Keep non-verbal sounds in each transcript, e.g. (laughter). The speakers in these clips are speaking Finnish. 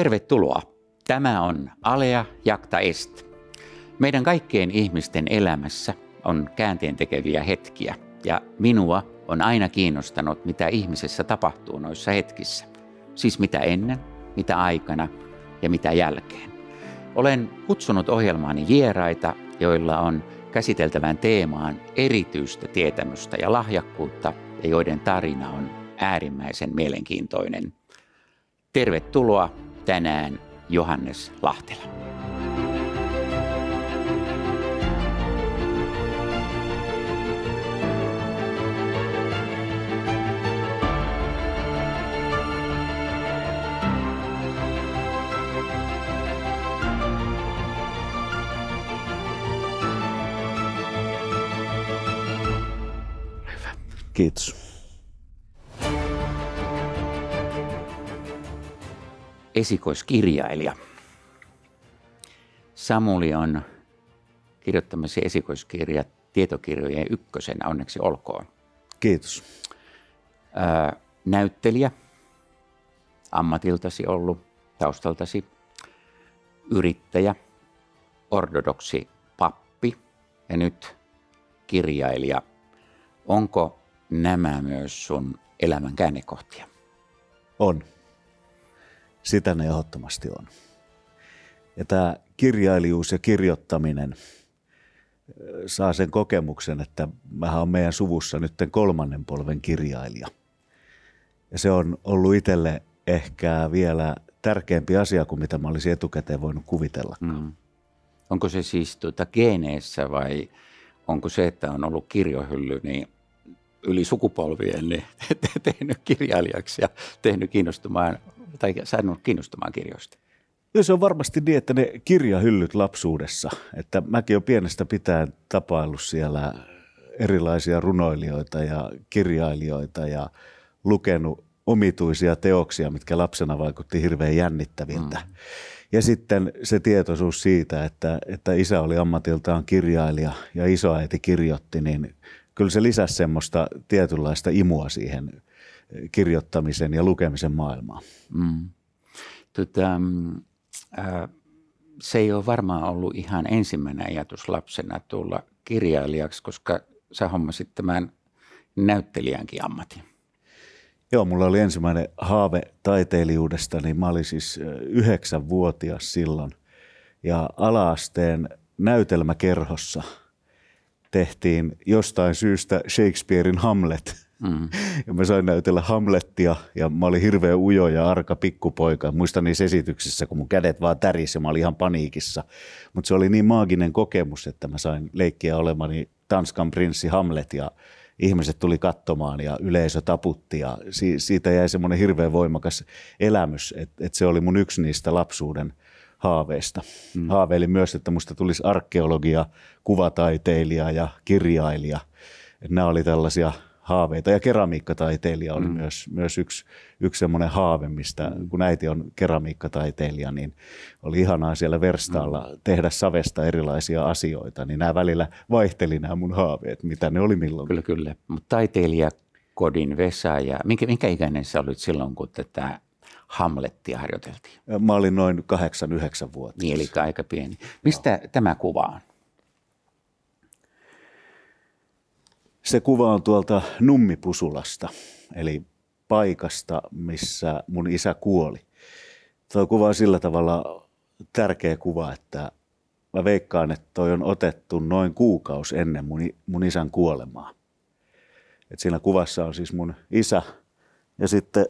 Tervetuloa. Tämä on Alea Jakta Est. Meidän kaikkien ihmisten elämässä on tekeviä hetkiä ja minua on aina kiinnostanut, mitä ihmisessä tapahtuu noissa hetkissä. Siis mitä ennen, mitä aikana ja mitä jälkeen. Olen kutsunut ohjelmaani vieraita, joilla on käsiteltävän teemaan erityistä tietämystä ja lahjakkuutta ja joiden tarina on äärimmäisen mielenkiintoinen. Tervetuloa tänään Johannes Lahtela. Kiitos. esikoiskirjailija. Samuli on kirjoittamassa esikoiskirjat tietokirjojen ykkösenä, onneksi olkoon. Kiitos. Öö, näyttelijä, ammatiltasi ollut, taustaltasi yrittäjä, ortodoksi pappi ja nyt kirjailija. Onko nämä myös sun elämän käännekohtia? On. Sitä ne ehdottomasti on. Ja tämä kirjailijuus ja kirjoittaminen saa sen kokemuksen, että mä on meidän suvussa nyt kolmannen polven kirjailija. Ja se on ollut itselle ehkä vielä tärkeämpi asia kuin mitä mä olisin etukäteen voinut kuvitella. Mm. Onko se siis tuota geeneissä vai onko se, että on ollut kirjohylly, niin yli sukupolvien niin (laughs) tehnyt kirjailijaksi ja tehnyt kiinnostumaan tai saanut kiinnostumaan kirjoista? Joo, se on varmasti niin, että ne kirjahyllyt lapsuudessa, että mäkin olen pienestä pitäen tapaillut siellä erilaisia runoilijoita ja kirjailijoita ja lukenut omituisia teoksia, mitkä lapsena vaikutti hirveän jännittäviltä. Mm. Ja sitten se tietoisuus siitä, että, että isä oli ammatiltaan kirjailija ja isoäiti kirjoitti, niin kyllä se lisäsi semmoista tietynlaista imua siihen kirjoittamisen ja lukemisen maailmaa. Mm. Tota, mm, äh, se ei ole varmaan ollut ihan ensimmäinen ajatus lapsena tulla kirjailijaksi, koska sä hommasit tämän näyttelijänkin ammatin. Joo, mulla oli ensimmäinen haave taiteilijuudesta, niin mä olin siis äh, yhdeksänvuotias silloin. Ja alaasteen näytelmäkerhossa tehtiin jostain syystä Shakespearein Hamlet – Mm. (laughs) Ja mä sain näytellä Hamlettia ja mä olin hirveän ujo ja arka pikkupoika. Muistan niissä esityksissä, kun mun kädet vaan tärisi ja mä olin ihan paniikissa. Mutta se oli niin maaginen kokemus, että mä sain leikkiä olemani Tanskan prinssi Hamlet ja ihmiset tuli katsomaan ja yleisö taputti ja si- siitä jäi semmoinen hirveän voimakas elämys, että et se oli mun yksi niistä lapsuuden haaveista. Mm. Haaveili myös, että musta tulisi arkeologia, kuvataiteilija ja kirjailija. Et nämä oli tällaisia – haaveita. Ja keramiikkataiteilija oli mm. myös, myös yksi, yksi semmoinen haave, mistä mm. kun äiti on keramiikkataiteilija, niin oli ihanaa siellä verstaalla mm. tehdä savesta erilaisia asioita. Niin nämä välillä vaihteli nämä mun haaveet, mitä ne oli milloin. Kyllä, kyllä. Mutta taiteilija kodin Vesa, ja minkä, minkä ikäinen sä olit silloin, kun tätä Hamlettia harjoiteltiin? Mä olin noin 8-9 vuotta. Niin, eli aika pieni. Mistä Joo. tämä kuva on? Se kuva on tuolta Nummipusulasta, eli paikasta, missä mun isä kuoli. Tuo kuva on sillä tavalla tärkeä kuva, että mä veikkaan, että toi on otettu noin kuukausi ennen mun, mun isän kuolemaa. Et siinä kuvassa on siis mun isä ja sitten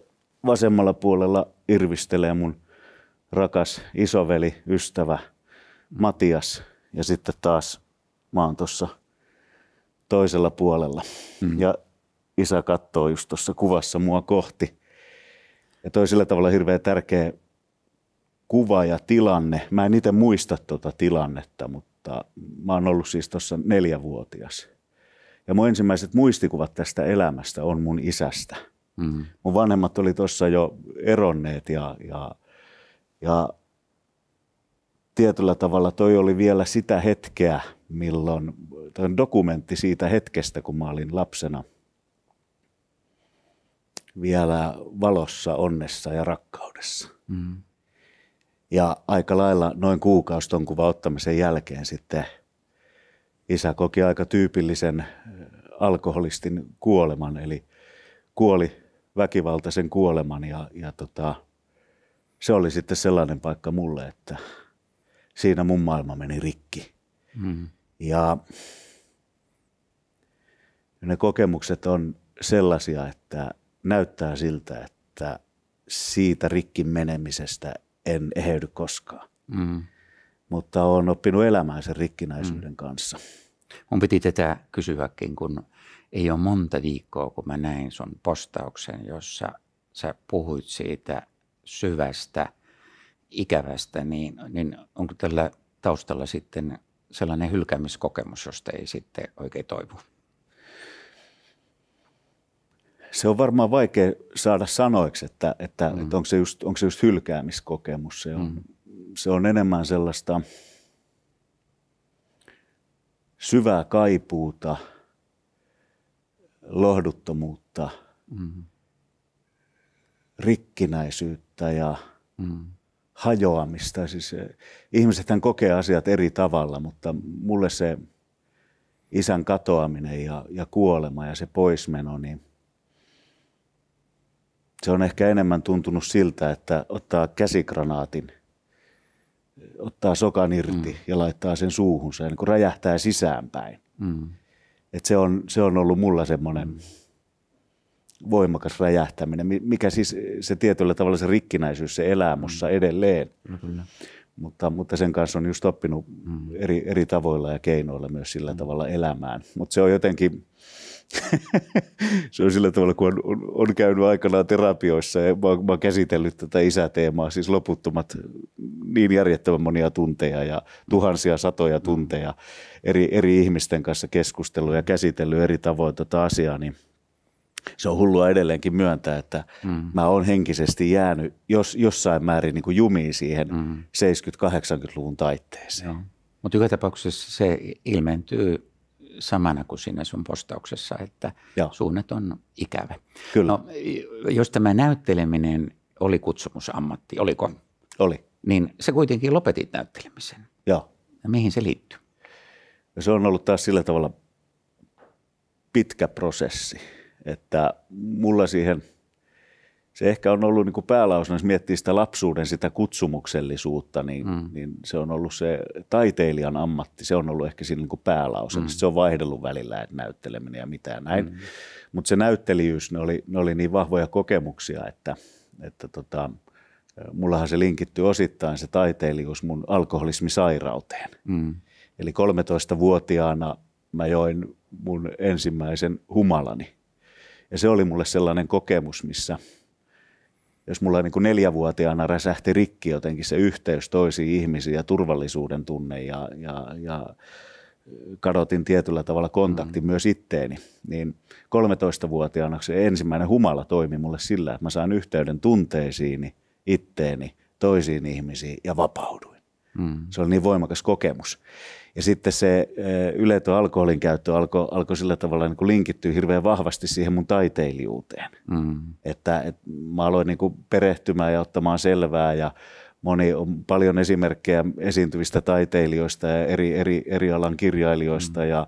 vasemmalla puolella irvistelee mun rakas isoveli, ystävä Matias ja sitten taas mä oon tuossa – toisella puolella. Mm. Ja isä katsoo just tuossa kuvassa mua kohti. Ja toi sillä tavalla hirveän tärkeä kuva ja tilanne. Mä en itse muista tuota tilannetta, mutta mä oon ollut siis tuossa neljävuotias. Ja mun ensimmäiset muistikuvat tästä elämästä on mun isästä. Mm. Mun vanhemmat oli tuossa jo eronneet ja, ja, ja tietyllä tavalla toi oli vielä sitä hetkeä, milloin tämä dokumentti siitä hetkestä, kun mä olin lapsena vielä valossa, onnessa ja rakkaudessa. Mm. Ja aika lailla noin kuukausi ton kuva ottamisen jälkeen sitten isä koki aika tyypillisen alkoholistin kuoleman, eli kuoli väkivaltaisen kuoleman ja, ja tota, se oli sitten sellainen paikka mulle, että siinä mun maailma meni rikki. Mm. Ja ne kokemukset on sellaisia, että näyttää siltä, että siitä rikki menemisestä en eheydy koskaan. Mm. Mutta olen oppinut elämään sen rikkinäisyyden mm. kanssa. Mun piti tätä kysyäkin, kun ei ole monta viikkoa, kun mä näin sun postauksen, jossa sä puhuit siitä syvästä, ikävästä, niin, niin onko tällä taustalla sitten sellainen hylkäämiskokemus, josta ei sitten oikein toivu. Se on varmaan vaikea saada sanoiksi, että, että, mm. että onko, se just, onko se just hylkäämiskokemus. Se on, mm. se on enemmän sellaista syvää kaipuuta, lohduttomuutta, mm. rikkinäisyyttä ja mm hajoamista. Siis eh, ihmisethän kokee asiat eri tavalla, mutta mulle se isän katoaminen ja, ja kuolema ja se poismeno, niin se on ehkä enemmän tuntunut siltä, että ottaa käsikranaatin, eh, ottaa sokan irti mm. ja laittaa sen suuhunsa ja niin kuin räjähtää sisäänpäin. Mm. Et se, on, se on ollut mulla semmoinen... Mm voimakas räjähtäminen, mikä siis eh, se tietyllä tavalla se rikkinäisyys, se elää mm. edelleen. No kyllä. Mutta, mutta sen kanssa on just oppinut mm. eri, eri tavoilla ja keinoilla myös sillä mm. tavalla elämään. Mutta se on jotenkin, (laughs) se on sillä tavalla, kun on, on, on käynyt aikanaan terapioissa ja mä, mä oon käsitellyt tätä isäteemaa, siis loputtomat niin järjettömän monia tunteja ja tuhansia satoja mm. tunteja eri, eri ihmisten kanssa keskustellut ja käsitellyt eri tavoin tätä tota asiaa, niin – se on hullua edelleenkin myöntää, että mm. mä oon henkisesti jäänyt jos, jossain määrin niin kuin jumiin siihen mm. 70-80-luvun taitteeseen. Mutta joka tapauksessa se ilmentyy samana kuin sinne sun postauksessa, että Joo. suunnat on ikävä. Kyllä. No, jos tämä näytteleminen oli kutsumusammatti, oliko? Oli. Niin se kuitenkin lopetit näyttelemisen. Joo. Ja mihin se liittyy? Se on ollut taas sillä tavalla pitkä prosessi että mulla siihen, se ehkä on ollut niin kuin päälausena, jos miettii sitä lapsuuden, sitä kutsumuksellisuutta, niin, mm. niin se on ollut se taiteilijan ammatti, se on ollut ehkä siinä niin päälausena. Mm. se on vaihdellut välillä, että näytteleminen ja mitä näin. Mm. Mutta se näyttelijyys, ne oli, ne oli niin vahvoja kokemuksia, että, että tota, mullahan se linkittyy osittain se taiteilijuus mun alkoholismisairauteen. Mm. Eli 13-vuotiaana mä join mun ensimmäisen humalani. Ja se oli mulle sellainen kokemus, missä jos mulla niin kuin neljävuotiaana räsähti rikki jotenkin se yhteys toisiin ihmisiin ja turvallisuuden tunne ja, ja, ja kadotin tietyllä tavalla kontaktin mm. myös itteeni, niin 13-vuotiaana se ensimmäinen humala toimi mulle sillä, että mä saan yhteyden tunteisiini, itteeni, toisiin ihmisiin ja vapauduin. Mm. Se oli niin voimakas kokemus. Ja sitten se eh, yletön alkoholin käyttö alkoi alko sillä tavalla niin linkittyä hirveän vahvasti siihen mun taiteilijuuteen. Mm. Että, että mä aloin niin kuin perehtymään ja ottamaan selvää ja moni on paljon esimerkkejä esiintyvistä taiteilijoista ja eri, eri, eri alan kirjailijoista mm. ja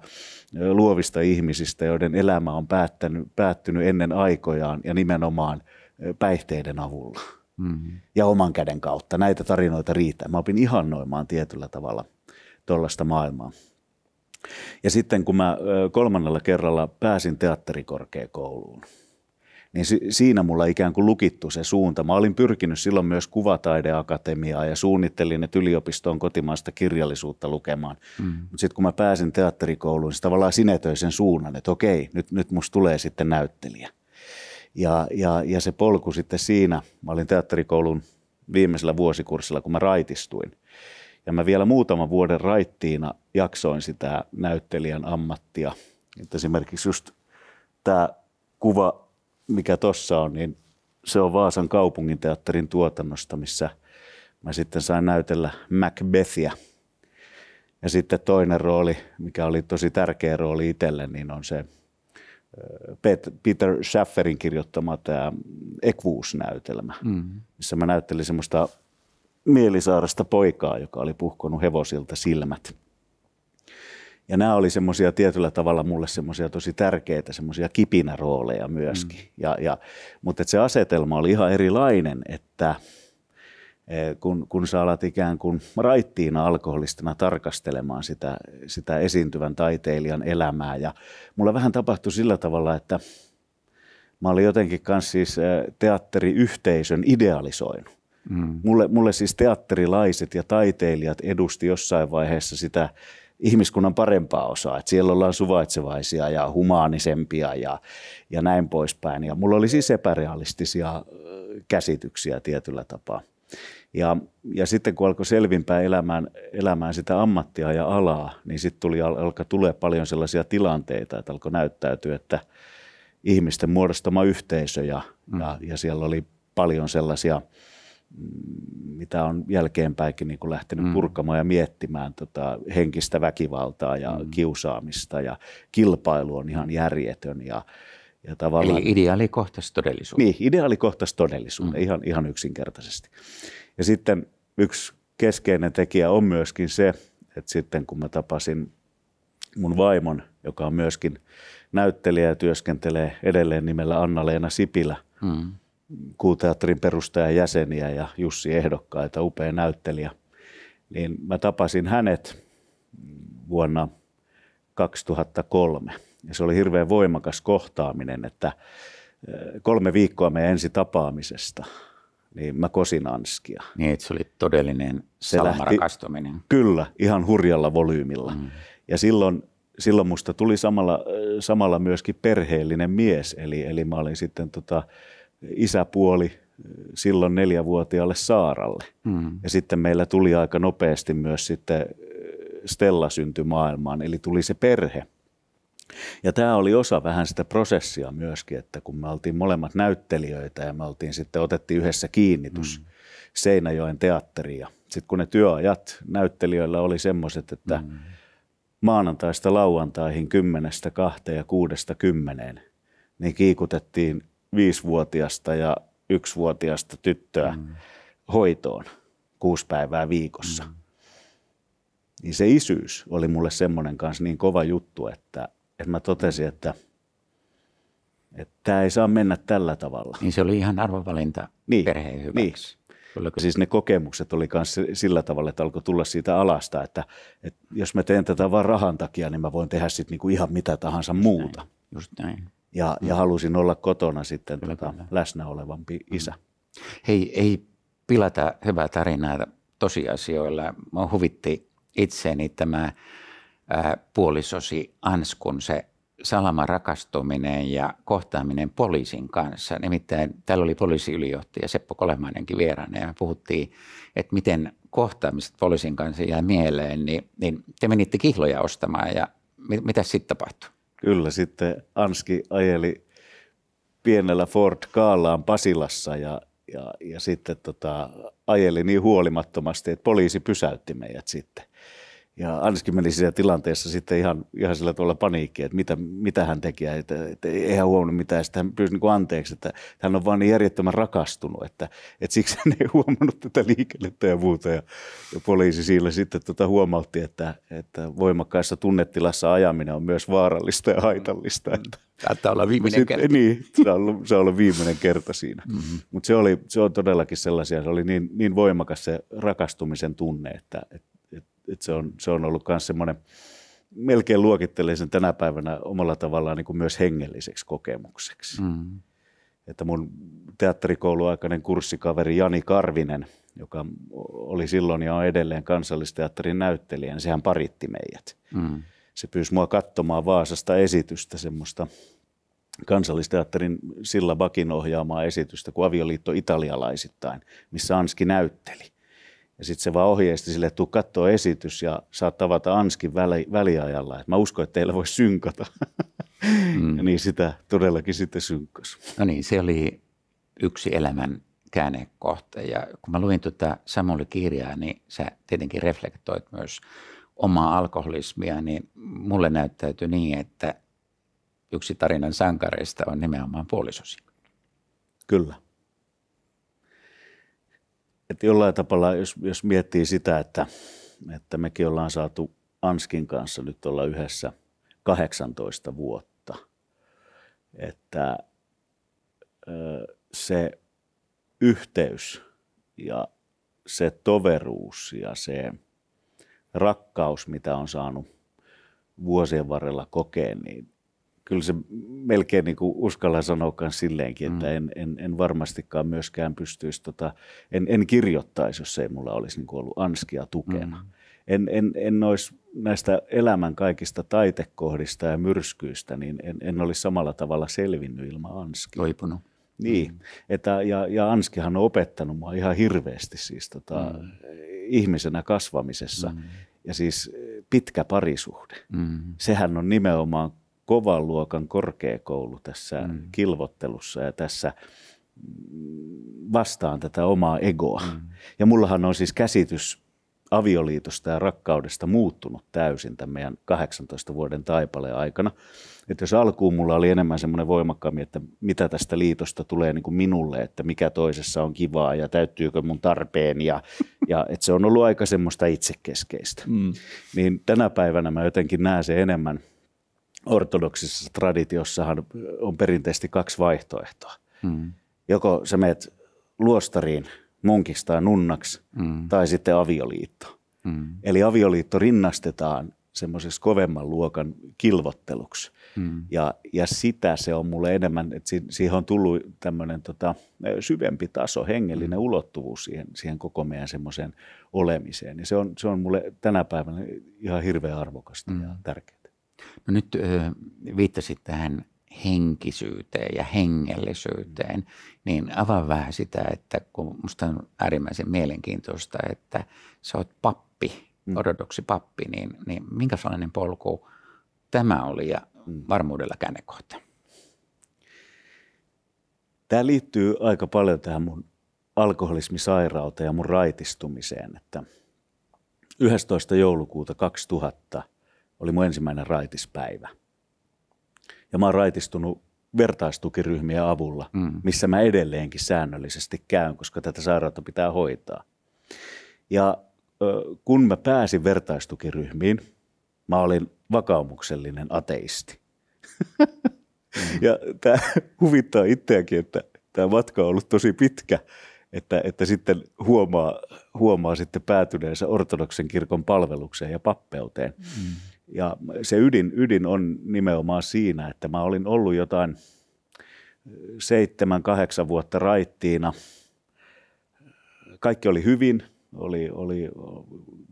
eh, luovista ihmisistä, joiden elämä on päättänyt, päättynyt ennen aikojaan ja nimenomaan eh, päihteiden avulla mm-hmm. ja oman käden kautta. Näitä tarinoita riittää. Mä opin ihannoimaan tietyllä tavalla tuollaista maailmaa. Ja sitten kun mä kolmannella kerralla pääsin teatterikorkeakouluun, niin siinä mulla ikään kuin lukittu se suunta. Mä olin pyrkinyt silloin myös kuvataideakatemiaa ja suunnittelin, että yliopistoon kotimaista kirjallisuutta lukemaan. Mm. Mm-hmm. Mutta sitten kun mä pääsin teatterikouluun, niin tavallaan sinetöi sen suunnan, että okei, nyt, nyt musta tulee sitten näyttelijä. Mm. Ja, ja, ja se polku sitten siinä, mä olin teatterikoulun viimeisellä vuosikurssilla, kun mä raitistuin. Ja mä vielä muutaman vuoden raittiina jaksoin sitä näyttelijän ammattia. Että esimerkiksi just tämä kuva, mikä tuossa on, niin se on Vaasan kaupunginteatterin tuotannosta, missä mä sitten sain näytellä Macbethia. Ja sitten toinen rooli, mikä oli tosi tärkeä rooli itselle, niin on se Peter Schafferin kirjoittama tämä Equus näytelmä mm. missä mä näyttelin semmoista mielisaarasta poikaa, joka oli puhkonut hevosilta silmät. Ja nämä oli semmoisia tietyllä tavalla mulle semmoisia tosi tärkeitä, semmoisia kipinärooleja myöskin. Mm. Ja, ja, mutta se asetelma oli ihan erilainen, että – Eh, kun, kun sä alat ikään kuin raittiina alkoholistina tarkastelemaan sitä, sitä esiintyvän taiteilijan elämää. Ja mulla vähän tapahtui sillä tavalla, että mä olin jotenkin kanssa siis eh, teatteriyhteisön idealisoinut. Mm. Mulle, mulle siis teatterilaiset ja taiteilijat edusti jossain vaiheessa sitä ihmiskunnan parempaa osaa, että siellä ollaan suvaitsevaisia ja humaanisempia ja, ja näin poispäin. Ja mulla oli siis epärealistisia eh, käsityksiä tietyllä tapaa. Ja, ja sitten kun alkoi selvinpäin elämään, elämään sitä ammattia ja alaa, niin sitten tuli alkoi tulee paljon sellaisia tilanteita, että alkoi näyttäytyä, että ihmisten muodostama yhteisö ja, mm. ja, ja siellä oli paljon sellaisia, mm, mitä on jälkeenpäinkin niin kuin lähtenyt mm. purkamaan ja miettimään tota henkistä väkivaltaa ja mm. kiusaamista ja kilpailu on ihan järjetön ja, ja tavallaan, Eli ideaalikohtaisi todellisuus. Niin, ideaalikohtaisi todellisuus, mm. ihan, ihan yksinkertaisesti. Ja sitten yksi keskeinen tekijä on myöskin se, että sitten kun mä tapasin mun vaimon, joka on myöskin näyttelijä ja työskentelee edelleen nimellä Anna-Leena Sipilä, mm. kuuteatterin perustajan jäseniä ja Jussi Ehdokkaita, upea näyttelijä, niin mä tapasin hänet vuonna 2003 – ja se oli hirveän voimakas kohtaaminen, että kolme viikkoa meidän ensi tapaamisesta, niin mä kosin Anskia. Niin, että se oli todellinen salmarakastuminen. kyllä, ihan hurjalla volyymilla. Mm. Ja silloin, silloin musta tuli samalla, samalla myöskin perheellinen mies, eli, eli mä olin sitten tota, isäpuoli silloin neljävuotiaalle Saaralle. Mm. Ja sitten meillä tuli aika nopeasti myös sitten Stella syntyi maailmaan, eli tuli se perhe – ja tämä oli osa vähän sitä prosessia myöskin, että kun me oltiin molemmat näyttelijöitä ja me oltiin sitten, otettiin yhdessä kiinnitys mm. Seinäjoen teatteriin. Ja sitten kun ne työajat näyttelijöillä oli semmoiset, että mm. maanantaista lauantaihin kymmenestä kahteen ja kuudesta kymmeneen, niin kiikutettiin viisivuotiasta ja yksivuotiasta tyttöä mm. hoitoon kuusi päivää viikossa. Mm. Niin se isyys oli mulle semmoinen kanssa niin kova juttu, että että mä totesin, että tämä ei saa mennä tällä tavalla. Niin se oli ihan arvovalinta niin, perheen niin. hyväksi. Niin. Kyllä, Siis ne kokemukset oli myös sillä tavalla, että alkoi tulla siitä alasta, että, että jos mä teen tätä vain rahan takia, niin mä voin tehdä sitten niinku ihan mitä tahansa just muuta. Näin, just näin. Ja, mm. ja halusin olla kotona sitten kyllä, tota, kyllä. läsnä olevampi mm. isä. Hei, ei pilata hyvää tarinaa tosiasioilla. Mä huvitti itseeni tämä puolisosi Anskun se salama rakastuminen ja kohtaaminen poliisin kanssa. Nimittäin täällä oli poliisiylijohtaja Seppo Kolemainenkin vieraana ja puhuttiin, että miten kohtaamiset poliisin kanssa jää mieleen, niin, niin te menitte kihloja ostamaan ja mit, mitä sitten tapahtui? Kyllä, sitten Anski ajeli pienellä Ford Kaallaan Pasilassa ja, ja, ja sitten tota, ajeli niin huolimattomasti, että poliisi pysäytti meidät sitten ja Anski meni siinä tilanteessa sitten ihan, ihan sillä tuolla paniikki, että mitä, mitä hän teki, että, että ei hän huomannut mitään. Sitten hän pyysi niin kuin anteeksi, että hän on vaan niin järjettömän rakastunut, että, että siksi hän ei (laughs) huomannut tätä liikennettä ja muuta. Ja, ja poliisi siellä sitten tuota huomautti, että, että voimakkaissa tunnetilassa ajaminen on myös vaarallista ja haitallista. Mm. Että, mm. Saattaa olla viimeinen kerta. Niin, se on, ollut, se on ollut viimeinen kerta siinä. Mm-hmm. Mutta se, oli, se on todellakin sellaisia, se oli niin, niin voimakas se rakastumisen tunne, että, että et se, on, se on ollut myös semmoinen, melkein luokittelee sen tänä päivänä omalla tavallaan niin kuin myös hengelliseksi kokemukseksi. Mm. Että mun teatterikouluaikainen kurssikaveri Jani Karvinen, joka oli silloin ja on edelleen kansallisteatterin näyttelijä, niin sehän paritti meidät. Mm. Se pyysi mua katsomaan Vaasasta esitystä, semmoista kansallisteatterin Silla Bakin ohjaamaa esitystä kun Avioliitto italialaisittain, missä Anski näytteli. Ja sitten se vaan ohjeisti sille, että tuu katsoa esitys ja saat tavata Anskin väli, väliajalla. Et mä uskon, että teillä voi synkata. Mm. (laughs) ja niin sitä todellakin sitten synkkas. No niin, se oli yksi elämän käännekohta. Ja kun mä luin tuota Samuli kirjaa, niin sä tietenkin reflektoit myös omaa alkoholismia, niin mulle näyttäytyi niin, että yksi tarinan sankareista on nimenomaan puolisosi. Kyllä. Että jollain tapalla, jos, jos miettii sitä, että, että mekin ollaan saatu Anskin kanssa nyt olla yhdessä 18 vuotta, että se yhteys ja se toveruus ja se rakkaus, mitä on saanut vuosien varrella kokea, niin kyllä se melkein niin uskalla sanoakaan silleenkin, että mm. en, en, en varmastikaan myöskään pystyisi, tota, en, en kirjoittaisi, jos ei mulla olisi niin ollut anskia tukena. Mm. En, en, en olisi näistä elämän kaikista taitekohdista ja myrskyistä, niin en, en olisi samalla tavalla selvinnyt ilman anskia. Toipunut. Niin, mm. että, ja, ja Anskihan on opettanut mua ihan hirveästi siis tota, mm. ihmisenä kasvamisessa. Mm. Ja siis eh, pitkä parisuhde. Mm. Sehän on nimenomaan kovan luokan korkeakoulu tässä mm. kilvottelussa ja tässä vastaan tätä omaa egoa. Mm. Ja mullahan on siis käsitys avioliitosta ja rakkaudesta muuttunut täysin tämän meidän 18 vuoden taipaleen aikana. Että jos alkuun mulla oli enemmän semmoinen voimakkaampi, että mitä tästä liitosta tulee niin kuin minulle, että mikä toisessa on kivaa ja täyttyykö mun tarpeen ja, (laughs) ja että se on ollut aika semmoista itsekeskeistä. Mm. Niin tänä päivänä mä jotenkin näen se enemmän – ortodoksisessa traditiossahan on perinteisesti kaksi vaihtoehtoa. Mm. Joko sä meet luostariin munkista nunnaksi mm. tai sitten avioliitto. Mm. Eli avioliitto rinnastetaan semmoisessa kovemman luokan kilvotteluksi. Mm. Ja, ja sitä se on mulle enemmän, että si, siihen on tullut tämmöinen tota, syvempi taso, hengellinen mm. ulottuvuus siihen, siihen koko meidän semmoiseen olemiseen. Ja se on, se on mulle tänä päivänä ihan hirveän arvokasta mm. ja tärkeää. No nyt viittasit tähän henkisyyteen ja hengellisyyteen, niin avaa vähän sitä, että kun musta on äärimmäisen mielenkiintoista, että sä oot pappi, mm. ortodoksi pappi, niin, niin sellainen polku tämä oli ja mm. varmuudella käännekohta? Tämä liittyy aika paljon tähän mun alkoholismisairauteen ja mun raitistumiseen, että 11. joulukuuta 2000 – oli mun ensimmäinen raitispäivä. Ja mä oon raitistunut vertaistukiryhmien avulla, mm. missä mä edelleenkin säännöllisesti käyn, koska tätä sairautta pitää hoitaa. Ja kun mä pääsin vertaistukiryhmiin, mä olin vakaumuksellinen ateisti. Mm. (laughs) ja tämä huvittaa itseäkin, että tämä matka on ollut tosi pitkä, että, että sitten huomaa, huomaa sitten päätyneensä ortodoksen kirkon palvelukseen ja pappeuteen. Mm. Ja se ydin, ydin on nimenomaan siinä, että mä olin ollut jotain eh, seitsemän, kahdeksan vuotta raittiina. Kaikki oli hyvin, oli, oli eh,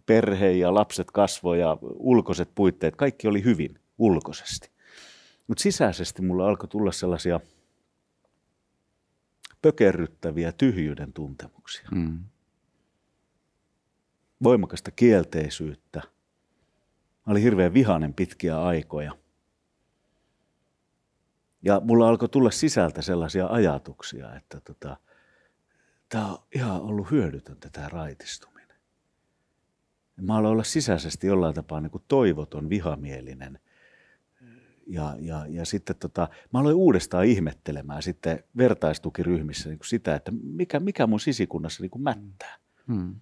perhe ja lapset kasvoi ja ulkoiset puitteet, kaikki oli hyvin ulkoisesti. Mutta sisäisesti mulla alkoi tulla sellaisia pökerryttäviä tyhjyyden tuntemuksia. Mm. Voimakasta kielteisyyttä – Mä olin hirveän vihainen pitkiä aikoja. Ja mulla alkoi tulla sisältä sellaisia ajatuksia, että tota, tämä on ihan ollut hyödytöntä tämä raitistuminen. Mä aloin olla sisäisesti jollain tapaa niin kuin toivoton, vihamielinen. Ja, ja, ja sitten tota, mä aloin uudestaan ihmettelemään sitten vertaistukiryhmissä niin kuin sitä, että mikä, mikä mun sisikunnassa niin kuin mättää. Hmm.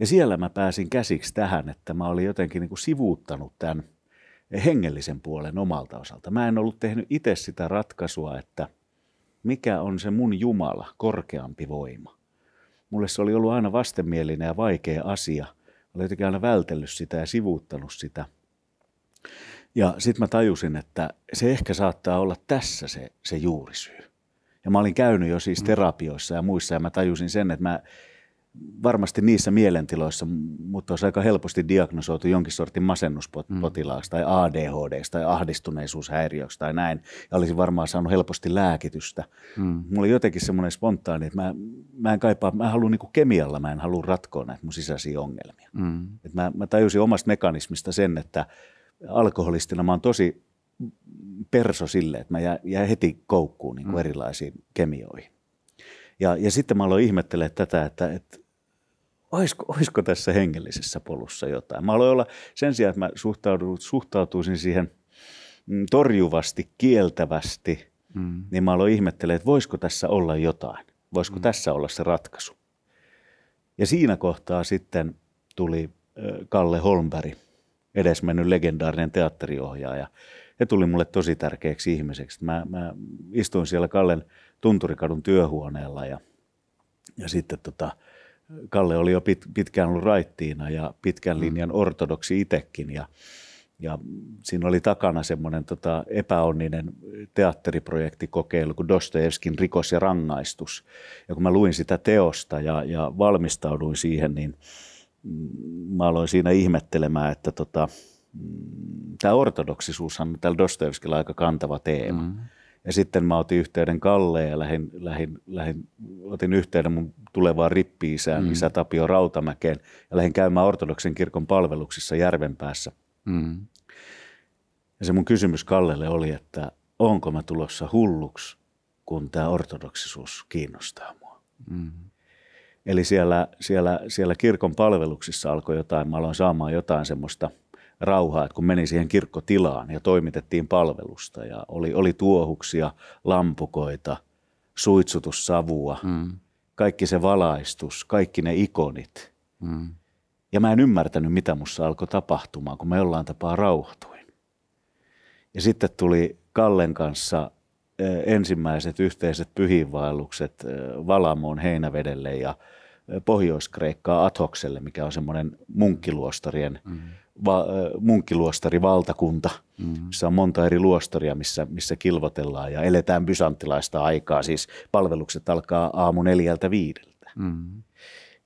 Ja siellä mä pääsin käsiksi tähän, että mä olin jotenkin niin kuin sivuuttanut tämän hengellisen puolen omalta osalta. Mä en ollut tehnyt itse sitä ratkaisua, että mikä on se mun Jumala, korkeampi voima. Mulle se oli ollut aina vastenmielinen ja vaikea asia. Mä olin jotenkin aina vältellyt sitä ja sivuuttanut sitä. Ja sitten mä tajusin, että se ehkä saattaa olla tässä se, se juurisyy. Ja mä olin käynyt jo siis mm. terapioissa ja muissa ja mä tajusin sen, että mä varmasti niissä mielentiloissa, mutta olisi aika helposti diagnosoitu jonkin sortin masennuspotilaaksi mm. tai ADHD tai ahdistuneisuushäiriöksi tai näin. Ja olisin varmaan saanut helposti lääkitystä. Mm. Mulla oli jotenkin semmoinen spontaani, että mä, mä en kaipaa, mä haluan niinku kemialla, mä en halua ratkoa näitä mun sisäisiä ongelmia. Mm. Et mä, mä tajusin omasta mekanismista sen, että alkoholistina mä oon tosi perso sille, että mä jää heti koukkuun niinku mm. erilaisiin kemioihin. Ja, ja sitten mä aloin ihmettelemään tätä, että, että olisiko, olisiko tässä hengellisessä polussa jotain. Mä aloin olla sen sijaan, että mä suhtautuisin siihen mm, torjuvasti, kieltävästi, mm. niin mä aloin ihmettelemään, että voisiko tässä olla jotain. Voisiko mm. tässä olla se ratkaisu. Ja siinä kohtaa sitten tuli Kalle Holmberg, edesmennyt legendaarinen teatteriohjaaja. Se tuli mulle tosi tärkeäksi ihmiseksi. Mä, mä istuin siellä Kallen Tunturikadun työhuoneella ja, ja sitten tota, Kalle oli jo pit, pitkään ollut raittiina ja pitkän mm. linjan ortodoksi itsekin ja, ja siinä oli takana semmoinen tota epäonninen teatteriprojektikokeilu kuin Dostoevskin rikos ja rangaistus. Ja kun mä luin sitä teosta ja, ja valmistauduin siihen, niin mm, mä aloin siinä ihmettelemään, että tota, mm, tämä ortodoksisuushan on täällä Dostoevskilla aika kantava teema. Mm-hmm ja sitten mä otin yhteyden Kalleen ja lähin, lähin, lähin, otin yhteyden mun tulevaan rippiisään, mm. isä Tapio Rautamäkeen, ja lähdin käymään ortodoksen kirkon palveluksissa Järvenpäässä. Mm. Ja se mun kysymys Kallelle oli, että onko mä tulossa hulluksi, kun tämä ortodoksisuus kiinnostaa mua. Mm. Eli siellä, siellä, siellä kirkon palveluksissa alkoi jotain, mä aloin saamaan jotain semmoista – rauhaa, että kun meni siihen kirkkotilaan ja toimitettiin palvelusta ja oli, oli tuohuksia, lampukoita, suitsutussavua, mm. kaikki se valaistus, kaikki ne ikonit. Mm. Ja mä en ymmärtänyt, mitä mussa alkoi tapahtumaan, kun mä jollain tapaa rauhoituin. Ja sitten tuli Kallen kanssa ensimmäiset yhteiset pyhiinvaellukset Valamoon heinävedelle ja Pohjois-Kreikkaa Athokselle, mikä on semmoinen munkkiluostarien mm-hmm va, munkkiluostari valtakunta, mm-hmm. missä on monta eri luostaria, missä, missä kilvotellaan ja eletään bysanttilaista aikaa. Siis palvelukset alkaa aamu neljältä viideltä. Mm-hmm.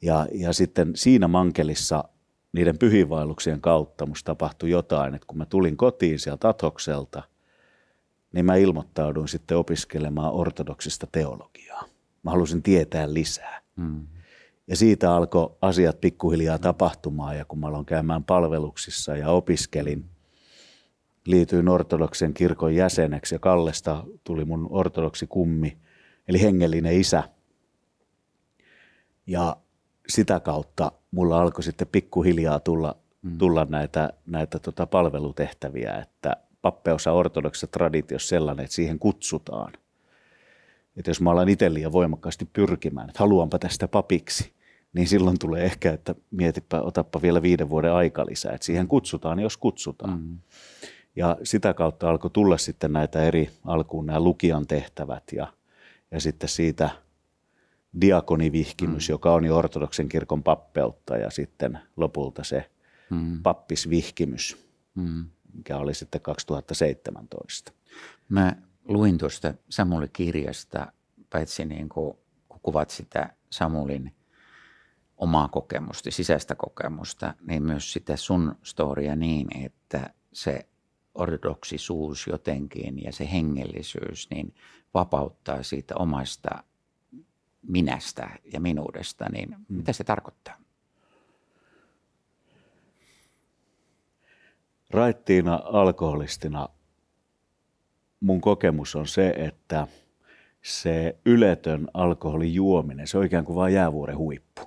Ja, ja sitten siinä mankelissa niiden pyhiinvaelluksien kautta musta tapahtui jotain, että kun mä tulin kotiin sieltä Atokselta, niin mä ilmoittauduin sitten opiskelemaan ortodoksista teologiaa. Mä halusin tietää lisää. Mm. Ja siitä alkoi asiat pikkuhiljaa tapahtumaan ja kun mä aloin käymään palveluksissa ja opiskelin, liityin ortodoksen kirkon jäseneksi ja Kallesta tuli mun ortodoksi kummi, eli hengellinen isä. Ja sitä kautta mulla alkoi sitten pikkuhiljaa tulla, mm. tulla näitä, näitä tota palvelutehtäviä, että pappeosa ortodoksessa traditiossa sellainen, että siihen kutsutaan – että jos mä alan itse liian voimakkaasti pyrkimään, että haluanpa tästä papiksi, niin silloin tulee ehkä, että mietipä, otappa vielä viiden vuoden aika lisää. Että siihen kutsutaan, jos kutsutaan. Mm-hmm. Ja sitä kautta alkoi tulla sitten näitä eri alkuun nämä lukijan tehtävät ja, ja sitten siitä diakonivihkimys, mm. joka on jo ortodoksen kirkon pappeutta ja sitten lopulta se mm. pappisvihkimys, mm. mikä oli sitten 2017. Mä luin tuosta Samuli kirjasta, paitsi niin kuin, kun kuvat sitä Samulin omaa kokemusta, sisäistä kokemusta, niin myös sitä sun storia niin, että se ortodoksisuus jotenkin ja se hengellisyys niin vapauttaa siitä omasta minästä ja minuudesta, niin mm. mitä se tarkoittaa? Raittiina alkoholistina mun kokemus on se, että se yletön alkoholin juominen, se on ikään kuin vain jäävuoren huippu.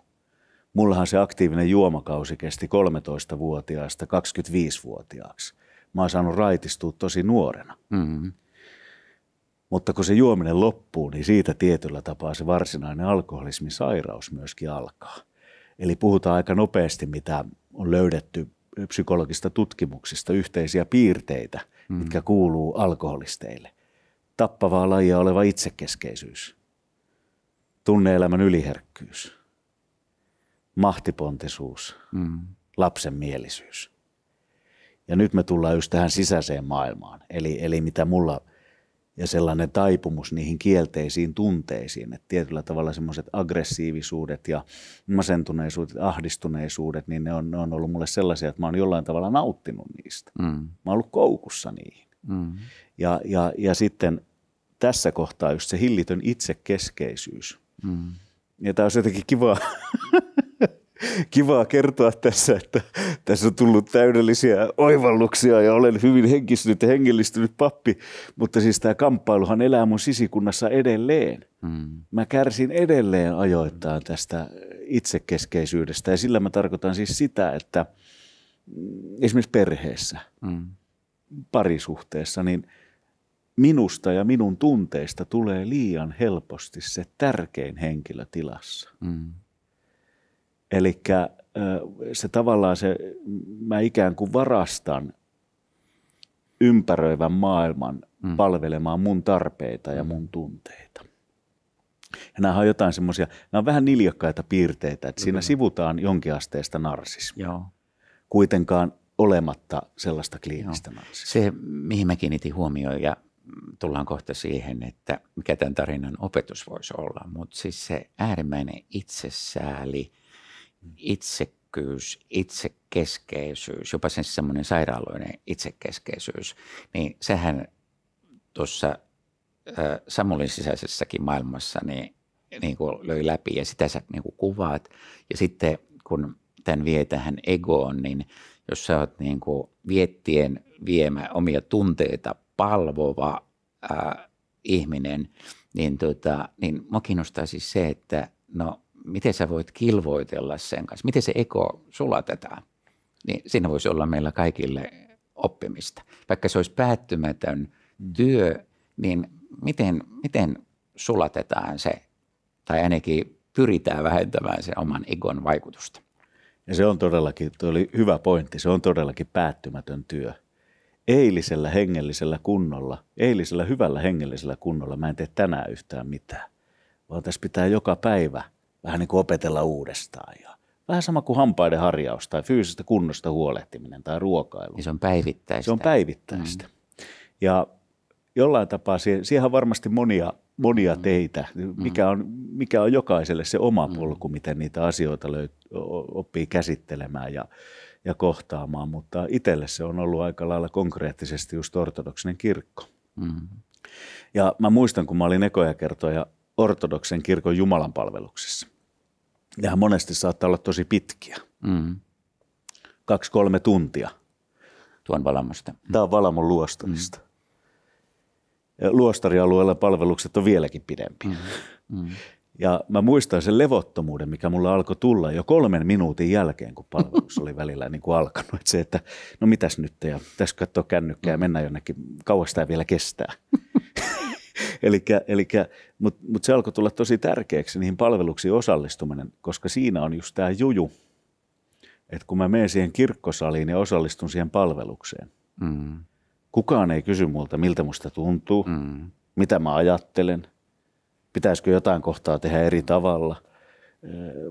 Mullahan se aktiivinen juomakausi kesti 13-vuotiaasta 25-vuotiaaksi. Mä oon saanut raitistua tosi nuorena. Mm-hmm. Mutta kun se juominen loppuu, niin siitä tietyllä tapaa se varsinainen alkoholismisairaus sairaus myöskin alkaa. Eli puhutaan aika nopeasti, mitä on löydetty psykologista tutkimuksista, yhteisiä piirteitä – mm. mitkä kuuluu alkoholisteille. Tappavaa lajia oleva itsekeskeisyys, tunneelämän yliherkkyys, mahtipontisuus, mm. lapsenmielisyys. Ja nyt me tullaan just tähän sisäiseen maailmaan, eli, eli mitä mulla – ja sellainen taipumus niihin kielteisiin tunteisiin, että tietyllä tavalla semmoiset aggressiivisuudet ja masentuneisuudet, ahdistuneisuudet, niin ne on, ne on ollut mulle sellaisia, että mä oon jollain tavalla nauttinut niistä. Mm. Mä oon ollut koukussa niihin. Mm. Ja, ja, ja sitten tässä kohtaa just se hillitön itsekeskeisyys. Mm. Ja tämä olisi jotenkin kivaa (laughs) kivaa kertoa tässä, että tässä on tullut täydellisiä oivalluksia ja olen hyvin henkistynyt ja hengellistynyt pappi, mutta siis tämä kamppailuhan elää mun sisikunnassa edelleen. Mm. Mä kärsin edelleen ajoittain tästä itsekeskeisyydestä ja sillä mä tarkoitan siis sitä, että esimerkiksi perheessä, mm. parisuhteessa, niin minusta ja minun tunteista tulee liian helposti se tärkein henkilö tilassa. Mm Eli se tavallaan se, mä ikään kuin varastan ympäröivän maailman mm. palvelemaan mun tarpeita ja mm. mun tunteita. Ja nämä on jotain semmoisia, nämä on vähän niljakkaita piirteitä, että siinä sivutaan jonkinasteista narsismia. Joo. Kuitenkaan olematta sellaista kliinistä Joo. narsismia. Se, mihin mä kiinnitin huomioon ja tullaan kohta siihen, että mikä tämän tarinan opetus voisi olla, mutta siis se äärimmäinen itsesääli – itsekkyys, itsekeskeisyys, jopa sen siis semmoinen sairaaloinen itsekeskeisyys, niin sehän tuossa Samulin sisäisessäkin maailmassa niin, niin kuin löi läpi ja sitä sä niin kuin kuvaat. Ja sitten kun tämän vie tähän egoon, niin jos sä oot niin kuin viettien viemä omia tunteita palvova ää, ihminen, niin, tota, niin mua kiinnostaa siis se, että no miten sä voit kilvoitella sen kanssa, miten se eko sulatetaan, niin siinä voisi olla meillä kaikille oppimista. Vaikka se olisi päättymätön työ, niin miten, miten sulatetaan se, tai ainakin pyritään vähentämään sen oman egon vaikutusta. Ja se on todellakin, tuo oli hyvä pointti, se on todellakin päättymätön työ. Eilisellä hengellisellä kunnolla, eilisellä hyvällä hengellisellä kunnolla mä en tee tänään yhtään mitään, vaan tässä pitää joka päivä – vähän niin kuin opetella uudestaan. Ja vähän sama kuin hampaiden harjaus tai fyysisestä kunnosta huolehtiminen tai ruokailu. Niin se on päivittäistä. Se on päivittäistä. Mm. Ja jollain tapaa, siihen on varmasti monia, monia mm. teitä, mm. mikä on, mikä on jokaiselle se oma mm. polku, miten niitä asioita löyt- oppii käsittelemään ja, ja kohtaamaan, mutta itselle se on ollut aika lailla konkreettisesti just ortodoksinen kirkko. Mm. Ja mä muistan, kun mä olin ekoja kertoja ortodoksen kirkon jumalanpalveluksessa, Nehän monesti saattaa olla tosi pitkiä. Mm. Kaksi-kolme tuntia. Tuon valamosta. Mm. Tämä on valamon luostarista. Mm. Luostarialueella palvelukset on vieläkin pidempiä. Mm. Mm. Ja mä muistan sen levottomuuden, mikä mulla alkoi tulla jo kolmen minuutin jälkeen, kun palvelus oli välillä niin kuin alkanut. Että se, että no mitäs nyt, ja pitäisi katsoa kännykkää ja mennä jonnekin, kauas tämä vielä kestää. (laughs) eli mutta mut se alkoi tulla tosi tärkeäksi niihin palveluksiin osallistuminen, koska siinä on just tämä juju, että kun mä menen siihen kirkkosaliin ja osallistun siihen palvelukseen, mm. kukaan ei kysy multa, miltä musta tuntuu, mm. mitä mä ajattelen, pitäisikö jotain kohtaa tehdä eri tavalla,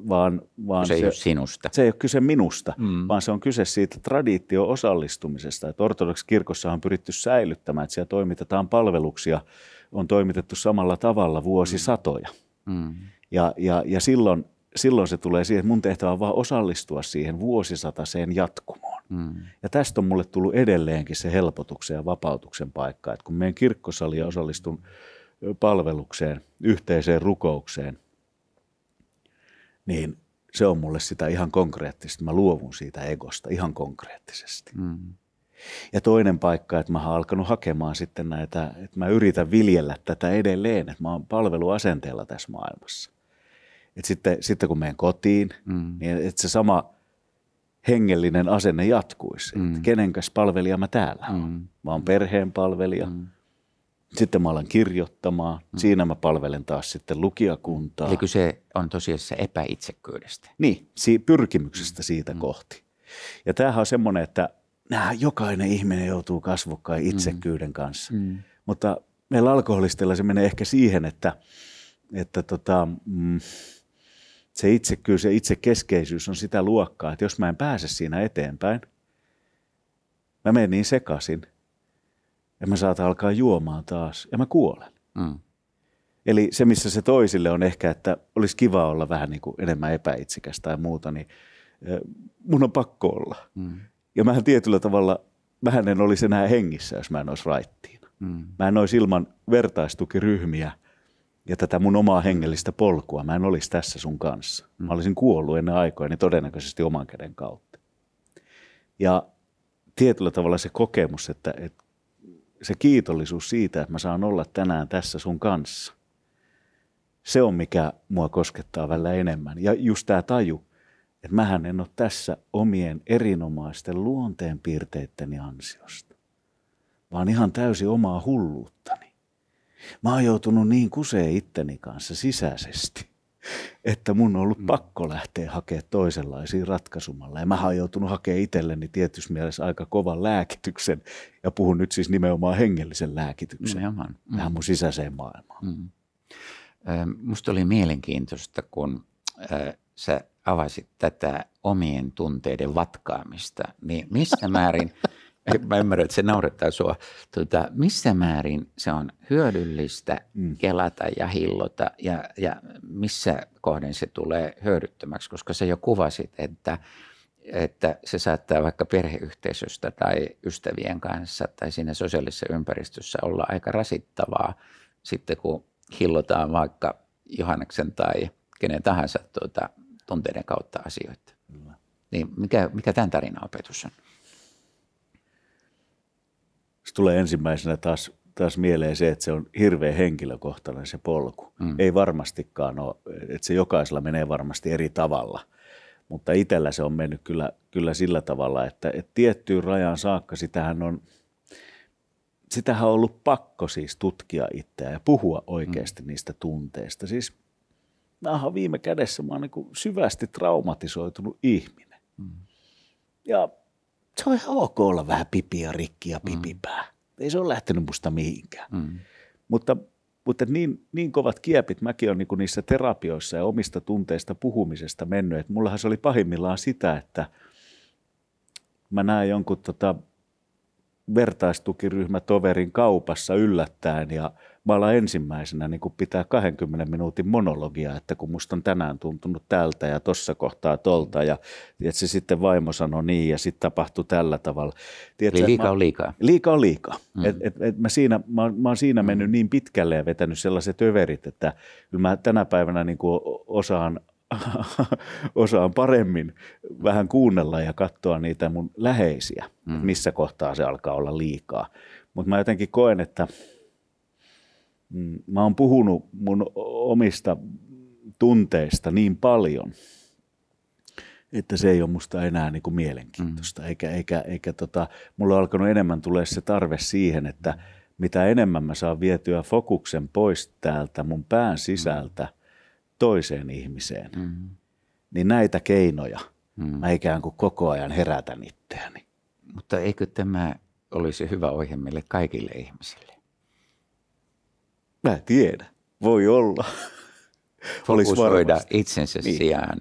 vaan, vaan se, ei se, ole sinusta. se ei ole kyse minusta, mm. vaan se on kyse siitä traditio-osallistumisesta. Ortodoksi kirkossa on pyritty säilyttämään, että siellä toimitetaan palveluksia – on toimitettu samalla tavalla vuosisatoja. Mm. mm. Ja, ja, ja silloin, silloin se tulee siihen, että mun tehtävä on vaan osallistua siihen vuosisataseen jatkumoon. Mm. Ja tästä on mulle tullut edelleenkin se helpotuksen ja vapautuksen paikka, että kun meidän kirkkosali osallistun palvelukseen, yhteiseen rukoukseen, niin se on mulle sitä ihan konkreettista. Mä luovun siitä egosta ihan konkreettisesti. Mm. Ja toinen paikka, että mä oon alkanut hakemaan sitten näitä, että mä yritän viljellä tätä edelleen, että mä oon palveluasenteella tässä maailmassa. Et sitten, sitten kun menen kotiin, mm. niin että se sama hengellinen asenne jatkuisi. Mm. Että kenenkäs palvelija mä täällä olen. Mm. Mä oon perheen palvelija. Mm. Sitten mä alan kirjoittamaan. Mm. Siinä mä palvelen taas sitten lukijakuntaa. Eli kyse on tosiaan se epäitsekkyydestä. Niin, si- pyrkimyksestä mm. siitä mm. kohti. Ja tämähän on semmoinen, että – nämä jokainen ihminen joutuu kasvokkain mm. itsekyyden kanssa. Mm. Mutta meillä alkoholistilla se menee ehkä siihen, että, että tota, mm, se itsekkyys ja itsekeskeisyys on sitä luokkaa, että jos mä en pääse siinä eteenpäin, mä menen niin sekaisin, ja mä saatan alkaa juomaan taas, ja mä kuolen. Mm. Eli se, missä se toisille on ehkä, että olisi kiva olla vähän niin kuin enemmän epäitsikäs tai muuta, niin mun on pakko olla. Mm. Ja mä tietyllä tavalla, mähän en olisi enää hengissä, jos mä en olisi raittiina. Mm. Mä en olisi ilman vertaistukiryhmiä ja tätä mun omaa hengellistä polkua. Mä en olisi tässä sun kanssa. Mm. Mä olisin kuollut ennen aikoja, niin todennäköisesti oman käden kautta. Ja tietyllä tavalla se kokemus, että, että se kiitollisuus siitä, että mä saan olla tänään tässä sun kanssa, se on mikä mua koskettaa välillä enemmän. Ja just tämä taju – että mähän en ole tässä omien erinomaisten luonteenpiirteitteni ansiosta, vaan ihan täysin omaa hulluuttani. Mä oon joutunut niin kusee itteni kanssa sisäisesti, että mun on ollut mm. pakko lähteä hakemaan toisenlaisia ratkaisumalla. Ja mä oon joutunut hakemaan itselleni tietyssä mielessä aika kovan lääkityksen, ja puhun nyt siis nimenomaan hengellisen lääkityksen mm. tähän mun sisäiseen maailmaan. Mm. Musta oli mielenkiintoista, kun äh, sä avasit tätä omien tunteiden vatkaamista, niin missä määrin, (laughs) mä ymmärrän, että se naurettaa sua, tuota, missä määrin se on hyödyllistä mm. kelata ja hillota ja, ja missä kohden se tulee hyödyttömäksi, koska sä jo kuvasit, että että se saattaa vaikka perheyhteisöstä tai ystävien kanssa tai siinä sosiaalisessa ympäristössä olla aika rasittavaa sitten kun hillotaan vaikka Johanneksen tai kenen tahansa tuota tunteiden kautta asioita. Niin mikä, mikä tämän tarinan opetus on? Se tulee ensimmäisenä taas, taas mieleen se, että se on hirveän henkilökohtainen se polku. Mm. Ei varmastikaan ole, että se jokaisella menee varmasti eri tavalla. Mutta itsellä se on mennyt kyllä, kyllä sillä tavalla, että, että tiettyyn rajan saakka sitähän on, sitähän on ollut pakko siis tutkia itseä ja puhua oikeasti mm. niistä tunteista. Siis – Nämä viime kädessä, mä oon niin syvästi traumatisoitunut ihminen. Mm. Ja se on ihan ok olla vähän pipiä rikki ja mm. pipipää. Mm. Ei se ole lähtenyt musta mihinkään. Mm. Mutta, mutta niin, niin kovat kiepit, mäkin olen niin niissä terapioissa ja omista tunteista puhumisesta mennyt. Et mullahan se oli pahimmillaan sitä, että mä näen jonkun tota, vertaistukiryhmätoverin kaupassa yllättäen ja – mä alan ensimmäisenä niin pitää 20 minuutin monologia, että kun musta on tänään tuntunut tältä ja tossa kohtaa tolta ja että se sitten vaimo sanoi niin ja sitten tapahtui tällä tavalla. Tiedätkö, Eli liikaa mä, on liikaa. Liikaa on liikaa. Mm. Et, et, et mä, siinä, mä, mä oon siinä mm. mennyt niin pitkälle ja vetänyt sellaiset överit, että kyllä mä tänä päivänä niin kuin osaan (laughs) osaan paremmin vähän kuunnella ja katsoa niitä mun läheisiä, mm. missä kohtaa se alkaa olla liikaa. Mutta mä jotenkin koen, että – Mm, mä oon puhunut mun omista tunteista niin paljon, että se ei ole musta enää niin kuin mielenkiintoista. Mm. Eikä, eikä, eikä tota, mulla on alkanut enemmän tulee se tarve siihen, että mitä enemmän mä saan vietyä fokuksen pois täältä mun pään sisältä toiseen ihmiseen, mm. niin näitä keinoja mm. mä ikään kuin koko ajan herätän itseäni. Mutta eikö tämä olisi hyvä ohje meille kaikille ihmisille? Mä tiedä. Voi olla. voida itsensä niin. sijaan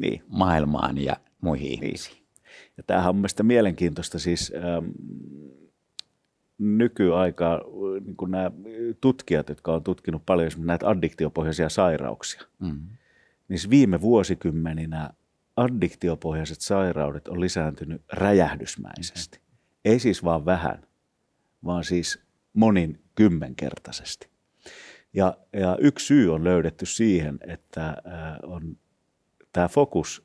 niin. maailmaan ja muihin niin. ihmisiin. Ja tämähän on mielestäni mielenkiintoista. Siis, ähm, nykyaikaa äh, niin kuin nämä tutkijat, jotka on tutkinut paljon näitä addiktiopohjaisia sairauksia, mm-hmm. niin viime vuosikymmeninä addiktiopohjaiset sairaudet on lisääntynyt räjähdysmäisesti. Mm-hmm. Ei siis vaan vähän, vaan siis monin kymmenkertaisesti. Ja, ja yksi syy on löydetty siihen, että on tämä fokus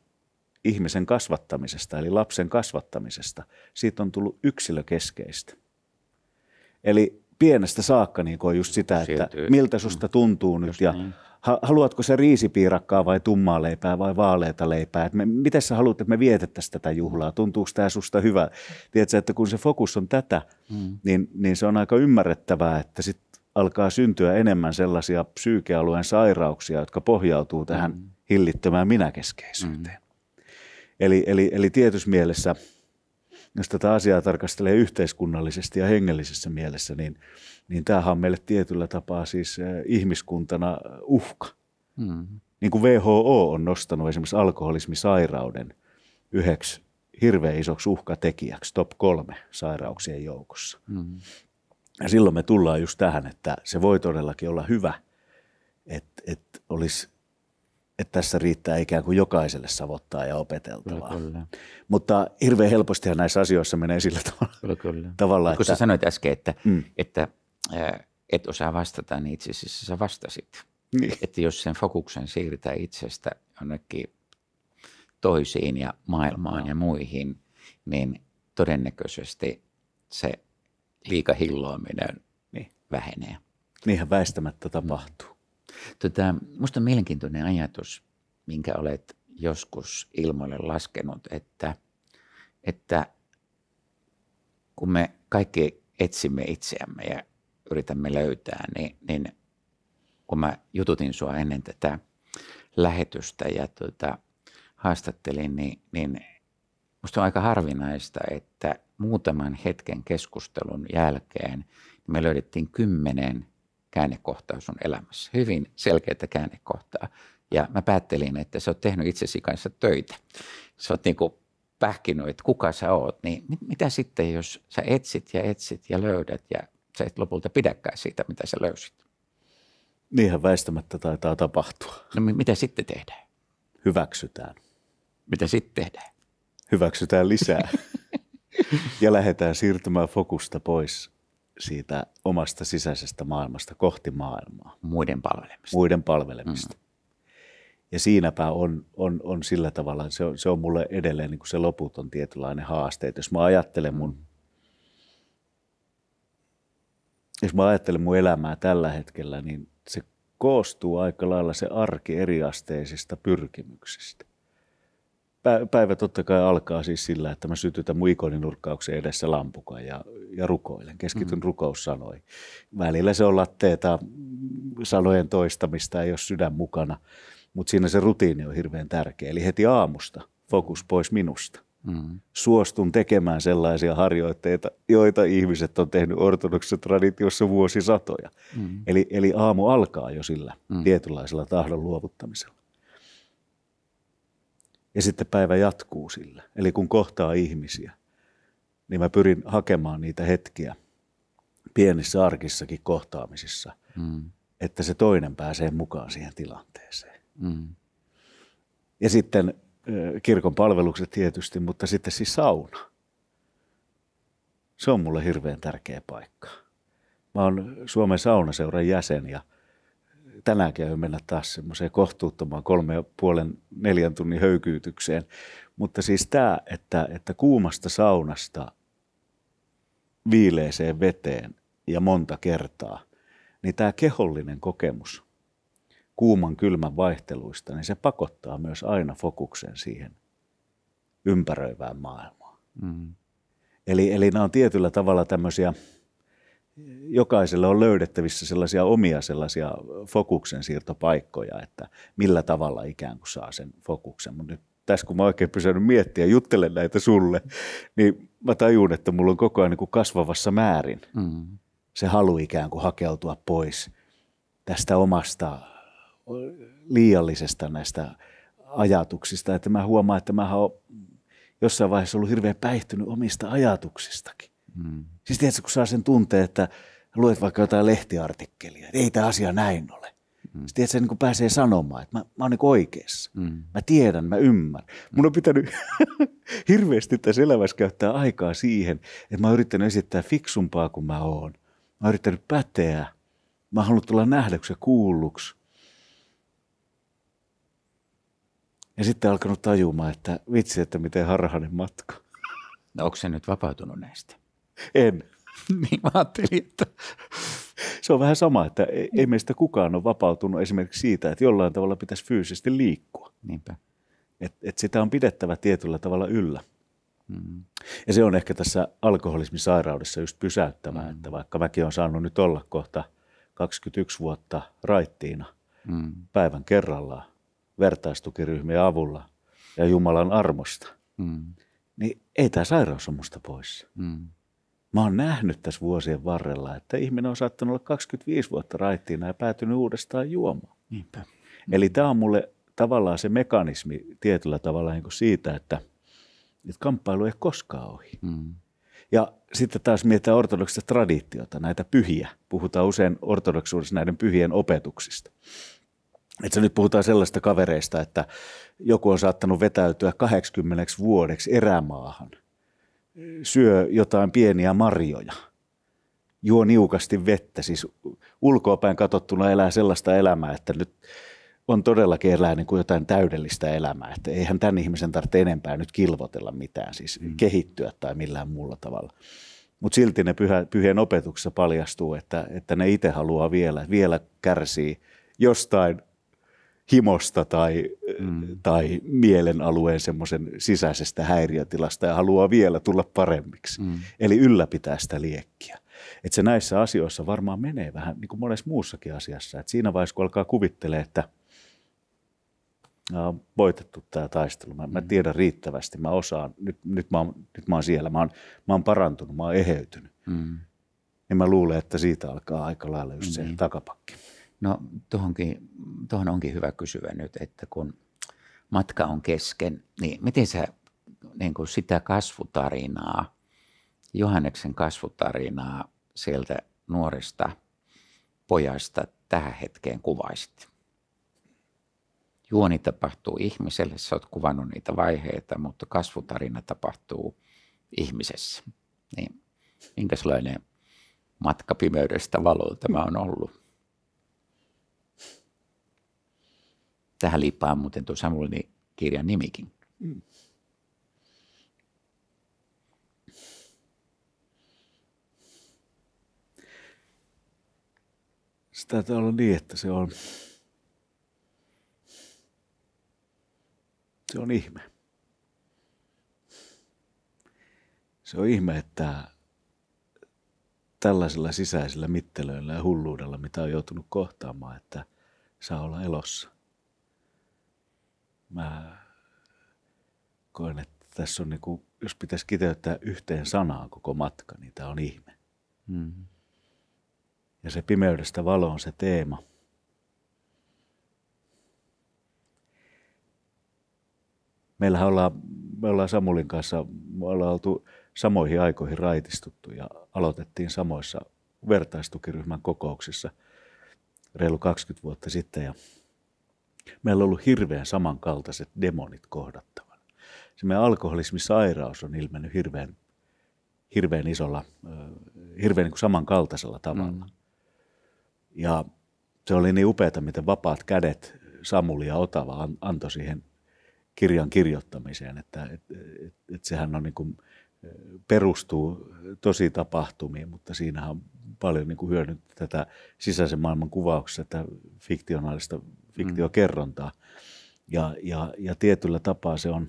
ihmisen kasvattamisesta, eli lapsen kasvattamisesta, siitä on tullut yksilökeskeistä. Eli pienestä saakka niin on just sitä, että miltä susta mm. tuntuu mm. nyt ja niin. haluatko se riisipiirakkaa vai tummaa leipää vai vaaleita leipää. Että me, miten sä haluat, että me vietettäisiin tätä juhlaa? Tuntuuko tämä susta hyvä? Tiedätkö, että kun se fokus on tätä, mm. niin, niin se on aika ymmärrettävää, että sit alkaa syntyä enemmän sellaisia psyykealueen sairauksia, jotka pohjautuu tähän mm. hillittömään minäkeskeisyyteen. Mm. Eli, eli, eli tietyssä mielessä, jos tätä asiaa tarkastelee yhteiskunnallisesti ja hengellisessä mielessä, niin, niin tämähän on meille tietyllä tapaa siis eh, ihmiskuntana uhka. Mm. Niin kuin WHO on nostanut esimerkiksi alkoholismisairauden yhdeksi hirveän isoksi uhkatekijäksi top kolme sairauksien joukossa. Mm. Ja silloin me tullaan just tähän, että se voi todellakin olla hyvä, että, että, olisi, että tässä riittää ikään kuin jokaiselle savottaa ja opeteltavaa. Kyllä, kyllä. Mutta hirveän helposti näissä asioissa menee sillä tavalla. Kyllä, kyllä. tavalla että, kun sä sanoit äsken, että, mm. että et osaa vastata, niin itse asiassa sä vastasit. Niin. Että jos sen fokuksen siirtää itsestä jonnekin toisiin ja maailmaan no. ja muihin, niin todennäköisesti se liikahilloaminen niin. vähenee. Niinhän väistämättä tapahtuu. Tota, musta on mielenkiintoinen ajatus, minkä olet joskus ilmoille laskenut, että, että kun me kaikki etsimme itseämme ja yritämme löytää, niin, niin kun mä jututin sua ennen tätä lähetystä ja tuota, haastattelin, niin, niin musta on aika harvinaista, että muutaman hetken keskustelun jälkeen me löydettiin kymmenen käännekohtaa sun elämässä. Hyvin selkeitä käännekohtaa. Ja mä päättelin, että sä oot tehnyt itsesi kanssa töitä. Sä oot niin kuin että kuka sä oot, niin mit, mitä sitten, jos sä etsit ja etsit ja löydät ja sä et lopulta pidäkään siitä, mitä sä löysit? Niinhän väistämättä taitaa tapahtua. No mitä sitten tehdään? Hyväksytään. Mitä sitten tehdään? Hyväksytään lisää. (laughs) (laughs) ja lähdetään siirtymään fokusta pois siitä omasta sisäisestä maailmasta kohti maailmaa. Muiden palvelemista. Muiden palvelemista. Mm. Ja siinäpä on, on, on sillä tavalla, se on, se on mulle edelleen niin kuin se loputon tietynlainen haaste. että jos mä ajattelen mun jos mä ajattelen mun elämää tällä hetkellä, niin se koostuu aika lailla se arki eriasteisista pyrkimyksistä päivä totta kai alkaa siis sillä, että mä sytytän mun ikonin nurkkauksen edessä lampukan ja, ja rukoilen. Keskityn mm. Mm-hmm. sanoi. Välillä se on latteita mm, sanojen toistamista, ei ole sydän mukana, mutta siinä se rutiini on hirveän tärkeä. Eli heti aamusta fokus pois minusta. Mm-hmm. Suostun tekemään sellaisia harjoitteita, joita ihmiset on tehnyt ortodoksissa traditiossa vuosisatoja. Mm-hmm. Eli, eli aamu alkaa jo sillä mm-hmm. tietynlaisella tahdon luovuttamisella. Ja sitten päivä jatkuu sillä. Eli kun kohtaa ihmisiä, niin mä pyrin hakemaan niitä hetkiä pienissä arkissakin kohtaamisissa, mm. että se toinen pääsee mukaan siihen tilanteeseen. Mm. Ja sitten kirkon palvelukset tietysti, mutta sitten siis sauna. Se on mulle hirveän tärkeä paikka. Mä oon Suomen saunaseuran jäsen ja – tänään käy mennä taas semmoiseen kohtuuttomaan kolme ja puolen neljän tunnin höykyytykseen. Mutta siis tämä, että, että kuumasta saunasta viileeseen veteen ja monta kertaa, niin tämä kehollinen kokemus kuuman kylmän vaihteluista, niin se pakottaa myös aina fokuksen siihen ympäröivään maailmaan. Mm. Eli, eli nämä on tietyllä tavalla tämmöisiä jokaisella on löydettävissä sellaisia omia sellaisia fokuksen siirtopaikkoja, että millä tavalla ikään kuin saa sen fokuksen. Mutta nyt tässä kun mä oikein pysähdyn miettiä ja juttelen näitä sulle, niin mä tajun, että mulla on koko ajan niin kuin kasvavassa määrin mm. se halu ikään kuin hakeutua pois tästä omasta liiallisesta näistä ajatuksista. Että mä huomaan, että mä oon jossain vaiheessa ollut hirveän päihtynyt omista ajatuksistakin. Mm. Siis tiedätkö, kun saa sen tunteen, että luet vaikka jotain lehtiartikkelia, että ei tämä asia näin ole. Mm. Sitten siis tiedätkö, niin pääsee sanomaan, että mä, mä oon niin oikeassa. Mm. Mä tiedän, mä ymmärrän. Mun on pitänyt (laughs) hirveästi tässä elämässä käyttää aikaa siihen, että mä oon yrittänyt esittää fiksumpaa kuin mä oon. Mä oon yrittänyt päteä. Mä oon halunnut tulla nähdäksi ja kuulluksi. Ja sitten alkanut tajumaan, että vitsi, että miten harhainen matka. No onko se nyt vapautunut näistä? En. (laughs) niin mä ajattelin, että... Se on vähän sama, että ei meistä kukaan ole vapautunut esimerkiksi siitä, että jollain tavalla pitäisi fyysisesti liikkua. Niinpä. Et, et sitä on pidettävä tietyllä tavalla yllä. Mm. Ja se on ehkä tässä alkoholismisairaudessa just pysäyttävää, mm. että vaikka mäkin on saanut nyt olla kohta 21 vuotta raittiina mm. päivän kerrallaan vertaistukiryhmien avulla ja Jumalan armosta, mm. niin ei tämä sairaus ole musta pois. Mm. Mä oon nähnyt tässä vuosien varrella, että ihminen on saattanut olla 25 vuotta raittiina ja päätynyt uudestaan juomaan. Niinpä. Eli tämä on mulle tavallaan se mekanismi tietyllä tavalla niin siitä, että, että kamppailu ei koskaan ohi. Mm. Ja sitten taas mietitään ortodoksista traditiota, näitä pyhiä. Puhutaan usein ortodoksuudessa näiden pyhien opetuksista. Että nyt puhutaan sellaista kavereista, että joku on saattanut vetäytyä 80 vuodeksi erämaahan – syö jotain pieniä marjoja, juo niukasti vettä, siis ulkoapäin katsottuna elää sellaista elämää, että nyt on todellakin elää niin kuin jotain täydellistä elämää, että eihän tämän ihmisen tarvitse enempää nyt kilvotella mitään, siis mm. kehittyä tai millään muulla tavalla. Mutta silti ne pyhä, pyhien opetuksessa paljastuu, että, että ne itse haluaa vielä, vielä kärsii jostain himosta tai, mm. tai mielenalueen semmoisen sisäisestä häiriötilasta ja haluaa vielä tulla paremmiksi. Mm. Eli ylläpitää sitä liekkiä. Et se näissä asioissa varmaan menee vähän niin kuin monessa muussakin asiassa. Et siinä vaiheessa, kun alkaa kuvittelee, että on äh, voitettu tämä taistelu, mä, mä mm. tiedän riittävästi, mä osaan, nyt, nyt, mä, oon, nyt mä oon siellä, mä oon, mä oon parantunut, mä oon eheytynyt. Mm. Niin mä luulen, että siitä alkaa aika lailla just mm. se niin. takapakki. No tuohonkin, tuohon onkin hyvä kysyä nyt, että kun matka on kesken, niin miten sä niin kuin sitä kasvutarinaa, Johanneksen kasvutarinaa sieltä nuoresta pojasta tähän hetkeen kuvaisit? Juoni tapahtuu ihmiselle, sä oot kuvannut niitä vaiheita, mutta kasvutarina tapahtuu ihmisessä. Niin, minkälainen matka pimeydestä valoon tämä on ollut? Tähän liippaa muuten tuo Samuelin kirjan nimikin. Sitä mm. Se taitaa olla niin, että se on, se on ihme. Se on ihme, että tällaisilla sisäisillä mittelöillä ja hulluudella, mitä on joutunut kohtaamaan, että saa olla elossa mä koen, että tässä on, niin kuin, jos pitäisi kiteyttää yhteen sanaan koko matka, niin tämä on ihme. Mm-hmm. Ja se pimeydestä valo on se teema. Meillähän ollaan, me ollaan Samulin kanssa, me ollaan oltu samoihin aikoihin raitistuttu ja aloitettiin samoissa vertaistukiryhmän kokouksissa reilu 20 vuotta sitten. Ja Meillä on ollut hirveän samankaltaiset demonit kohdattavana. Se meidän alkoholismisairaus on ilmennyt hirveän, hirveän isolla, hirveän niin kuin samankaltaisella tavalla. Mm. Ja se oli niin upeata, miten vapaat kädet Samuli ja Otava antoi siihen kirjan kirjoittamiseen, että et, et, et sehän on niin kuin, perustuu tosi tapahtumiin, mutta siinähän on paljon niin kuin tätä sisäisen maailman kuvauksessa, tätä fiktionaalista fiktiokerrontaa. Mm. Ja, ja, ja tietyllä tapaa se on,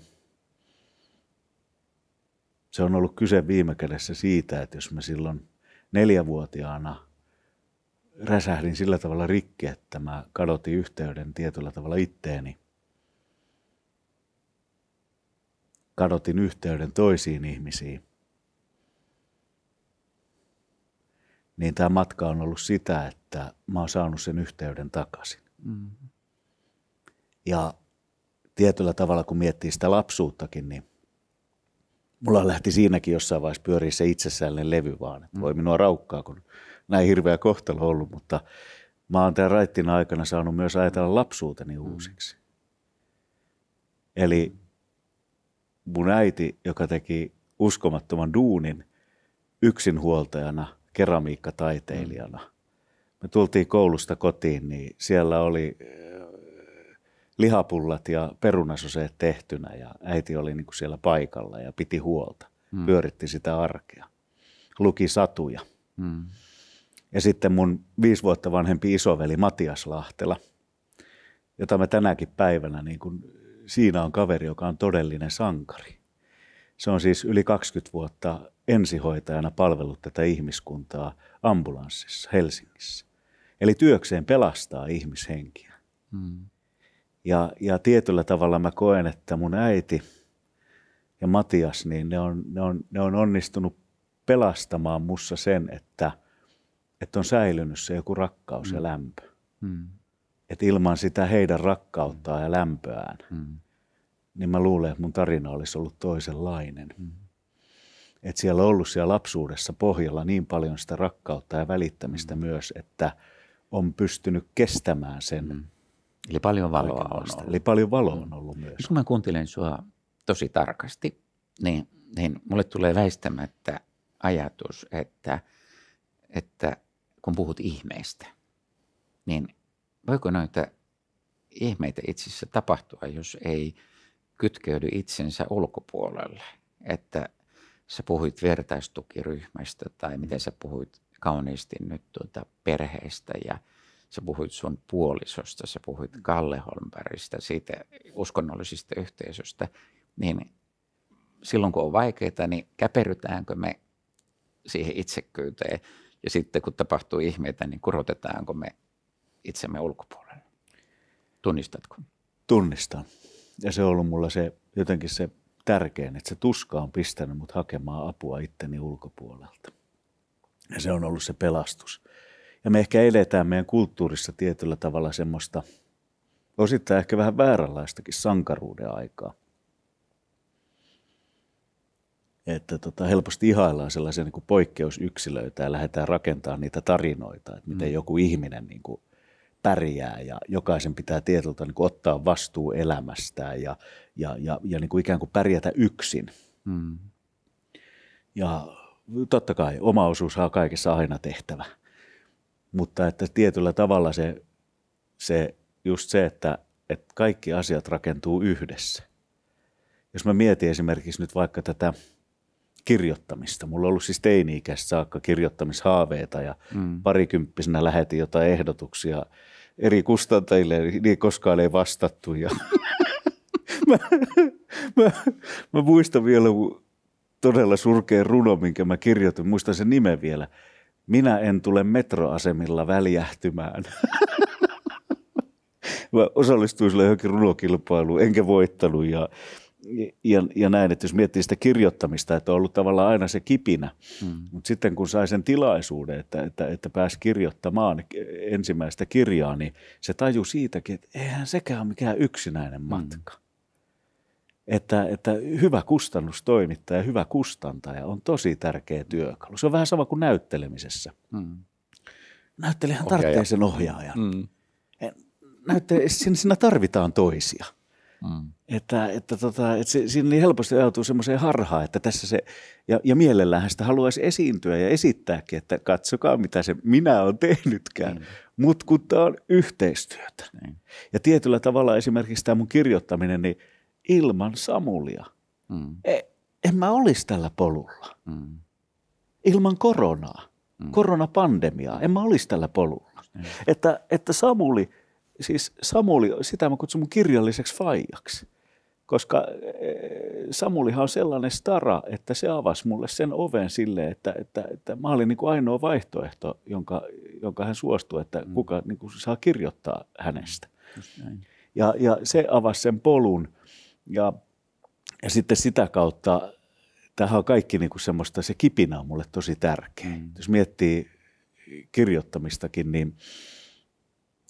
se on ollut kyse viime kädessä siitä, että jos mä silloin neljävuotiaana räsähdin sillä tavalla rikki, että mä kadotin yhteyden tietyllä tavalla itteeni, kadotin yhteyden toisiin ihmisiin, niin tämä matka on ollut sitä, että mä oon saanut sen yhteyden takaisin. Mm-hmm. Ja tietyllä tavalla, kun miettii sitä lapsuuttakin, niin mulla lähti siinäkin jossain vaiheessa pyöriä se itsessään levy vaan. Että mm. voi minua raukkaa, kun näin hirveä kohtalo ollut, mutta mä oon tämän raittin aikana saanut myös ajatella lapsuuteni mm. uusiksi. Eli mun äiti, joka teki uskomattoman duunin yksinhuoltajana, keramiikkataiteilijana. Mm. Me tultiin koulusta kotiin, niin siellä oli lihapullat ja perunasoseet tehtynä ja äiti oli niin kuin siellä paikalla ja piti huolta, mm. pyöritti sitä arkea, luki satuja. Mm. Ja sitten mun viisi vuotta vanhempi isoveli Matias Lahtela, jota mä tänäkin päivänä, niin kuin, siinä on kaveri, joka on todellinen sankari. Se on siis yli 20 vuotta ensihoitajana palvellut tätä ihmiskuntaa ambulanssissa Helsingissä. Eli työkseen pelastaa ihmishenkiä. Mm. Ja, ja tietyllä tavalla mä koen, että mun äiti ja Matias, niin ne on, ne on, ne on onnistunut pelastamaan mussa sen, että, että on säilynyt se joku rakkaus mm. ja lämpö. Mm. Että ilman sitä heidän rakkauttaan mm. ja lämpöään, mm. niin mä luulen, että mun tarina olisi ollut toisenlainen. Mm. Että siellä on ollut siellä lapsuudessa pohjalla niin paljon sitä rakkautta ja välittämistä mm. myös, että on pystynyt kestämään sen mm. Eli paljon valoa on ollut. Eli paljon valoa on ollut myös. Jos kun mä kuuntelen sua tosi tarkasti, niin, niin mulle tulee väistämättä ajatus, että, että kun puhut ihmeistä, niin voiko noita ihmeitä itsessä tapahtua, jos ei kytkeydy itsensä ulkopuolelle? Että sä puhuit vertaistukiryhmästä tai miten sä puhuit kauniisti nyt tuota perheestä ja – Sä puhuit sun puolisosta, sä puhuit Kalle Holmbergista, siitä uskonnollisista yhteisöstä, niin silloin kun on vaikeaa, niin käperytäänkö me siihen itsekkyyteen ja sitten kun tapahtuu ihmeitä, niin kurotetaanko me itsemme ulkopuolelle? Tunnistatko? Tunnistan. Ja se on ollut mulla se, jotenkin se tärkein, että se tuska on pistänyt mut hakemaan apua itteni ulkopuolelta. Ja se on ollut se pelastus. Ja me ehkä eletään meidän kulttuurissa tietyllä tavalla semmoista osittain ehkä vähän vääränlaistakin sankaruuden aikaa. Että tota, helposti ihaillaan sellaisia niin kuin poikkeusyksilöitä ja lähdetään rakentamaan niitä tarinoita, että miten mm. joku ihminen niin kuin pärjää ja jokaisen pitää tietyltä niin kuin ottaa vastuu elämästään ja, ja, ja, ja niin kuin ikään kuin pärjätä yksin. Mm. Ja totta kai oma osuus on kaikessa aina tehtävä – mutta että tietyllä tavalla se, se just se, että, että kaikki asiat rakentuu yhdessä. Jos mä mietin esimerkiksi nyt vaikka tätä kirjoittamista. Mulla on ollut siis teini saakka kirjoittamishaaveita ja mm. parikymppisenä lähetin jotain ehdotuksia eri kustantajille, niin koskaan ei vastattu. Ja (laughs) mä, mä, mä muistan vielä todella surkeen runo, minkä mä kirjoitin, muistan sen nimen vielä – minä en tule metroasemilla väljähtymään. (laughs) Mä osallistuin sille johonkin runokilpailuun, enkä voittanut ja, ja, ja näin, että jos miettii sitä kirjoittamista, että on ollut tavallaan aina se kipinä, mm. mutta sitten kun sai sen tilaisuuden, että, että, että pääsi kirjoittamaan ensimmäistä kirjaa, niin se taju siitäkin, että eihän sekään ole mikään yksinäinen matka. Mm että, että hyvä kustannustoimittaja, hyvä kustantaja on tosi tärkeä työkalu. Se on vähän sama kuin näyttelemisessä. Mm. Näyttelijähän Ohjaaja. tarvitsee sen ohjaajan. Mm. Eh, näyttelijä, siinä, siinä tarvitaan toisia. Mm. Että, että, tota, että se, siinä niin helposti ajautuu semmoiseen harhaan, että tässä se, ja, ja mielellään sitä haluaisi esiintyä ja esittääkin, että katsokaa mitä se minä olen tehnytkään, mm. Niin. mutta kun tämä on yhteistyötä. Mm. Ja tietyllä tavalla esimerkiksi tämä mun kirjoittaminen, niin – ilman Samulia. Mm. E, en mä olisi tällä polulla. Mm. Ilman koronaa, mm. koronapandemiaa, en mä olisi tällä polulla. Mm. Että, että Samuli, siis Samuli, sitä mä kutsun mun kirjalliseksi faijaksi. Koska e, Samulihan on sellainen stara, että se avasi mulle sen oven sille, että, että, että mä olin niin kuin ainoa vaihtoehto, jonka, jonka hän suostui, että mm. kuka niin kuin saa kirjoittaa hänestä. Ja, ja se avasi sen polun ja, ja sitten sitä kautta, tämähän on kaikki niin kuin semmoista, se kipinä on mulle tosi tärkeä. Mm. Jos miettii kirjoittamistakin, niin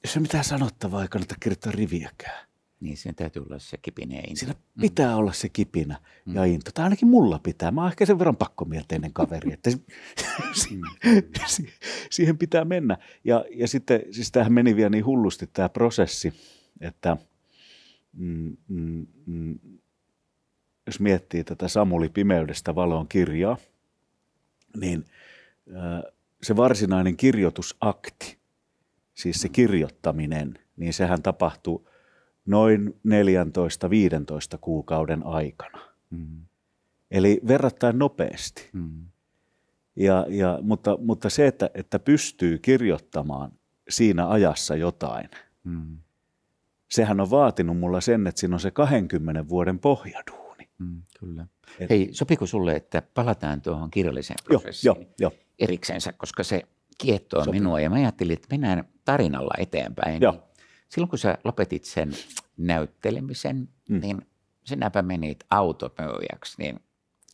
jos ei mitään sanottavaa, ei kannata kirjoittaa riviäkään. Niin, siinä täytyy olla se kipinä ja into. Siinä pitää mm. olla se kipinä mm. ja into. Tai ainakin mulla pitää. Mä oon ehkä sen verran pakkomielteinen kaveri, että (laughs) mm. siihen pitää mennä. Ja, ja sitten, siis tämähän meni vielä niin hullusti tämä prosessi, että – mm, mm, mm, jos miettii tätä Samuli pimeydestä valoon kirjaa, niin äh, se varsinainen kirjoitusakti, siis se kirjoittaminen, niin sehän tapahtuu noin 14-15 kuukauden aikana. Mm. Eli verrattain nopeasti. Mm. Ja, ja, mutta, mutta se, että, että pystyy kirjoittamaan siinä ajassa jotain, mm sehän on vaatinut mulla sen, että siinä on se 20 vuoden pohjaduuni. Mm, kyllä. Et, Hei, sopiko sulle, että palataan tuohon kirjalliseen prosessiin jo, jo, jo. eriksensä, koska se kiehtoo Sopi. minua ja mä ajattelin, että mennään tarinalla eteenpäin. Jo. silloin kun sä lopetit sen näyttelemisen, mm. niin sinäpä menit autopöyjäksi, niin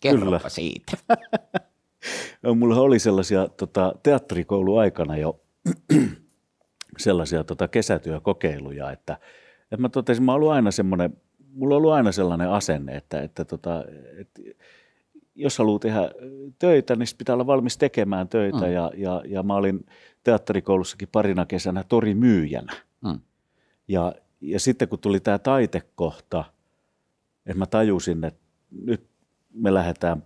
kerropa Kyllä. siitä. no, (laughs) mulla oli sellaisia tota, teatterikoulu aikana jo (clears throat) sellaisia tota, kesätyökokeiluja, että – että mä totesin, mä ollut aina semmoinen, mulla on ollut aina sellainen asenne, että, että, tota, että jos haluaa tehdä töitä, niin pitää olla valmis tekemään töitä. Mm. Ja, ja, ja mä olin teatterikoulussakin parina kesänä torimyyjänä. Mm. Ja, ja sitten kun tuli tämä taitekohta, että mä tajusin, että nyt me lähdetään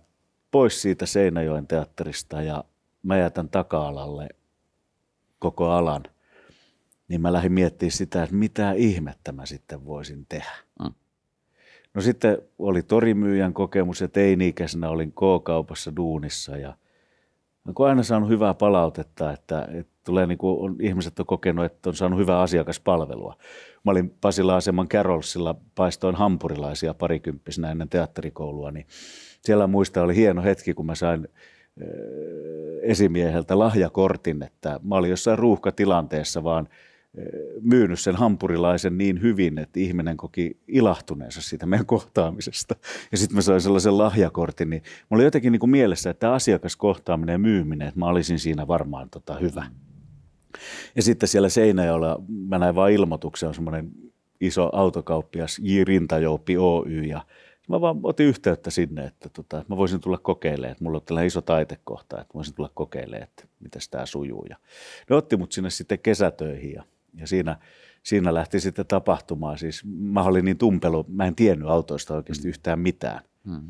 pois siitä Seinäjoen teatterista ja mä jätän taka-alalle koko alan – niin mä lähdin miettimään sitä, että mitä ihmettä mä sitten voisin tehdä. Mm. No sitten oli torimyyjän kokemus ja teini-ikäisenä olin K-kaupassa duunissa ja kun aina saanut hyvää palautetta, että, että tulee niin kuin on, ihmiset on kokenut, että on saanut hyvää asiakaspalvelua. Mä olin Pasila-aseman Carolsilla, paistoin hampurilaisia parikymppisenä ennen teatterikoulua, niin siellä muista oli hieno hetki, kun mä sain eh, esimieheltä lahjakortin, että mä olin jossain ruuhkatilanteessa vaan – myynyt sen hampurilaisen niin hyvin, että ihminen koki ilahtuneensa siitä meidän kohtaamisesta. Ja sitten mä sain sellaisen lahjakortin, niin mulla oli jotenkin niin kuin mielessä, että asiakaskohtaaminen ja myyminen, että mä olisin siinä varmaan tota hyvä. Ja sitten siellä Seinäjoella mä näin vaan ilmoituksen, on semmoinen iso autokauppias J. Rintajouppi Oy ja mä vaan otin yhteyttä sinne, että, tota, että mä voisin tulla kokeilemaan, että mulla on tällainen iso taitekohta, että voisin tulla kokeilemaan, että miten tämä sujuu. Ja ne otti mut sinne sitten kesätöihin ja ja siinä, siinä lähti sitten tapahtumaan. Siis mä olin niin tumpelu, mä en tiennyt autoista oikeasti mm. yhtään mitään. Mm.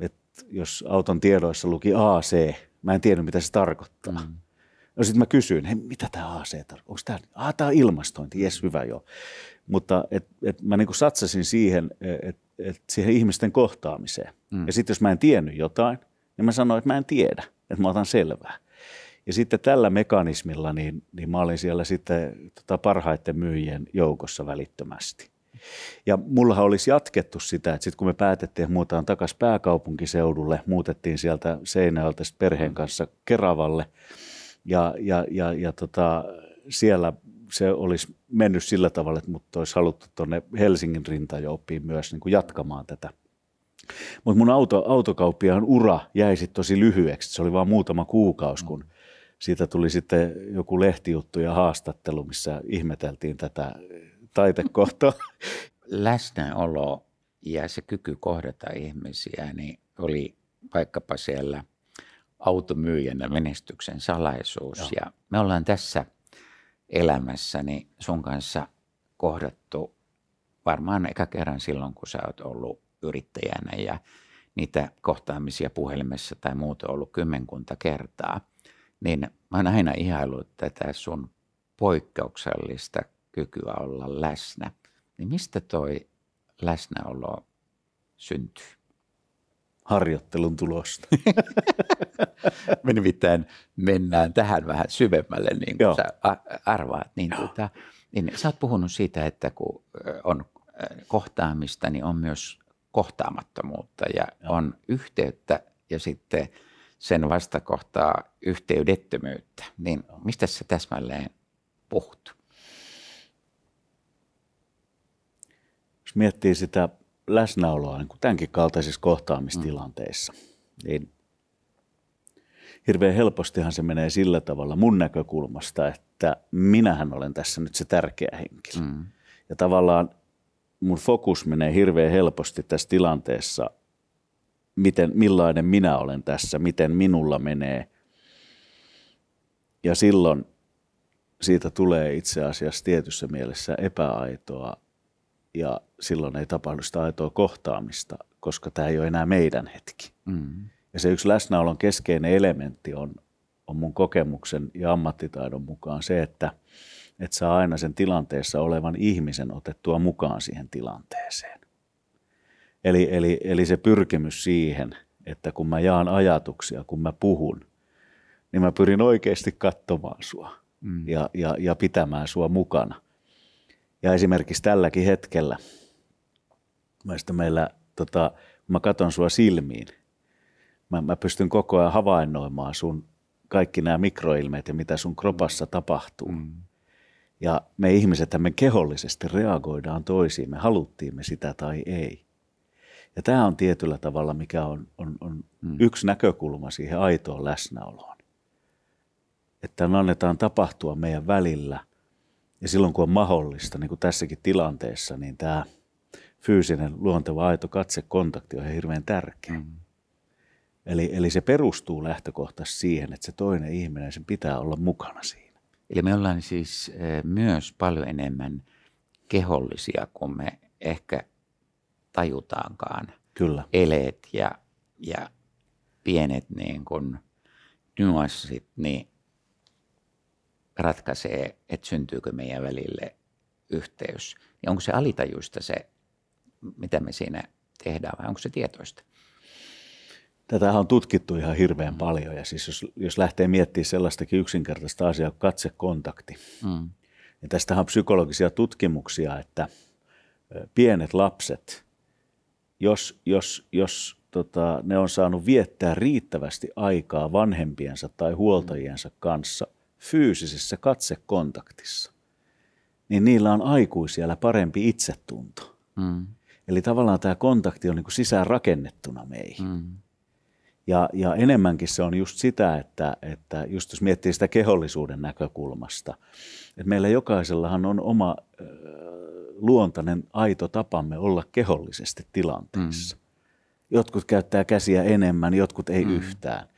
Et jos auton tiedoissa luki AC, mä en tiennyt mitä se tarkoittaa. Mm. No sitten mä kysyin, hei, mitä tämä AC tarkoittaa? Onko tämä, ah, ilmastointi, jes hyvä joo. Mutta et, et mä niinku satsasin siihen, e, et, et siihen ihmisten kohtaamiseen. Mm. Ja sitten jos mä en tiennyt jotain, niin mä sanoin, että mä en tiedä, että mä otan selvää. Ja sitten tällä mekanismilla niin, niin mä olin siellä sitten tota parhaiten myyjien joukossa välittömästi. Ja mullahan olisi jatkettu sitä, että sitten kun me päätettiin, että muutaan takaisin pääkaupunkiseudulle, muutettiin sieltä Seinäjältä perheen kanssa Keravalle ja, ja, ja, ja tota, siellä se olisi mennyt sillä tavalla, että mut olisi haluttu tuonne Helsingin rintajouppiin myös niin kuin jatkamaan tätä. Mutta mun auto, autokauppiaan ura jäi sitten tosi lyhyeksi. Se oli vain muutama kuukausi, kun siitä tuli sitten joku lehtijuttu ja haastattelu, missä ihmeteltiin tätä taitekohtaa. (laughs) Läsnäolo ja se kyky kohdata ihmisiä, niin oli vaikkapa siellä automyyjänä menestyksen salaisuus. Joo. Ja me ollaan tässä elämässäni niin sun kanssa kohdattu varmaan eka kerran silloin, kun sä oot ollut yrittäjänä ja niitä kohtaamisia puhelimessa tai muuta on ollut kymmenkunta kertaa – niin mä oon aina ihailut tätä sun poikkeuksellista kykyä olla läsnä. Niin mistä toi läsnäolo syntyy? Harjoittelun tulosta. (laughs) me nimittäin mennään tähän vähän syvemmälle, niin kuin sä arvaat. Niin, tuota, niin sä oot puhunut siitä, että kun on kohtaamista, niin on myös kohtaamattomuutta ja Joo. on yhteyttä ja sitten – sen vastakohtaa yhteydettömyyttä, niin mistä se täsmälleen puhut? Jos miettii sitä läsnäoloa niin kuin tämänkin kaltaisissa kohtaamistilanteissa, mm. niin hirveän helpostihan se menee sillä tavalla mun näkökulmasta, että minähän olen tässä nyt se tärkeä henkilö. Mm. Ja tavallaan mun fokus menee hirveän helposti tässä tilanteessa miten, millainen minä olen tässä, miten minulla menee. Ja silloin siitä tulee itse asiassa tietyssä mielessä epäaitoa ja silloin ei tapahdu sitä aitoa kohtaamista, koska tämä ei ole enää meidän hetki. Mm-hmm. Ja se yksi läsnäolon keskeinen elementti on, on mun kokemuksen ja ammattitaidon mukaan se, että et saa aina sen tilanteessa olevan ihmisen otettua mukaan siihen tilanteeseen. Eli, eli, eli se pyrkimys siihen, että kun mä jaan ajatuksia, kun mä puhun, niin mä pyrin oikeasti katsomaan sua mm. ja, ja, ja pitämään sua mukana. Ja esimerkiksi tälläkin hetkellä, mä meillä, tota, kun mä katson sua silmiin, mä, mä pystyn koko ajan havainnoimaan sun kaikki nämä mikroilmeet ja mitä sun kropassa mm. tapahtuu. Mm. Ja me ihmiset, me kehollisesti reagoidaan toisiin, me haluttiin me sitä tai ei. Ja tämä on tietyllä tavalla, mikä on, on, on mm. yksi näkökulma siihen aitoon läsnäoloon. Että me annetaan tapahtua meidän välillä. Ja silloin kun on mahdollista, niin kuin tässäkin tilanteessa, niin tämä fyysinen, luonteva, aito katsekontakti on hirveän tärkeä. Mm. Eli, eli se perustuu lähtökohtaisesti siihen, että se toinen ihminen, sen pitää olla mukana siinä. Eli me ollaan siis eh, myös paljon enemmän kehollisia kuin me ehkä tajutaankaan Kyllä. eleet ja, ja pienet niin kuin nyanssit, niin ratkaisee, että syntyykö meidän välille yhteys. Ja onko se alitajuista se, mitä me siinä tehdään, vai onko se tietoista? Tätä on tutkittu ihan hirveän mm. paljon. Ja siis jos, jos lähtee miettimään sellaistakin yksinkertaista asiaa kuin katsekontakti, mm. tästähän on psykologisia tutkimuksia, että pienet lapset – jos, jos, jos tota, ne on saanut viettää riittävästi aikaa vanhempiensa tai huoltajiensa kanssa fyysisessä katsekontaktissa, niin niillä on aikuisilla parempi itsetunto. Mm. Eli tavallaan tämä kontakti on niin kuin sisään rakennettuna meihin. Mm. Ja, ja enemmänkin se on just sitä, että, että just jos miettii sitä kehollisuuden näkökulmasta, että meillä jokaisellahan on oma luontainen, aito tapamme olla kehollisesti tilanteessa. Mm. Jotkut käyttää käsiä enemmän, jotkut ei mm. yhtään.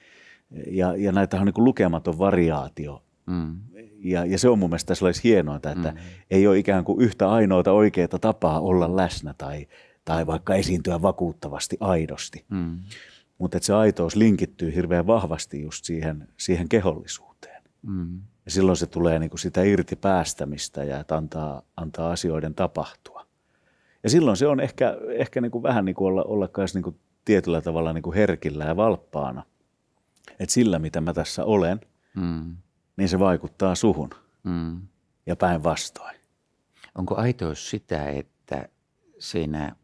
Ja, ja näitä on niin lukematon variaatio. Mm. Ja, ja se on mun mielestä tässä olisi hienointa, että mm. ei ole ikään kuin yhtä ainoata oikeaa tapaa olla läsnä tai, tai vaikka esiintyä vakuuttavasti aidosti. Mm. Mutta se aitous linkittyy hirveän vahvasti just siihen, siihen kehollisuuteen. Mm. Ja silloin se tulee niin kuin sitä irti päästämistä ja että antaa, antaa asioiden tapahtua. Ja silloin se on ehkä, ehkä niin kuin vähän niin kuin olla, olla kai niin kuin tietyllä tavalla niin kuin herkillä ja valppaana. Että sillä, mitä mä tässä olen, mm. niin se vaikuttaa suhun mm. ja päinvastoin. Onko aitous sitä, että siinä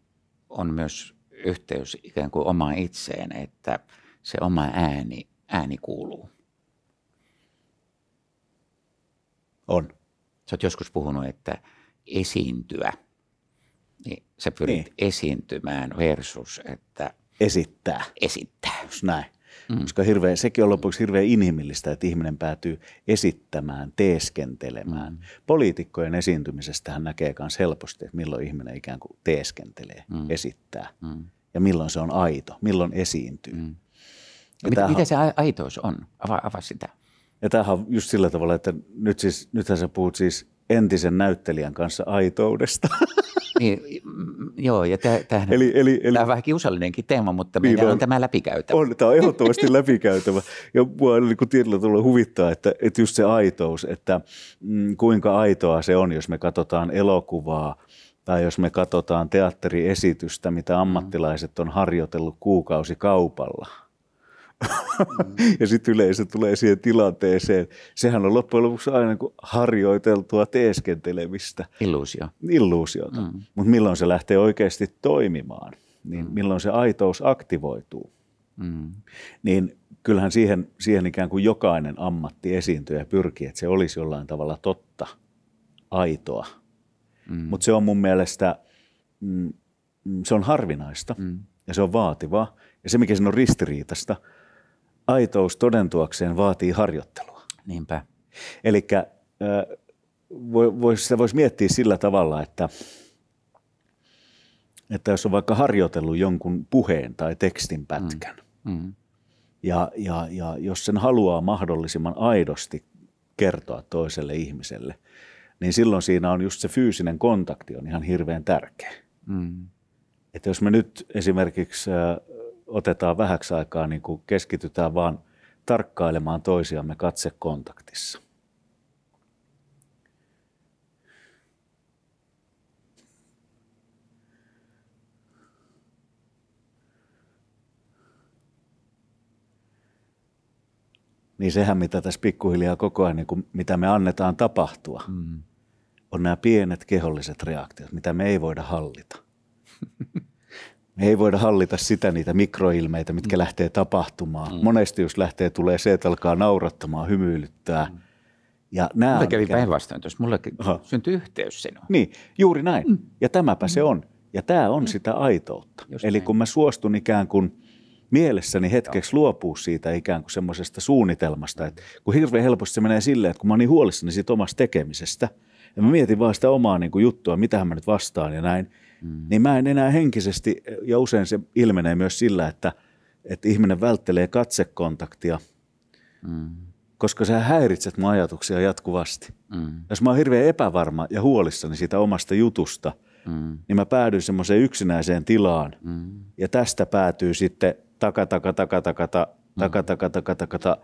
on myös yhteys ikään kuin omaan itseen, että se oma ääni, ääni kuuluu? On. Sä oot joskus puhunut, että esiintyä. Niin sä pyrit niin. esiintymään versus, että... Esittää. Esittää. Just näin. Mm. Koska hirveä, sekin on lopuksi hirveän inhimillistä, että ihminen päätyy esittämään, teeskentelemään. Mm. Poliitikkojen hän näkee myös helposti, että milloin ihminen ikään kuin teeskentelee, mm. esittää. Mm. Ja milloin se on aito, milloin esiintyy. Mm. Mit, mitä se aitous on? Avaa, avaa sitä. Ja tämähän on just sillä tavalla, että nyt siis, nythän sä puhut siis entisen näyttelijän kanssa aitoudesta. (laughs) Niin, mm, joo, ja tämähän, eli, eli, eli, tämä on vähän kiusallinenkin teema, mutta meidän niin on, no on tämä läpikäytävä. On, tämä on ehdottomasti (laughs) läpikäytävä. Ja mua niin kuin tietyllä tavalla huvittaa, että, että just se aitous, että mm, kuinka aitoa se on, jos me katsotaan elokuvaa – tai jos me katsotaan teatteriesitystä, mitä mm. ammattilaiset on harjoitellut kuukausi kaupalla. Mm. (laughs) ja sitten yleisö tulee siihen tilanteeseen. Sehän on loppujen lopuksi aina kuin harjoiteltua teeskentelemistä. Illuusio. Illuusiota. Mm. Mutta milloin se lähtee oikeasti toimimaan, niin mm. milloin se aitous aktivoituu. Mm. Niin kyllähän siihen, siihen ikään kuin jokainen ammatti esiintyjä pyrkii, että se olisi jollain tavalla totta, aitoa. Mm. Mutta se on mun mielestä, mm, mm, se on harvinaista mm. ja se on vaativaa. Ja se, mikä siinä on ristiriitasta – aitous todentuakseen vaatii harjoittelua. Niinpä. Eli vois, sitä voisi miettiä sillä tavalla, että, että jos on vaikka harjoitellut jonkun puheen tai tekstin mm. pätkän, mm. Mm. Ja, ja, ja jos sen haluaa mahdollisimman aidosti kertoa toiselle ihmiselle, niin silloin siinä on just se fyysinen kontakti on ihan hirveän tärkeä. Mm. Että jos me nyt esimerkiksi otetaan vähäksi aikaa, niin kuin keskitytään vaan tarkkailemaan toisiamme katsekontaktissa. niin sehän, mitä tässä pikkuhiljaa koko ajan, niin kuin, mitä me annetaan tapahtua, mm. on nämä pienet keholliset reaktiot, mitä me ei voida hallita. (laughs) Me ei voida hallita sitä niitä mikroilmeitä, mitkä mm. lähtee tapahtumaan. Mm. Monesti jos lähtee, tulee se, että alkaa naurattamaan, hymyilyttää. Mm. Ja nämä Mulle kävi päinvastoin tuossa. Mulle Aha. syntyi yhteys sinua. Niin, juuri näin. Mm. Ja tämäpä mm. se on. Ja tämä on mm. sitä aitoutta. Just Eli näin. kun mä suostun ikään kuin mielessäni hetkeksi Joo. luopua siitä ikään kuin semmoisesta suunnitelmasta. Että kun hirveän helposti se menee silleen, että kun mä oon niin huolissani siitä omasta tekemisestä, ja mä mietin vaan sitä omaa niin kuin juttua, mitä mä nyt vastaan ja näin, Mm. Niin mä en enää henkisesti, ja usein se ilmenee myös sillä, että, että ihminen välttelee katsekontaktia, mm. koska sä häiritset mun ajatuksia jatkuvasti. Mm. Jos mä oon hirveän epävarma ja huolissani siitä omasta jutusta, mm. niin mä päädyin semmoiseen yksinäiseen tilaan. Mm. Ja tästä päätyy sitten taka, taka, taka, taka, taka, mm. taka, taka, taka, taka, taka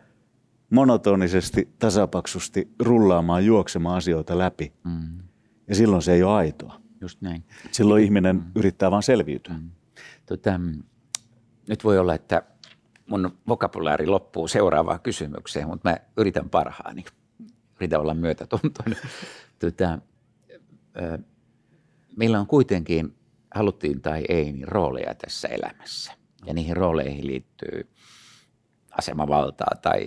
monotonisesti, tasapaksusti rullaamaan, juoksemaan asioita läpi. Mm. Ja silloin se ei ole aitoa just näin. Silloin niin ihminen mm. yrittää vain selviytyä. Mm. Tota, nyt voi olla, että mun vokabulaari loppuu seuraavaan kysymykseen, mutta mä yritän parhaani. Yritän olla myötätuntoinen. (laughs) tota, meillä on kuitenkin, haluttiin tai ei, niin rooleja tässä elämässä. Ja niihin rooleihin liittyy asemavaltaa tai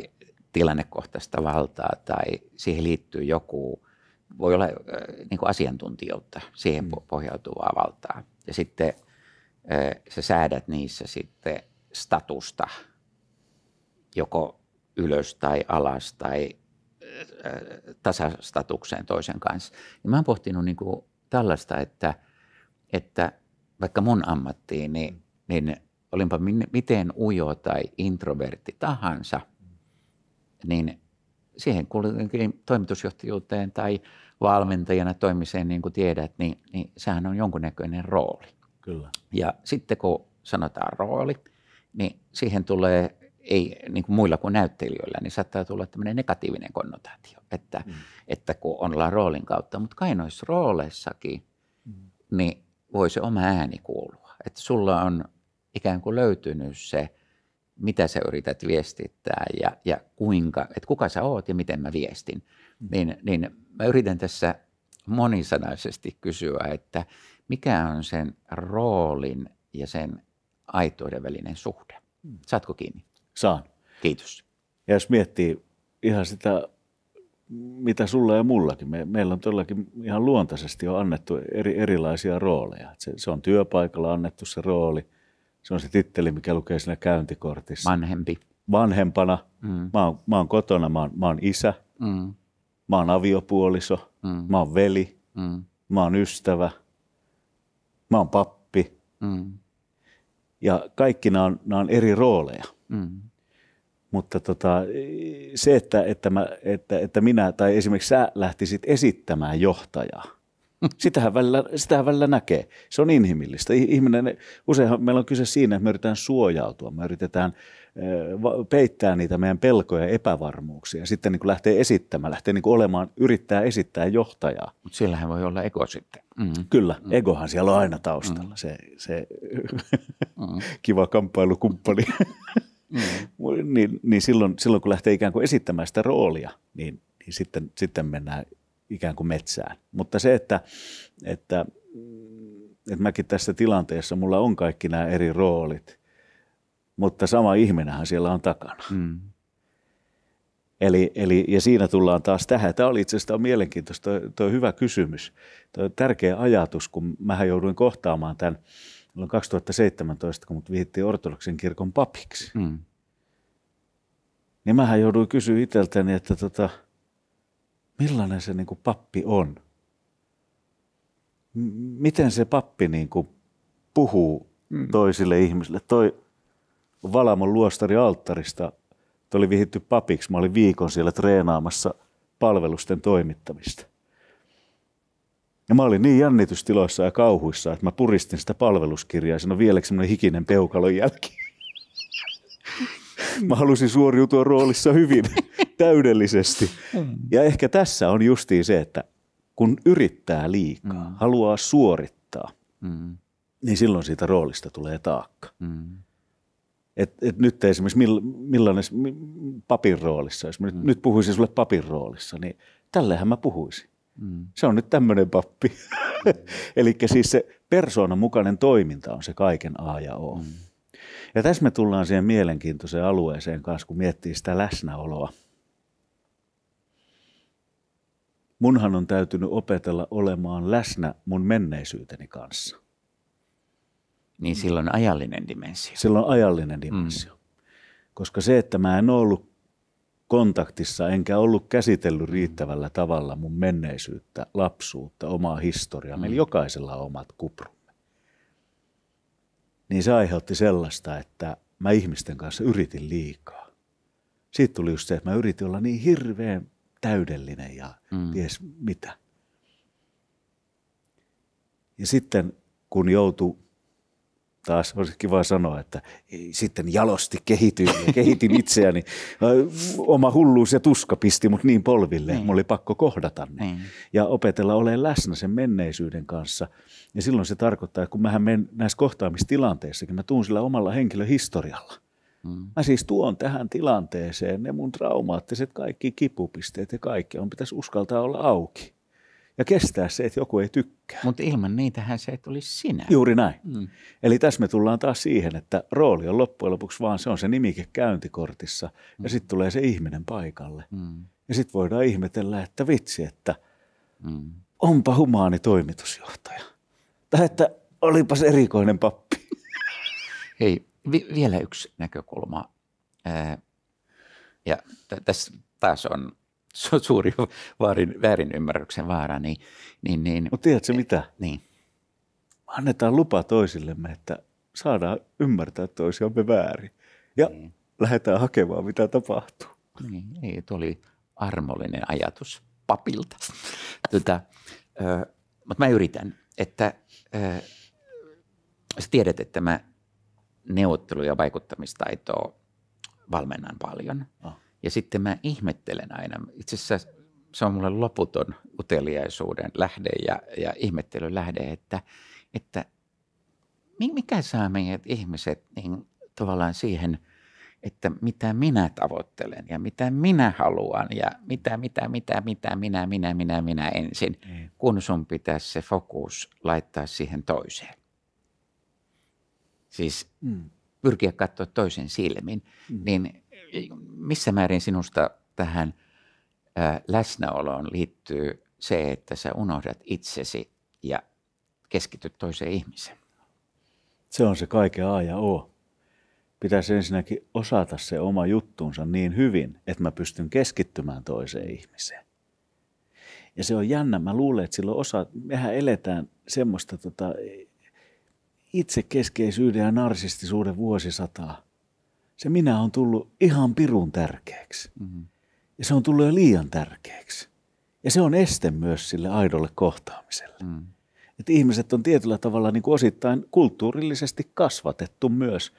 tilannekohtaista valtaa tai siihen liittyy joku – voi olla äh, niin kuin asiantuntijoutta, siihen mm. pohjautuvaa valtaa. Ja sitten äh, sä säädät niissä sitten statusta joko ylös tai alas tai äh, tasastatukseen toisen kanssa. Ja mä oon pohtinut niin kuin tällaista, että, että vaikka mun ammattiin, niin, mm. niin olinpa miten ujo tai introvertti tahansa, mm. niin siihen kuitenkin toimitusjohtajuuteen tai valmentajana toimiseen, niin kuin tiedät, niin, niin sehän on jonkunnäköinen rooli. Kyllä. Ja sitten kun sanotaan rooli, niin siihen tulee ei niin kuin muilla kuin näyttelijöillä, niin saattaa tulla tämmöinen negatiivinen konnotaatio, että, mm. että kun ollaan roolin kautta, mutta kai noissa rooleissakin, mm. niin voi se oma ääni kuulua. Että sulla on ikään kuin löytynyt se mitä sä yrität viestittää ja, ja kuinka, että kuka sä oot ja miten mä viestin. Mm. Niin, niin mä yritän tässä monisanaisesti kysyä, että mikä on sen roolin ja sen aitoiden välinen suhde. Mm. Saatko kiinni? Saan. Kiitos. Ja jos miettii ihan sitä, mitä sulla ja mullakin, me, meillä on todellakin ihan luontaisesti on annettu eri, erilaisia rooleja. Se, se on työpaikalla annettu se rooli – se on se titteli, mikä lukee siinä käyntikortissa. Vanhempi. Vanhempana. Mm. Mä, oon, mä oon kotona, mä oon, mä oon isä, mm. mä oon aviopuoliso, mm. mä oon veli, mm. mä oon ystävä, mä oon pappi. Mm. Ja kaikki nämä on, nämä on eri rooleja. Mm. Mutta tota, se, että, että, mä, että, että minä tai esimerkiksi sä lähtisit esittämään johtajaa – Sitähän välillä, sitähän välillä näkee. Se on inhimillistä. Ihminen, useinhan meillä on kyse siinä, että me yritetään suojautua, me yritetään eh, peittää niitä meidän pelkoja ja epävarmuuksia. Ja sitten niin kuin lähtee esittämään, lähtee niin kuin olemaan, yrittää esittää johtajaa. Mutta sillähän voi olla ego sitten. Mm-hmm. Kyllä, mm-hmm. egohan siellä on aina taustalla. Mm-hmm. Se, se mm (laughs) kiva kamppailukumppani. Mm-hmm. (laughs) niin, niin silloin, silloin kun lähtee ikään kuin esittämään sitä roolia, niin, niin sitten, sitten mennään ikään kuin metsään. Mutta se, että, että, että mäkin tässä tilanteessa, mulla on kaikki nämä eri roolit, mutta sama ihminenhän siellä on takana. Mm. Eli, eli, ja siinä tullaan taas tähän. Tämä oli itse asiassa mielenkiintoista, tuo hyvä kysymys. Tuo tärkeä ajatus, kun mä jouduin kohtaamaan tämän On 2017, kun mut vihittiin ortodoksen kirkon papiksi. Mm. Niin mähän jouduin kysyä itseltäni, että tota – millainen se niin kuin pappi on. M- miten se pappi niin kuin puhuu mm. toisille ihmisille. Toi Valamon luostari alttarista, toi oli vihitty papiksi. Mä olin viikon siellä treenaamassa palvelusten toimittamista. Ja mä olin niin jännitystiloissa ja kauhuissa, että mä puristin sitä palveluskirjaa. Siinä on vieläkin semmoinen hikinen peukalon jälki. (laughs) Mä halusin suoriutua roolissa hyvin. (laughs) täydellisesti. Mm. Ja ehkä tässä on justiin se, että kun yrittää liikaa, mm. haluaa suorittaa, mm. niin silloin siitä roolista tulee taakka. Mm. Et, et nyt esimerkiksi mill, millainen papin roolissa, jos mä nyt, mm. nyt puhuisin sulle papin roolissa, niin tällähän mä puhuisin. Mm. Se on nyt tämmöinen pappi. Mm. (laughs) Eli siis se persoonan mukainen toiminta on se kaiken A ja O. Mm. Ja tässä me tullaan siihen mielenkiintoiseen alueeseen kanssa, kun miettii sitä läsnäoloa. munhan on täytynyt opetella olemaan läsnä mun menneisyyteni kanssa. Niin silloin ajallinen dimensio. Silloin ajallinen dimensio. Mm. Koska se, että mä en ollut kontaktissa enkä ollut käsitellyt riittävällä tavalla mun menneisyyttä, lapsuutta, omaa historiaa. Meillä mm. jokaisella on omat kuprumme. Niin se aiheutti sellaista, että mä ihmisten kanssa yritin liikaa. Siitä tuli just se, että mä yritin olla niin hirveän täydellinen ja mm. ties mitä. Ja sitten kun joutuu taas olisi kiva sanoa, että sitten jalosti kehityin ja kehitin (laughs) itseäni. Oma hulluus ja tuska pisti mut niin polville, että niin. mulla oli pakko kohdata ne. Niin. Ja opetella olemaan läsnä sen menneisyyden kanssa. Ja silloin se tarkoittaa, että kun mähän menen näissä kohtaamistilanteissakin, mä tuun sillä omalla henkilöhistorialla. Mm. Mä siis tuon tähän tilanteeseen ne mun traumaattiset kaikki kipupisteet ja kaikki. On pitäisi uskaltaa olla auki ja kestää se, että joku ei tykkää. Mutta ilman niitähän se et olisi sinä. Juuri näin. Mm. Eli tässä me tullaan taas siihen, että rooli on loppujen lopuksi vaan se on se nimike käyntikortissa mm. ja sitten tulee se ihminen paikalle. Mm. Ja sitten voidaan ihmetellä, että vitsi, että mm. onpa humaani toimitusjohtaja. Tai että olipas erikoinen pappi. Hei, vi, vielä yksi näkökulma. Ää, ja t- tässä taas on su- suuri vaarin, väärinymmärryksen vaara. Niin, niin, niin, Mutta tiedätkö e-, mitä? Niin. Annetaan lupa toisillemme, että saadaan ymmärtää toisiamme väärin. Ja niin. lähdetään hakemaan, mitä tapahtuu. Niin, ei, tuo oli armollinen ajatus papilta. (laughs) Tätä, tota, ö, mutta mä yritän, että ö, sä tiedät, että mä neuvottelu- ja vaikuttamistaitoa valmennan paljon. Oh. Ja sitten mä ihmettelen aina, itse asiassa se on mulle loputon uteliaisuuden lähde ja, ja ihmettelyn lähde, että, että mikä saa meidät ihmiset niin tavallaan siihen, että mitä minä tavoittelen ja mitä minä haluan ja mitä, mitä, mitä, mitä, minä, minä, minä, minä ensin, niin. kun sun pitäisi se fokus laittaa siihen toiseen siis mm. pyrkiä katsoa toisen silmin, mm. niin e, missä määrin sinusta tähän ää, läsnäoloon liittyy se, että sä unohdat itsesi ja keskityt toiseen ihmiseen? Se on se kaiken A ja O. Pitäisi ensinnäkin osata se oma juttuunsa niin hyvin, että mä pystyn keskittymään toiseen ihmiseen. Ja se on jännä. Mä luulen, että silloin osa, mehän eletään semmoista tota, itsekeskeisyyden ja narsistisuuden vuosisataa, se minä on tullut ihan pirun tärkeäksi. Mm-hmm. Ja se on tullut jo liian tärkeäksi. Ja se on este myös sille aidolle kohtaamiselle. Mm. Että ihmiset on tietyllä tavalla niin kuin osittain kulttuurillisesti kasvatettu myös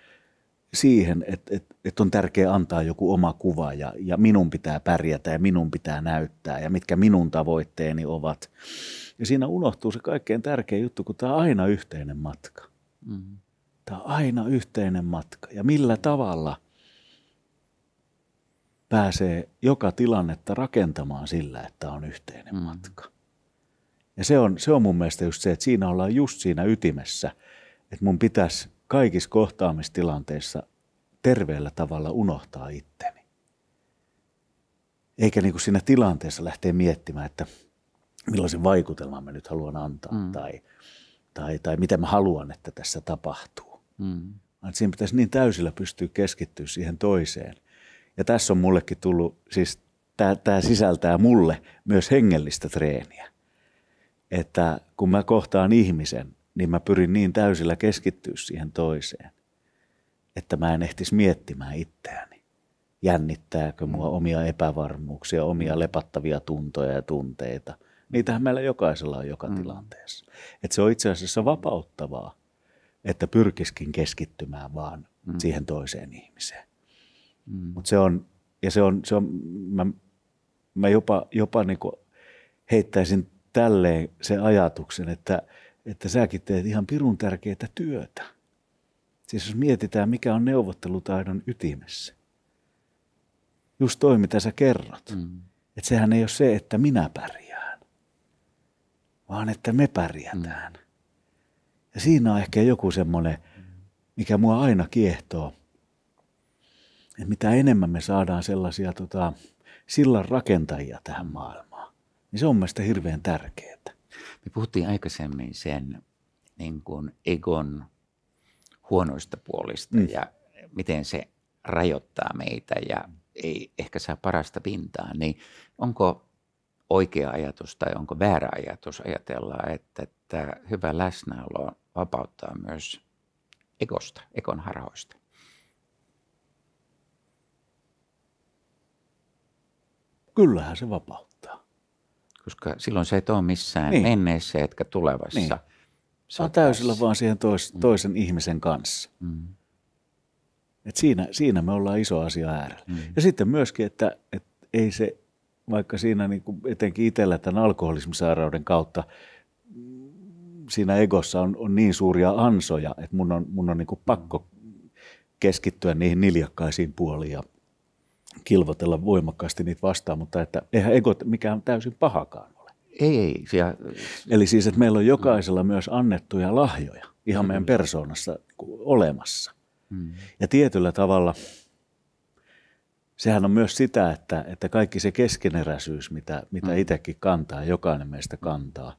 siihen, että, että, että on tärkeää antaa joku oma kuva ja, ja minun pitää pärjätä ja minun pitää näyttää ja mitkä minun tavoitteeni ovat. Ja siinä unohtuu se kaikkein tärkeä juttu, kun tämä on aina yhteinen matka. Mm. Tämä on aina yhteinen matka. Ja millä tavalla pääsee joka tilannetta rakentamaan sillä, että on yhteinen mm. matka. Ja se on, se on mun mielestä just se, että siinä ollaan just siinä ytimessä, että mun pitäisi kaikissa kohtaamistilanteissa terveellä tavalla unohtaa itteni. Eikä niin kuin siinä tilanteessa lähteä miettimään, että millaisen vaikutelman mä nyt haluan antaa mm. tai – tai, tai mitä mä haluan, että tässä tapahtuu. Mm. siinä pitäisi niin täysillä pystyä keskittyä siihen toiseen. Ja tässä on mullekin tullut, siis tämä sisältää mulle myös hengellistä treeniä. Että kun mä kohtaan ihmisen, niin mä pyrin niin täysillä keskittyä siihen toiseen, että mä en ehtisi miettimään itseäni. Jännittääkö mua omia epävarmuuksia, omia lepattavia tuntoja ja tunteita. Niitähän meillä jokaisella on joka mm. tilanteessa. Et se on itse asiassa vapauttavaa, että pyrkiskin keskittymään vaan mm. siihen toiseen ihmiseen. Mm. Mut se on, ja se on, se on mä, mä jopa, jopa niinku heittäisin tälleen sen ajatuksen, että, että säkin teet ihan pirun tärkeää työtä. Siis jos mietitään, mikä on neuvottelutaidon ytimessä. Just toi, mitä sä kerrot. Mm. Että sehän ei ole se, että minä pärjään vaan että me pärjätään. Mm. Ja siinä on ehkä joku semmoinen, mikä mua aina kiehtoo. Että mitä enemmän me saadaan sellaisia tota, sillan rakentajia tähän maailmaan, niin se on mielestäni hirveän tärkeää. Me puhuttiin aikaisemmin sen niin kuin egon huonoista puolista mm. ja miten se rajoittaa meitä ja ei ehkä saa parasta pintaa, niin onko oikea ajatus tai onko väärä ajatus ajatella, että että hyvä läsnäolo vapauttaa myös egosta, ekon harhoista. Kyllähän se vapauttaa. Koska silloin se et ole missään niin. menneessä etkä tulevassa. Niin. Sä on täysillä vaan siihen tois, mm. toisen mm. ihmisen kanssa. Mm. Et siinä, siinä me ollaan iso asia äärellä. Mm. Ja sitten myöskin, että, että ei se vaikka siinä niin kuin etenkin itsellä tämän alkoholismisairauden kautta siinä egossa on, on niin suuria ansoja, että mun on, mun on niin kuin pakko keskittyä niihin niljakkaisiin puoliin ja kilvotella voimakkaasti niitä vastaan, mutta että eihän ego mikään täysin pahakaan ole. Ei, ei. Siellä... Eli siis, että meillä on jokaisella mm. myös annettuja lahjoja ihan meidän mm. persoonassa olemassa. Mm. Ja tietyllä tavalla – sehän on myös sitä, että, että kaikki se keskeneräisyys, mitä, mitä mm. itsekin kantaa, jokainen meistä kantaa,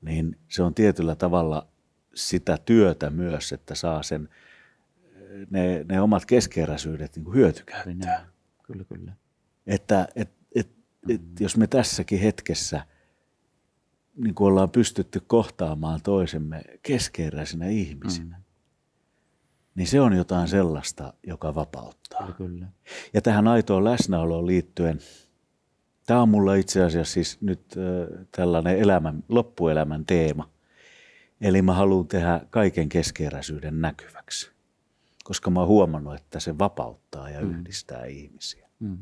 niin se on tietyllä tavalla sitä työtä myös, että saa sen, ne, ne omat keskeneräisyydet niin hyötykäyttää. Niin, kyllä, kyllä. Että et, et, et, mm. jos me tässäkin hetkessä niin kuin ollaan pystytty kohtaamaan toisemme keskeeräisinä ihmisinä, mm niin se on jotain sellaista, joka vapauttaa. Ja kyllä. Ja tähän aitoon läsnäoloon liittyen, tämä on mulla itse asiassa siis nyt äh, tällainen elämän, loppuelämän teema. Eli mä haluan tehdä kaiken keskeräisyyden näkyväksi, koska mä oon huomannut, että se vapauttaa ja mm. yhdistää ihmisiä. Mm.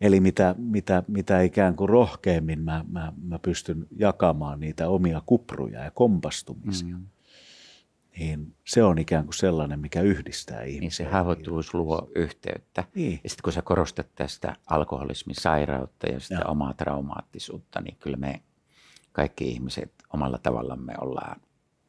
Eli mitä, mitä, mitä ikään kuin rohkeammin mä, mä, mä pystyn jakamaan niitä omia kupruja ja kompastumisia. Mm niin se on ikään kuin sellainen, mikä yhdistää ihmisiä. Niin se haavoittuvuus luo yhteyttä. Niin. Ja sitten kun sä korostat tästä alkoholismin sairautta ja sitä ja. omaa traumaattisuutta, niin kyllä me kaikki ihmiset omalla tavallamme ollaan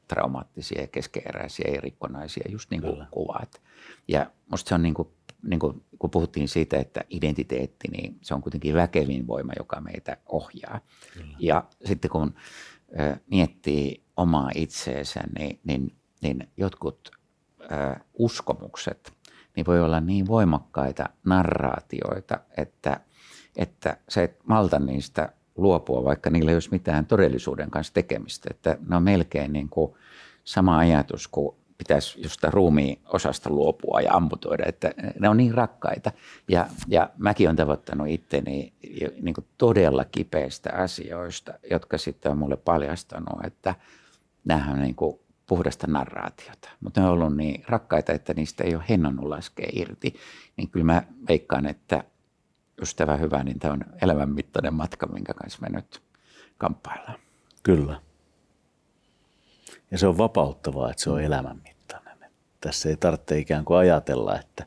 traumaattisia ja keskeeräisiä ja rikkonaisia, just niin kuin kyllä. kuvat. Ja musta se on niin kuin, niin kuin, kun puhuttiin siitä, että identiteetti, niin se on kuitenkin väkevin voima, joka meitä ohjaa. Kyllä. Ja sitten kun ö, miettii omaa itseensä, niin, niin niin jotkut äh, uskomukset niin voi olla niin voimakkaita narraatioita, että, että se et malta niistä luopua, vaikka niillä ei olisi mitään todellisuuden kanssa tekemistä. Että ne on melkein niin kuin sama ajatus kuin pitäisi jostain ruumiin osasta luopua ja amputoida, että ne on niin rakkaita. Ja, ja mäkin olen tavoittanut itteni niin kuin todella kipeistä asioista, jotka sitten on mulle paljastanut, että nämähän on niin kuin puhdasta narraatiota. Mutta ne on ollut niin rakkaita, että niistä ei ole hennonnut laskea irti. Niin kyllä mä veikkaan, että ystävä hyvä, niin tämä on elämänmittainen matka, minkä kanssa me nyt kamppaillaan. Kyllä. Ja se on vapauttavaa, että se on elämänmittainen. Tässä ei tarvitse ikään kuin ajatella, että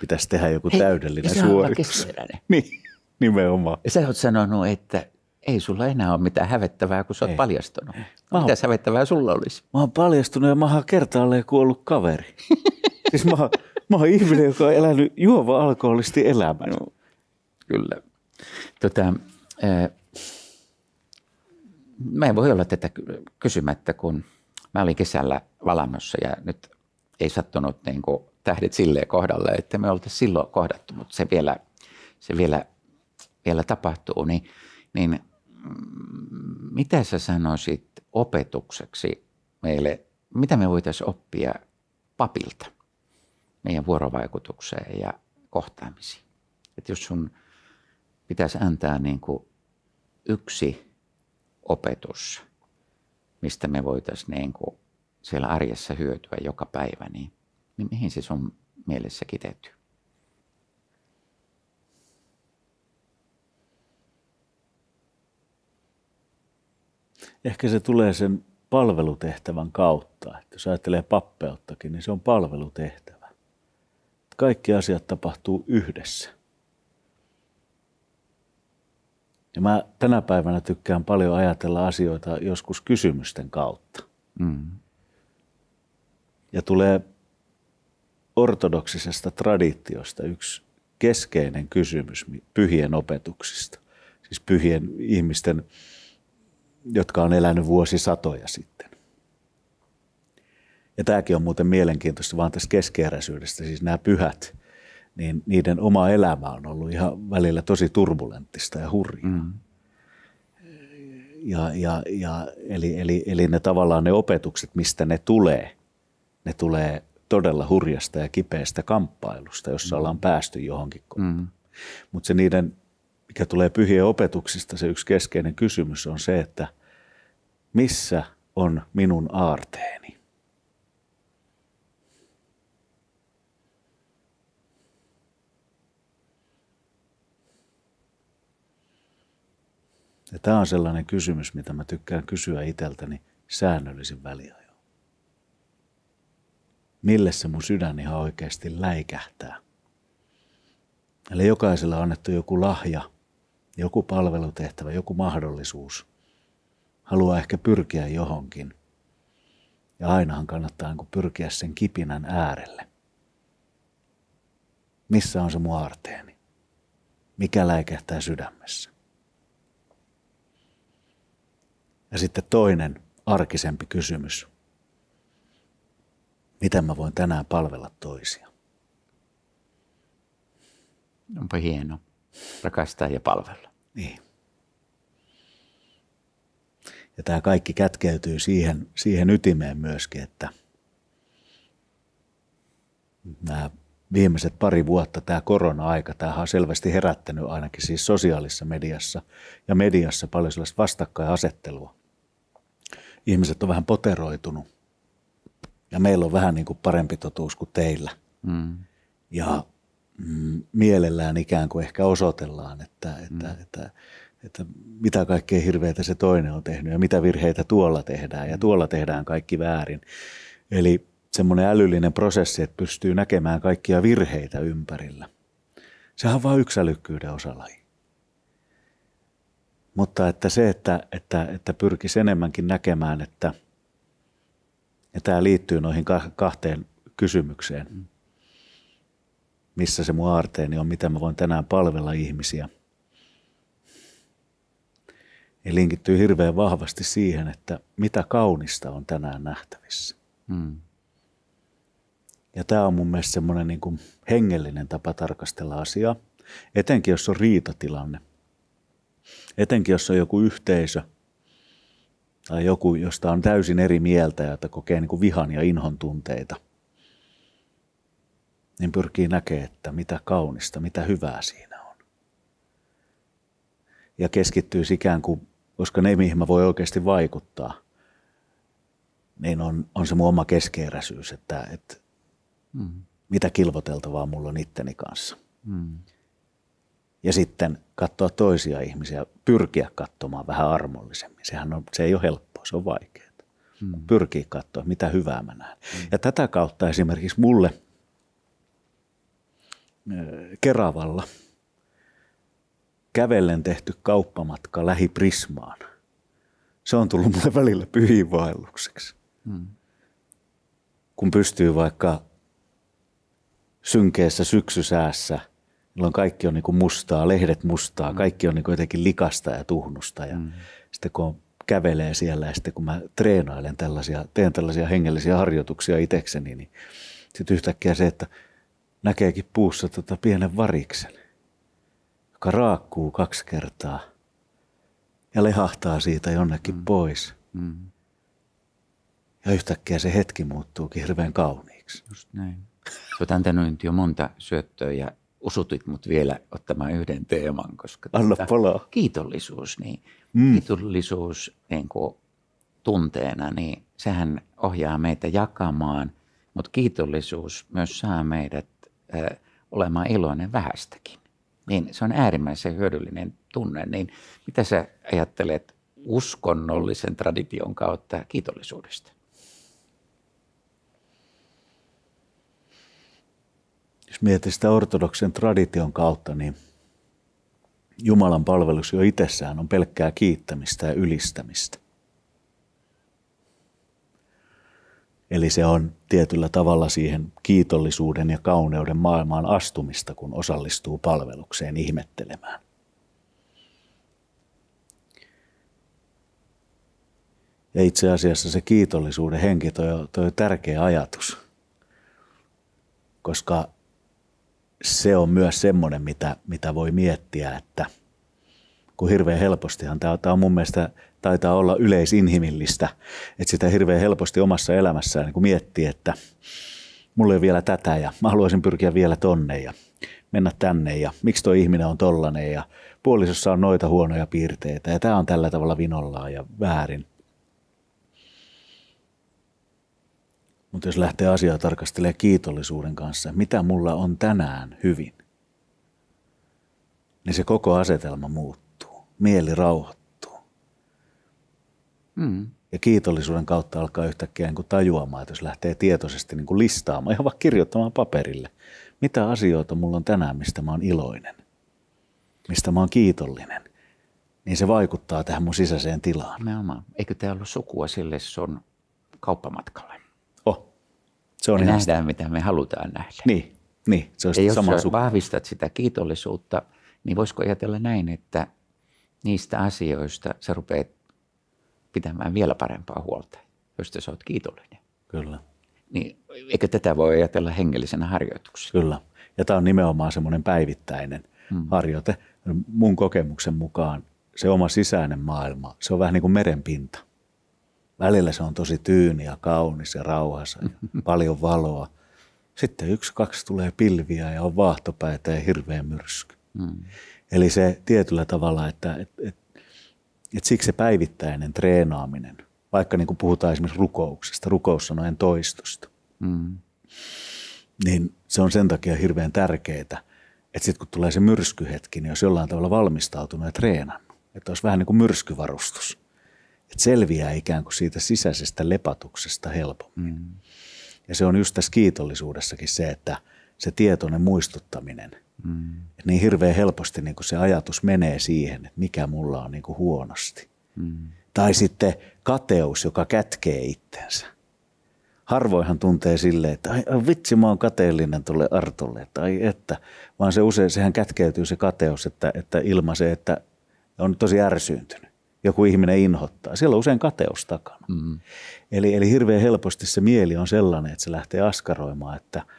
pitäisi tehdä joku Hei, täydellinen suoritus. (laughs) Niin, nimenomaan. Sä oot sanonut, että ei sulla enää ole mitään hävettävää, kun sä oot ei. paljastunut. No, mä Mitäs oon... hävettävää sulla olisi? Mä oon paljastunut ja mä oon kertaalleen kuollut kaveri. (laughs) siis mä, oon, mä oon ihminen, joka on elänyt juova alkoholisti elämän. No, kyllä. Tota, ää, eh, mä en voi olla tätä kysymättä, kun mä olin kesällä Valamossa ja nyt ei sattunut niin kuin tähdet silleen kohdalle, että me oltaisiin silloin kohdattu, mutta se vielä, se vielä, vielä tapahtuu, niin, niin Mm, mitä sä sanoisit opetukseksi meille, mitä me voitaisiin oppia papilta meidän vuorovaikutukseen ja kohtaamisiin? Että jos sun pitäisi antaa niin kuin yksi opetus, mistä me voitaisiin niin kuin siellä arjessa hyötyä joka päivä, niin, mihin se sun mielessä kiteytyy? ehkä se tulee sen palvelutehtävän kautta. Että jos ajattelee pappeuttakin, niin se on palvelutehtävä. Kaikki asiat tapahtuu yhdessä. Ja mä tänä päivänä tykkään paljon ajatella asioita joskus kysymysten kautta. Mm. Ja tulee ortodoksisesta traditiosta yksi keskeinen kysymys pyhien opetuksista. Siis pyhien ihmisten jotka on elänyt vuosisatoja sitten. Ja tämäkin on muuten mielenkiintoista vaan tässä keskeeräisyydestä, siis nämä pyhät, niin niiden oma elämä on ollut ihan välillä tosi turbulenttista ja hurjaa. Mm. Ja, ja, ja, eli, eli, eli ne tavallaan ne opetukset, mistä ne tulee, ne tulee todella hurjasta ja kipeästä kamppailusta, jossa mm. ollaan päästy johonkin. Mm. Mutta se niiden mikä tulee pyhien opetuksista, se yksi keskeinen kysymys on se, että missä on minun aarteeni? Ja tämä on sellainen kysymys, mitä mä tykkään kysyä itseltäni säännöllisin väliajoin. Mille se mun sydän ihan oikeasti läikähtää? Eli jokaisella on annettu joku lahja – joku palvelutehtävä, joku mahdollisuus, haluaa ehkä pyrkiä johonkin. Ja ainahan kannattaa niin pyrkiä sen kipinän äärelle. Missä on se mua arteeni? Mikä läikähtää sydämessä? Ja sitten toinen arkisempi kysymys. Miten mä voin tänään palvella toisia? Onpa hieno rakastaa ja palvella. Niin. Ja tämä kaikki kätkeytyy siihen, siihen ytimeen myöskin, että nämä viimeiset pari vuotta tämä korona-aika, tämä on selvästi herättänyt ainakin siis sosiaalisessa mediassa ja mediassa paljon sellaista vastakkainasettelua. Ihmiset on vähän poteroitunut ja meillä on vähän niin kuin parempi totuus kuin teillä. Mm. Ja Mm, mielellään ikään kuin ehkä osoitellaan, että, että, mm. että, että mitä kaikkea hirveitä se toinen on tehnyt ja mitä virheitä tuolla tehdään ja mm. tuolla tehdään kaikki väärin. Eli semmoinen älyllinen prosessi, että pystyy näkemään kaikkia virheitä ympärillä. Sehän on vain yksi älykkyyden osalaji. Mutta että se, että, että, että pyrkisi enemmänkin näkemään, että ja tämä liittyy noihin kahteen kysymykseen mm. – missä se mun aarteeni on, mitä mä voin tänään palvella ihmisiä. Ja linkittyy hirveän vahvasti siihen, että mitä kaunista on tänään nähtävissä. Mm. Ja tämä on mun mielestä semmoinen niin hengellinen tapa tarkastella asiaa, etenkin jos on riitatilanne. Etenkin jos on joku yhteisö tai joku, josta on täysin eri mieltä ja jota kokee niin kuin vihan ja inhon tunteita niin pyrkii näkemään, että mitä kaunista, mitä hyvää siinä on. Ja keskittyy ikään kuin, koska ne, mihin mä voi oikeasti vaikuttaa, niin on, on se mun oma keskeeräisyys, että, että mm. mitä kilvoteltavaa mulla on itteni kanssa. Mm. Ja sitten katsoa toisia ihmisiä, pyrkiä katsomaan vähän armollisemmin. Sehän on, se ei ole helppoa, se on vaikeaa. Mm. Pyrkii katsoa, mitä hyvää mä näen. Mm. Ja tätä kautta esimerkiksi mulle – Äh, Keravalla kävellen tehty kauppamatka lähiprismaan. Se on tullut mulle välillä pyhiinvaellukseksi. Hmm. Kun pystyy vaikka synkeässä syksysäässä, jolloin kaikki on niin kuin mustaa, lehdet mustaa, hmm. kaikki on niin kuin jotenkin likasta ja tuhnusta. Ja hmm. Sitten kun kävelee siellä ja sitten kun mä treenailen tällaisia, teen tällaisia hengellisiä harjoituksia itsekseni, niin sitten yhtäkkiä se, että – näkeekin puussa tota pienen variksen, joka raakkuu kaksi kertaa ja lehahtaa siitä jonnekin mm. pois. Mm. Ja yhtäkkiä se hetki muuttuukin hirveän kauniiksi. Just näin. Sä antanut nyt jo monta syöttöä ja usutit mut vielä ottamaan yhden teeman, koska Anna tota, palaa. kiitollisuus, niin, mm. kiitollisuus niin kuin, tunteena, niin sehän ohjaa meitä jakamaan, mutta kiitollisuus myös saa meidät olemaan iloinen vähästäkin. Niin se on äärimmäisen hyödyllinen tunne. Niin mitä sä ajattelet uskonnollisen tradition kautta kiitollisuudesta? Jos mietit sitä ortodoksen tradition kautta, niin Jumalan palvelus jo itsessään on pelkkää kiittämistä ja ylistämistä. Eli se on tietyllä tavalla siihen kiitollisuuden ja kauneuden maailmaan astumista, kun osallistuu palvelukseen ihmettelemään. Ja itse asiassa se kiitollisuuden henki, toi, toi tärkeä ajatus, koska se on myös semmoinen, mitä, mitä voi miettiä, että kun hirveän helpostihan tämä on mun mielestä taitaa olla yleisinhimillistä, että sitä hirveän helposti omassa elämässään niin kun miettii, että mulla ei ole vielä tätä ja mä haluaisin pyrkiä vielä tonne ja mennä tänne ja miksi tuo ihminen on tollanen ja puolisossa on noita huonoja piirteitä ja tämä on tällä tavalla vinollaan ja väärin. Mutta jos lähtee asiaa tarkastelemaan kiitollisuuden kanssa, mitä mulla on tänään hyvin, niin se koko asetelma muuttuu. Mieli rauhoittuu Mm. Ja kiitollisuuden kautta alkaa yhtäkkiä niin kuin tajuamaan, että jos lähtee tietoisesti niin kuin listaamaan, ihan vaikka kirjoittamaan paperille, mitä asioita mulla on tänään, mistä mä oon iloinen, mistä mä oon kiitollinen, niin se vaikuttaa tähän mun sisäiseen tilaan. Nimenomaan. Eikö tämä ollut sukua sille sun kauppamatkalle? Oh, se on me nähdään, sitä. mitä me halutaan nähdä. Niin, niin se on sama jos sama vahvistat sitä kiitollisuutta, niin voisiko ajatella näin, että niistä asioista sä rupeat pitämään vielä parempaa huolta, josta sä oot kiitollinen. Kyllä. Niin, eikö tätä voi ajatella hengellisenä harjoituksena? Kyllä. Ja tämä on nimenomaan semmoinen päivittäinen mm. harjoite. Mun kokemuksen mukaan se oma sisäinen maailma, se on vähän niin kuin merenpinta. Välillä se on tosi tyyni ja kaunis ja rauhassa ja (laughs) paljon valoa. Sitten yksi, kaksi tulee pilviä ja on vaahtopäitä ja hirveä myrsky. Mm. Eli se tietyllä tavalla, että, että, että et siksi se päivittäinen treenaaminen, vaikka niin kuin puhutaan esimerkiksi rukouksesta, rukoussanojen toistosta, mm. niin se on sen takia hirveän tärkeää, että sitten kun tulee se myrskyhetki, niin jos jollain tavalla valmistautunut ja treenannut, että olisi vähän niin kuin myrskyvarustus, että selviää ikään kuin siitä sisäisestä lepatuksesta helpommin. Mm. Ja se on just tässä kiitollisuudessakin se, että – se tietoinen muistuttaminen. Mm. niin hirveän helposti niin kuin se ajatus menee siihen, että mikä mulla on niin kuin huonosti. Mm. Tai sitten kateus, joka kätkee itsensä. Harvoinhan tuntee silleen, että ai, ai vitsi, mä oon kateellinen tuolle Artolle, tai että, vaan se usein, sehän kätkeytyy se kateus, että, että ilma se että on tosi ärsyyntynyt. Joku ihminen inhottaa. Siellä on usein kateus takana. Mm. Eli, eli hirveän helposti se mieli on sellainen, että se lähtee askaroimaan, että –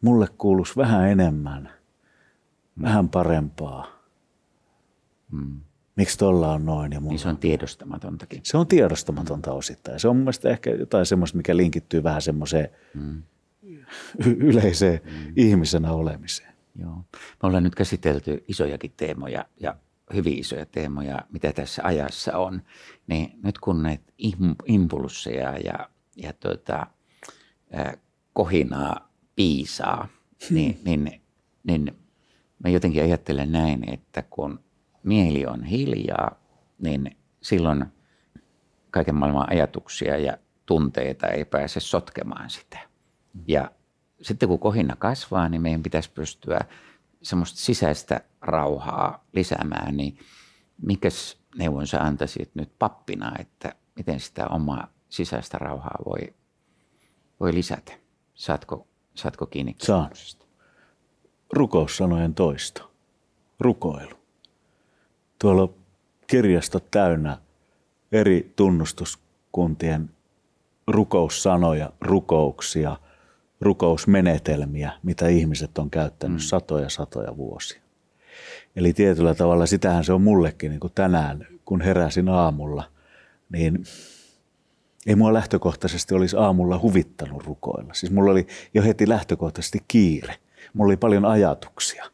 mulle kuulus vähän enemmän, mm. vähän parempaa. Mm. Miksi tuolla on noin? Ja niin se on tiedostamatontakin. Se on tiedostamatonta mm. osittain. Se on mun ehkä jotain semmoista, mikä linkittyy vähän semmoiseen mm. yleiseen mm. ihmisenä olemiseen. Joo. Me ollaan nyt käsitelty isojakin teemoja ja hyvin isoja teemoja, mitä tässä ajassa on. Niin nyt kun näitä impulsseja ja, ja tuota, äh, kohinaa piisaa, hmm. niin, niin, niin mä jotenkin ajattelen näin, että kun mieli on hiljaa, niin silloin kaiken maailman ajatuksia ja tunteita ei pääse sotkemaan sitä. Hmm. Ja sitten kun kohina kasvaa, niin meidän pitäisi pystyä semmoista sisäistä rauhaa lisäämään, niin mikäs neuvon sä antaisit nyt pappina, että miten sitä omaa sisäistä rauhaa voi, voi lisätä? Saatko Saatko kiinni? Saan. Rukoussanojen toisto. Rukoilu. Tuolla kirjasto täynnä eri tunnustuskuntien rukoussanoja, rukouksia, rukousmenetelmiä, mitä ihmiset on käyttänyt mm. satoja satoja vuosia. Eli tietyllä tavalla sitähän se on mullekin niin kuin tänään, kun heräsin aamulla, niin ei mua lähtökohtaisesti olisi aamulla huvittanut rukoilla. Siis mulla oli jo heti lähtökohtaisesti kiire. Mulla oli paljon ajatuksia.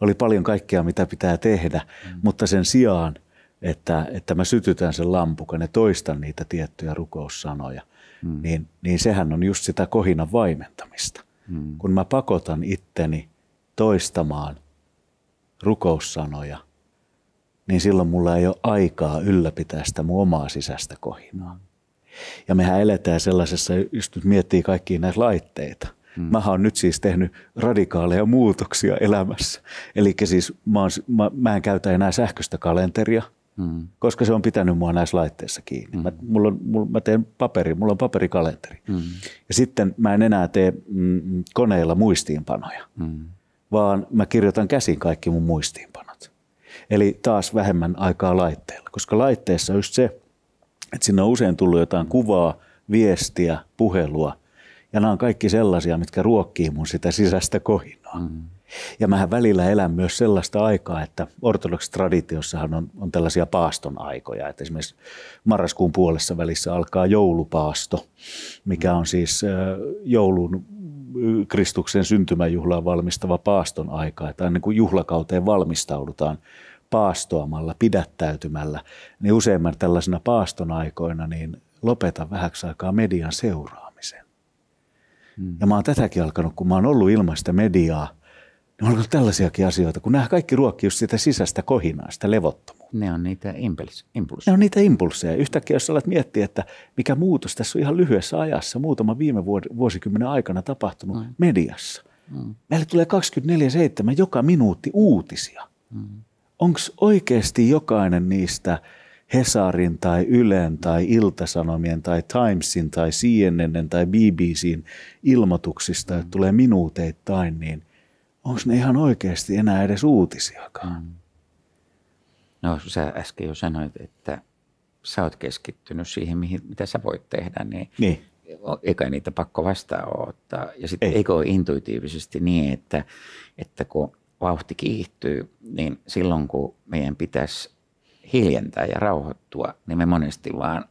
Oli paljon kaikkea, mitä pitää tehdä, mm. mutta sen sijaan, että, että mä sytytän sen lampukan ja toistan niitä tiettyjä rukoussanoja, mm. niin, niin sehän on just sitä kohinan vaimentamista. Mm. Kun mä pakotan itteni toistamaan rukoussanoja, niin silloin mulla ei ole aikaa ylläpitää sitä mun omaa sisäistä kohinaa. Ja mehän eletään sellaisessa, jos nyt miettii kaikkia näitä laitteita. Mm. Mä oon nyt siis tehnyt radikaaleja muutoksia elämässä. Eli siis mä, oon, mä, mä en käytä enää sähköistä kalenteria, mm. koska se on pitänyt mua näissä laitteissa kiinni. Mm. Mä, mulla on, mulla, mä teen paperi, mulla on paperikalenteri. Mm. Ja sitten mä en enää tee mm, mm, koneilla muistiinpanoja, mm. vaan mä kirjoitan käsin kaikki mun muistiinpanot. Eli taas vähemmän aikaa laitteella, koska laitteessa on just se, että sinne on usein tullut jotain kuvaa, viestiä, puhelua. Ja nämä on kaikki sellaisia, mitkä ruokkii mun sitä sisäistä kohinaa. Mm. Ja mähän välillä elän myös sellaista aikaa, että ortodoksisessa traditiossahan on, on tällaisia paaston aikoja. Että esimerkiksi marraskuun puolessa välissä alkaa joulupaasto, mikä mm. on siis joulun Kristuksen syntymäjuhlaan valmistava paaston aika. Että aina niin kun juhlakauteen valmistaudutaan paastoamalla, pidättäytymällä, niin useimman tällaisena paaston aikoina niin lopeta vähäksi aikaa median seuraamisen. Mm. Ja mä oon tätäkin alkanut, kun mä oon ollut ilmaista mediaa, niin on ollut tällaisiakin asioita, kun nämä kaikki ruokkii just sitä sisäistä kohinaa, sitä levottomuutta. Ne on niitä impulsseja. Ne on niitä impulsseja. Yhtäkkiä jos alat miettiä, että mikä muutos tässä on ihan lyhyessä ajassa, muutama viime vuosikymmenen aikana tapahtunut mm. mediassa. Mm. Meille tulee 24-7 joka minuutti uutisia. Mm onko oikeasti jokainen niistä Hesarin tai Ylen tai Iltasanomien tai Timesin tai CNNn tai BBCn ilmoituksista, että tulee minuuteittain, niin onko ne ihan oikeasti enää edes uutisiakaan? Mm. No sä äsken jo sanoit, että sä oot keskittynyt siihen, mihin, mitä sä voit tehdä, niin, niin. eikä niitä pakko ottaa. Ja sitten eikö ole intuitiivisesti niin, että, että kun vauhti kiihtyy, niin silloin kun meidän pitäisi hiljentää ja rauhoittua, niin me monesti vaan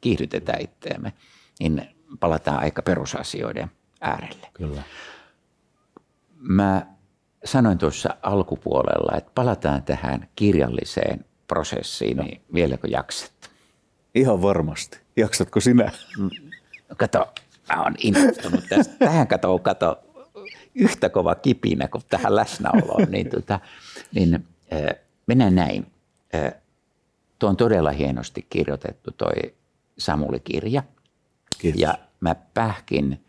kiihdytetään itseämme, niin palataan aika perusasioiden äärelle. Kyllä. Mä sanoin tuossa alkupuolella, että palataan tähän kirjalliseen prosessiin, no. niin vieläkö jakset? Ihan varmasti. Jaksatko sinä? Mm. Kato, mä oon innostunut tästä. Tähän kato, kato, yhtä kova kipinä kuin tähän läsnäoloon, niin, tota, niin mennä näin. Tuo on todella hienosti kirjoitettu toi Samuli-kirja. Kiitos. Ja mä pähkin,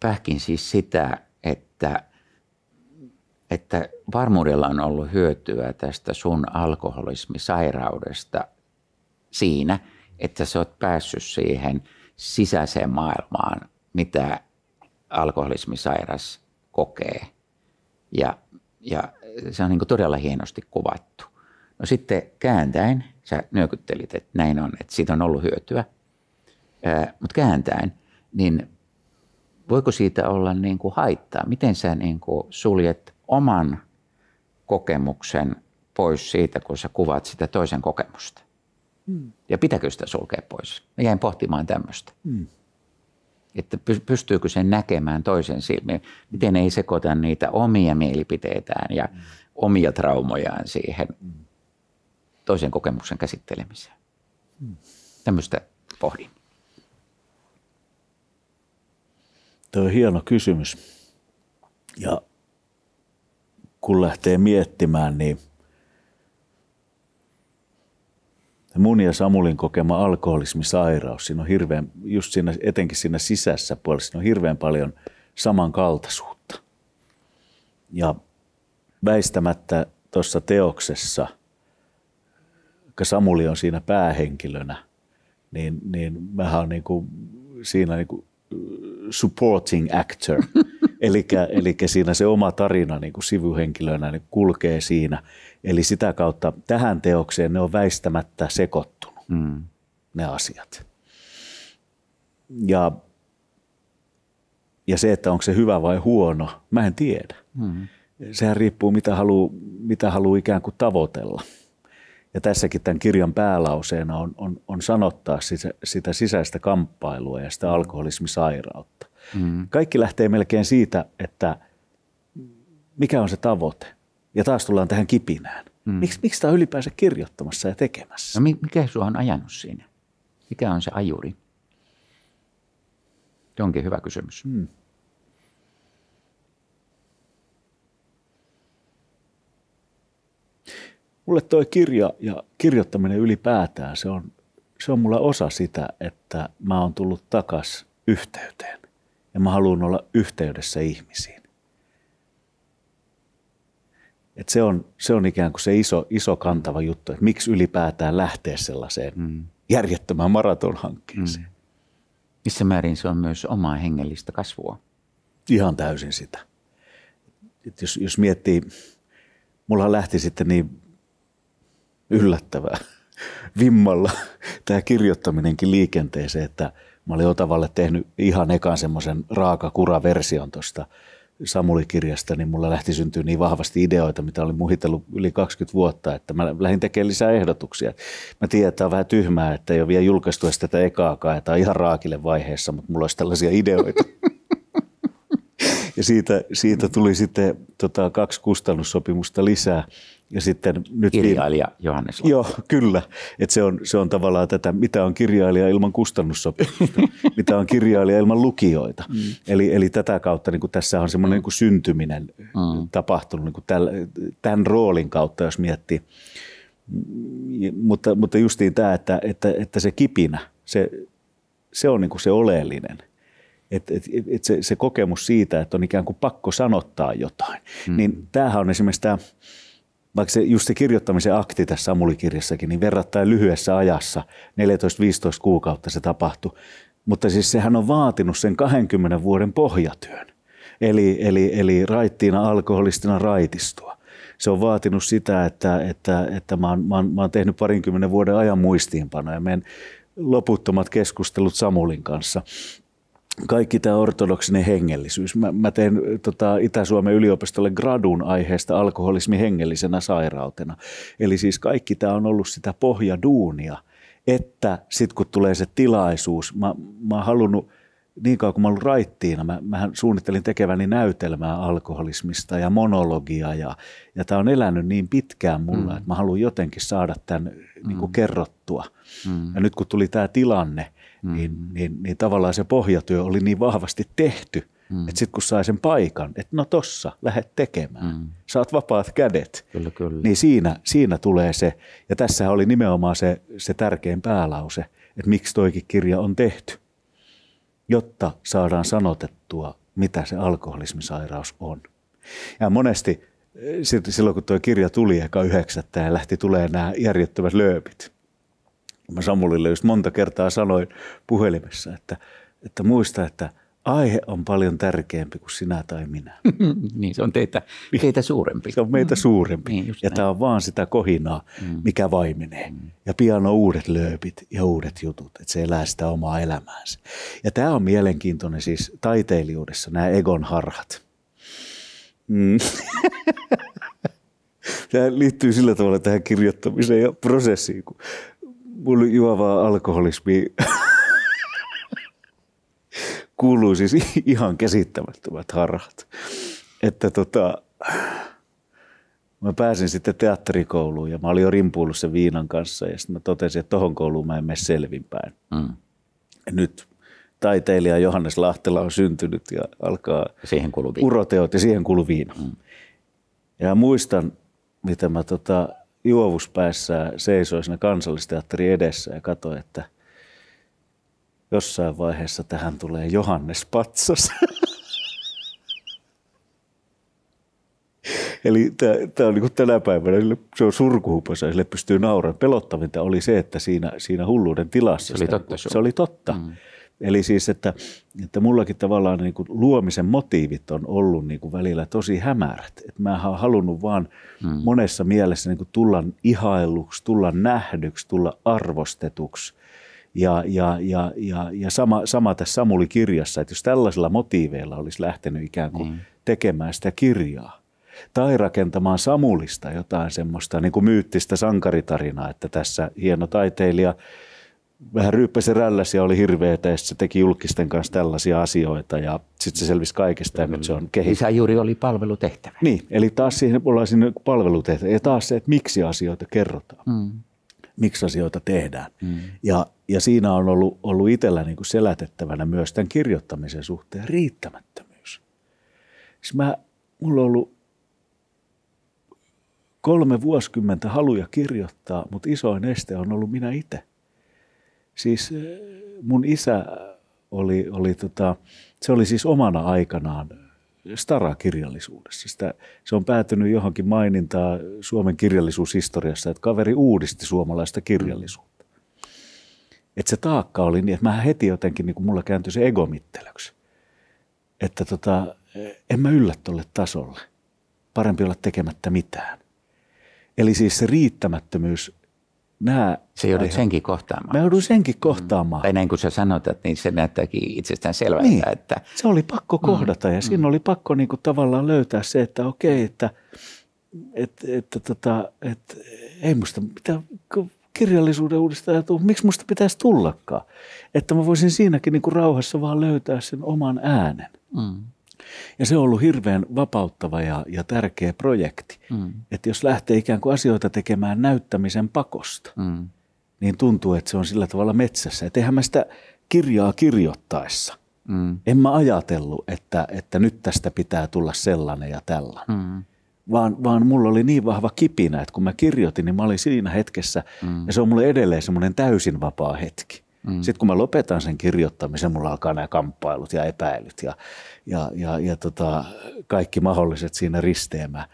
pähkin siis sitä, että, että varmuudella on ollut hyötyä tästä sun alkoholismisairaudesta siinä, että sä oot päässyt siihen sisäiseen maailmaan, mitä alkoholismisairas kokee. Ja, ja se on niin todella hienosti kuvattu. No sitten kääntäen, sä nyökyttelit, että näin on, että siitä on ollut hyötyä. Mutta kääntäen, niin voiko siitä olla niin kuin haittaa? Miten sä niin kuin suljet oman kokemuksen pois siitä, kun sä kuvaat sitä toisen kokemusta? Hmm. Ja pitääkö sitä sulkea pois? Mä jäin pohtimaan tämmöistä. Hmm että pystyykö sen näkemään toisen silmin, miten ei sekoita niitä omia mielipiteitään ja mm. omia traumojaan siihen mm. toisen kokemuksen käsittelemiseen. Mm. Tämmöistä pohdin. Tuo on hieno kysymys. Ja kun lähtee miettimään, niin – mun ja Samulin kokema alkoholismisairaus, siinä on hirveän, just siinä, etenkin siinä sisässä puolessa, siinä on hirveän paljon samankaltaisuutta. Ja väistämättä tuossa teoksessa, kun Samuli on siinä päähenkilönä, niin, niin mä oon niin kuin, siinä niin kuin supporting actor. Eli siinä se oma tarina niin kuin sivuhenkilönä niin kulkee siinä. Eli sitä kautta tähän teokseen ne on väistämättä sekoittunut, mm. ne asiat. Ja, ja se, että onko se hyvä vai huono, mä en tiedä. Mm. Sehän riippuu, mitä haluaa mitä haluu ikään kuin tavoitella. Ja tässäkin tämän kirjan päälauseena on, on, on sanottaa sitä, sitä sisäistä kamppailua ja sitä alkoholismisairautta. Mm. Kaikki lähtee melkein siitä, että mikä on se tavoite. Ja taas tullaan tähän kipinään. Mm. Miks, miksi tämä on ylipäänsä kirjoittamassa ja tekemässä? No mikä sinua on ajanut siinä? Mikä on se ajuri? Se onkin hyvä kysymys. Mm. Mulle tuo kirja ja kirjoittaminen ylipäätään, se on, se on mulla osa sitä, että mä oon tullut takas yhteyteen ja mä haluan olla yhteydessä ihmisiin. Et se, on, se on ikään kuin se iso, iso kantava juttu, että miksi ylipäätään lähtee sellaiseen mm. järjettömään maratonhankkeeseen. Mm. Missä määrin se on myös omaa hengellistä kasvua? Ihan täysin sitä. Et jos, jos miettii, mulla lähti sitten niin yllättävää vimmalla (laughs) tämä kirjoittaminenkin liikenteeseen, että – Mä olin Otavalle tehnyt ihan ekan semmoisen raaka version tuosta Samuli-kirjasta, niin mulla lähti syntyä niin vahvasti ideoita, mitä olin muhitellut yli 20 vuotta, että mä lähdin tekemään lisää ehdotuksia. Mä tiedän, että on vähän tyhmää, että ei ole vielä julkaistu tätä ekaakaan, että on ihan raakille vaiheessa, mutta mulla olisi tällaisia ideoita. (laughs) Ja siitä, siitä tuli sitten tota, kaksi kustannussopimusta lisää. Ja sitten nyt kirjailija niin, Johannes Lappila. Joo, kyllä. Et se, on, se on tavallaan tätä, mitä on kirjailija ilman kustannussopimusta, (laughs) mitä on kirjailija ilman lukijoita. Mm. Eli, eli tätä kautta niin kuin tässä on semmoinen mm. niin syntyminen mm. tapahtunut niin kuin täl, tämän roolin kautta, jos miettii. Mutta, mutta justiin tämä, että, että, että se kipinä, se, se on niin kuin se oleellinen – et, et, et se, se kokemus siitä, että on ikään kuin pakko sanottaa jotain, mm. niin tämähän on esimerkiksi tämä, vaikka se, just se kirjoittamisen akti tässä Samuli-kirjassakin, niin verrattain lyhyessä ajassa, 14-15 kuukautta se tapahtui, mutta siis sehän on vaatinut sen 20 vuoden pohjatyön. Eli, eli, eli raittiina alkoholistina raitistua. Se on vaatinut sitä, että, että, että mä, oon, mä, oon, mä oon tehnyt parinkymmenen vuoden ajan muistiinpanoja. Meidän loputtomat keskustelut Samulin kanssa kaikki tämä ortodoksinen hengellisyys. Mä, mä teen tota, Itä-Suomen yliopistolle gradun aiheesta alkoholismi hengellisenä sairautena. Eli siis kaikki tämä on ollut sitä pohjaduunia, että sitten kun tulee se tilaisuus, mä, mä oon halunnut niin kauan kuin mä ollut raittiina, mä, mähän suunnittelin tekeväni näytelmää alkoholismista ja monologiaa ja, ja tämä on elänyt niin pitkään mulla, mm. että mä haluan jotenkin saada tämän mm. niin kuin mm. kerrottua. Mm. Ja nyt kun tuli tämä tilanne – mm. niin, niin, niin tavallaan se pohjatyö oli niin vahvasti tehty, mm. että sitten kun sai sen paikan, että no tossa, lähdet tekemään, mm. saat vapaat kädet, kyllä, kyllä. niin siinä, siinä tulee se, ja tässä oli nimenomaan se, se tärkein päälause, että miksi toikin kirja on tehty, jotta saadaan sanotettua, mitä se alkoholismisairaus on. Ja monesti eh, silloin kun tuo kirja tuli eka yhdeksättä ja lähti tulee nämä järjettömät lööpit, mä Samulille just monta kertaa sanoin puhelimessa, että, että muista, että aihe on paljon tärkeämpi kuin sinä tai minä. (laughs) niin, se on teitä, teitä suurempi. Se on meitä mm. suurempi. Niin, ja tämä on vaan sitä kohinaa, mm. mikä vaimenee. Mm. Ja pian on uudet lööpit ja uudet jutut, että se elää sitä omaa elämäänsä. Ja tämä on mielenkiintoinen siis taiteilijuudessa, nämä egon harhat. Mm. (laughs) tämä liittyy sillä tavalla tähän kirjoittamiseen ja prosessiin, kun mulla juovaa alkoholismi kuuluu siis ihan käsittämättömät harhat. Että tota, mä pääsin sitten teatterikouluun ja mä olin jo rimpuillut sen viinan kanssa ja sitten mä totesin, että tohon kouluun mä en mene selvinpäin. Mm. Nyt taiteilija Johannes Lahtela on syntynyt ja alkaa siihen uroteot ja siihen kuuluu viina. Mm. Ja muistan, mitä mä tota, juovuspäässä seisoi siinä kansallisteatterin edessä ja katsoi, että jossain vaiheessa tähän tulee Johannes Patsas. (laughs) Eli tämä on niin kuin tänä päivänä, se on surkuhupassa, sille pystyy nauramaan. Pelottavinta oli se, että siinä, siinä hulluuden tilassa. Se oli totta. se oli totta. Mm. Eli siis, että, että mullakin tavallaan niin kuin luomisen motiivit on ollut niin kuin välillä tosi hämärät. Et mä oon halunnut vaan hmm. monessa mielessä niin kuin tulla ihailluksi, tulla nähdyksi, tulla arvostetuksi. Ja, ja, ja, ja, ja sama, sama tässä Samuli-kirjassa, että jos tällaisilla motiiveilla olisi lähtenyt ikään kuin hmm. tekemään sitä kirjaa, tai rakentamaan Samulista jotain semmoista niin kuin myyttistä sankaritarinaa, että tässä hieno taiteilija – vähän ryyppäsi rälläsi ja oli hirveetä ja se teki julkisten kanssa tällaisia asioita ja sitten se selvisi kaikesta ja nyt se on kehittynyt. Isä juuri oli palvelutehtävä. Niin, eli taas siihen ollaan sinne palvelutehtävä ja taas se, että miksi asioita kerrotaan, mm. miksi asioita tehdään. Mm. Ja, ja siinä on ollut, ollut itsellä niin kuin selätettävänä myös tämän kirjoittamisen suhteen riittämättömyys. Siis mä, mulla on ollut kolme vuosikymmentä haluja kirjoittaa, mutta isoin este on ollut minä itse – Siis eh, mun isä oli, oli tota, se oli siis omana aikanaan Stara-kirjallisuudessa. Sitä, se on päätynyt johonkin mainintaan Suomen kirjallisuushistoriassa, että kaveri uudisti suomalaista kirjallisuutta. Että se taakka oli niin, että mä heti jotenkin, niin kuin mulla kääntyi se egomittelyksi. Että tota, eh, en mä yllä tolle tasolle. Parempi olla tekemättä mitään. Eli siis se riittämättömyys nämä... Se joudut aiheut... senkin kohtaamaan. Mä joudun senkin kohtaamaan. Mm. Tai näin kuin sä sanotat, niin se näyttääkin itsestään selvältä. Niin. Että... Se oli pakko mm. kohdata mm. ja siinä mm. oli pakko niin kuin tavallaan löytää se, että okei, että, että, että, tota, että ei musta mitään kirjallisuuden uudistaja miksi musta pitäisi tullakaan? Että mä voisin siinäkin niin kuin rauhassa vaan löytää sen oman äänen. Mm. Ja se on ollut hirveän vapauttava ja, ja tärkeä projekti. Mm. Että jos lähtee ikään kuin asioita tekemään näyttämisen pakosta, mm. niin tuntuu, että se on sillä tavalla metsässä. Että eihän mä sitä kirjaa kirjoittaessa, mm. en mä ajatellut, että, että nyt tästä pitää tulla sellainen ja tällainen. Mm vaan, vaan mulla oli niin vahva kipinä, että kun mä kirjoitin, niin mä olin siinä hetkessä, mm. ja se on mulle edelleen semmoinen täysin vapaa hetki. Mm. Sitten kun mä lopetan sen kirjoittamisen, mulla alkaa nämä kamppailut ja epäilyt ja, ja, ja, ja tota, kaikki mahdolliset siinä risteemään.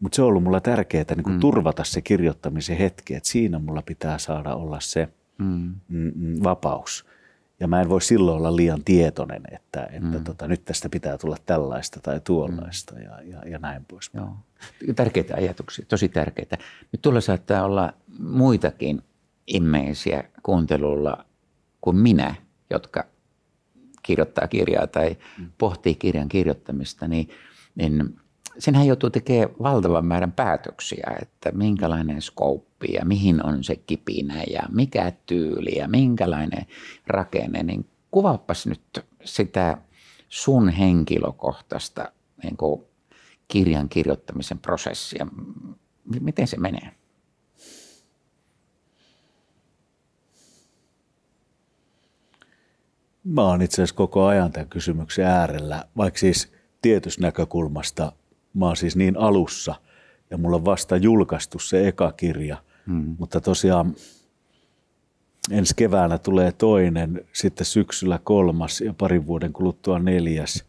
Mutta se on ollut mulla tärkeää niin kuin mm. turvata se kirjoittamisen hetki, että siinä mulla pitää saada olla se mm. mm. Mm, vapaus. Ja mä en voi silloin olla liian tietoinen, että, että mm. tota, nyt tästä pitää tulla tällaista tai tuollaista mm. ja, ja, ja näin pois. Joo. Tärkeitä ajatuksia, tosi tärkeitä. Nyt tuolla saattaa olla muitakin immeisiä kuuntelulla kuin minä, jotka kirjoittaa kirjaa tai mm. pohtii kirjan kirjoittamista, niin, niin senhän joutuu tekemään valtavan määrän päätöksiä, että minkälainen skouppi ja mihin on se kipinä ja mikä tyyli ja minkälainen rakenne, niin kuvaapas nyt sitä sun henkilökohtaista niin kirjan kirjoittamisen prosessia. Miten se menee? Mä oon itse asiassa koko ajan tämän kysymyksen äärellä, vaikka siis tietystä näkökulmasta mä oon siis niin alussa ja mulla on vasta julkaistu se eka kirja, mm. mutta tosiaan ensi keväänä tulee toinen, sitten syksyllä kolmas ja parin vuoden kuluttua neljäs.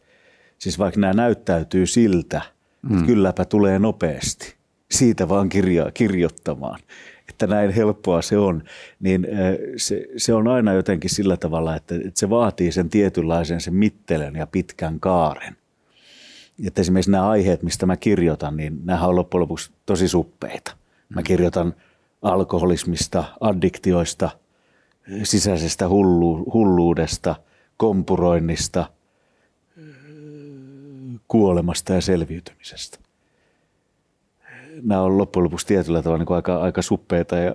Siis vaikka nämä näyttäytyy siltä, mm. että hmm. kylläpä tulee nopeasti, siitä vaan kirjaa kirjoittamaan että näin helppoa se on, niin se, se on aina jotenkin sillä tavalla, että, että se vaatii sen tietynlaisen sen mittelen ja pitkän kaaren. Että esimerkiksi nämä aiheet, mistä mä kirjoitan, niin nämä on loppujen lopuksi tosi suppeita. Mä mm. kirjoitan alkoholismista, addiktioista, sisäisestä hullu, hulluudesta, kompuroinnista, kuolemasta ja selviytymisestä nämä on loppujen lopuksi tietyllä tavalla niin kuin aika, aika suppeita ja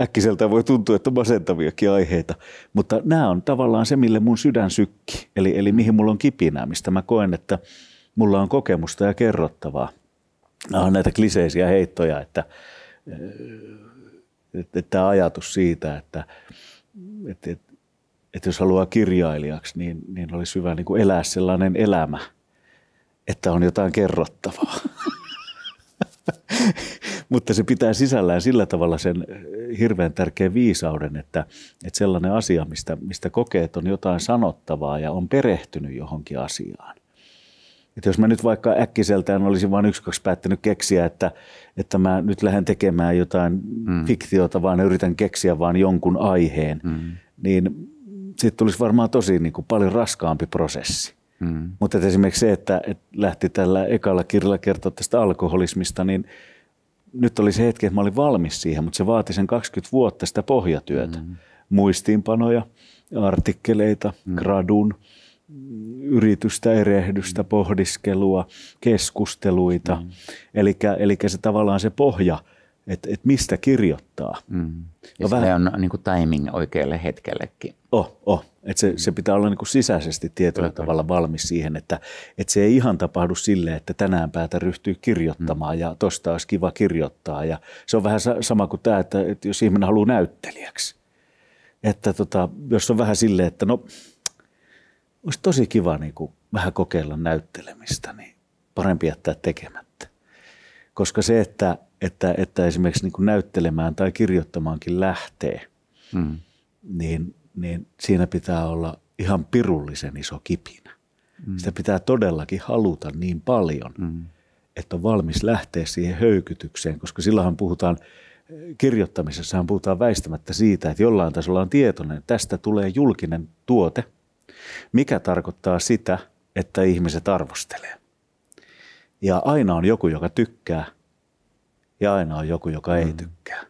äkkiseltä voi tuntua, että masentaviakin aiheita. Mutta nämä on tavallaan se, mille mun sydän sykki, eli, eli mihin mulla on kipinää, mistä mä koen, että mulla on kokemusta ja kerrottavaa. Nämä on näitä kliseisiä heittoja, että, eh, että, että ajatus siitä, että, että, että, että jos haluaa kirjailijaksi, niin, niin olisi hyvä niin kuin elää sellainen elämä, että on jotain kerrottavaa. (laughs) Mutta se pitää sisällään sillä tavalla sen eh, hirveän tärkeän viisauden, että, että sellainen asia, mistä, mistä kokee, että on jotain sanottavaa ja on perehtynyt johonkin asiaan. Että jos mä nyt vaikka äkkiseltään olisin vain yksi kaksi päättänyt keksiä, että, että mä nyt lähden tekemään jotain mm. fiktiota, vaan yritän keksiä vaan jonkun aiheen, mm. niin siitä tulisi varmaan tosi niin kuin paljon raskaampi prosessi. Mm. Mutta esimerkiksi se, että, että lähti tällä ekalla kirjalla kertoa tästä alkoholismista, niin – nyt oli se hetki, että mä olin valmis siihen, mutta se vaati sen 20 vuotta sitä pohjatyötä. Mm-hmm. Muistiinpanoja, artikkeleita, mm-hmm. gradun, yritystä, erehdystä, mm-hmm. pohdiskelua, keskusteluita. Mm-hmm. Eli se tavallaan se pohja, että et mistä kirjoittaa. Mm-hmm. Ja se vähän... on niin kuin timing oikealle hetkellekin. Oh, oh että se, se mm. pitää olla niin kuin sisäisesti tietyllä Kyllä. tavalla valmis siihen, että, että se ei ihan tapahdu sille, että tänään päätä ryhtyy kirjoittamaan mm. ja tosta olisi kiva kirjoittaa. Ja se on vähän sama kuin tämä, että, että jos ihminen haluaa näyttelijäksi, että tota, jos on vähän silleen, että no olisi tosi kiva niin kuin vähän kokeilla näyttelemistä, niin parempi jättää tekemättä. Koska se, että, että, että esimerkiksi niin kuin näyttelemään tai kirjoittamaankin lähtee, mm. niin – niin siinä pitää olla ihan pirullisen iso kipinä. Mm. Sitä pitää todellakin haluta niin paljon, mm. että on valmis lähteä siihen höykytykseen, koska silloinhan puhutaan, kirjoittamisessahan puhutaan väistämättä siitä, että jollain tasolla on tietoinen, että tästä tulee julkinen tuote, mikä tarkoittaa sitä, että ihmiset arvostelee. Ja aina on joku, joka tykkää, ja aina on joku, joka ei mm. tykkää.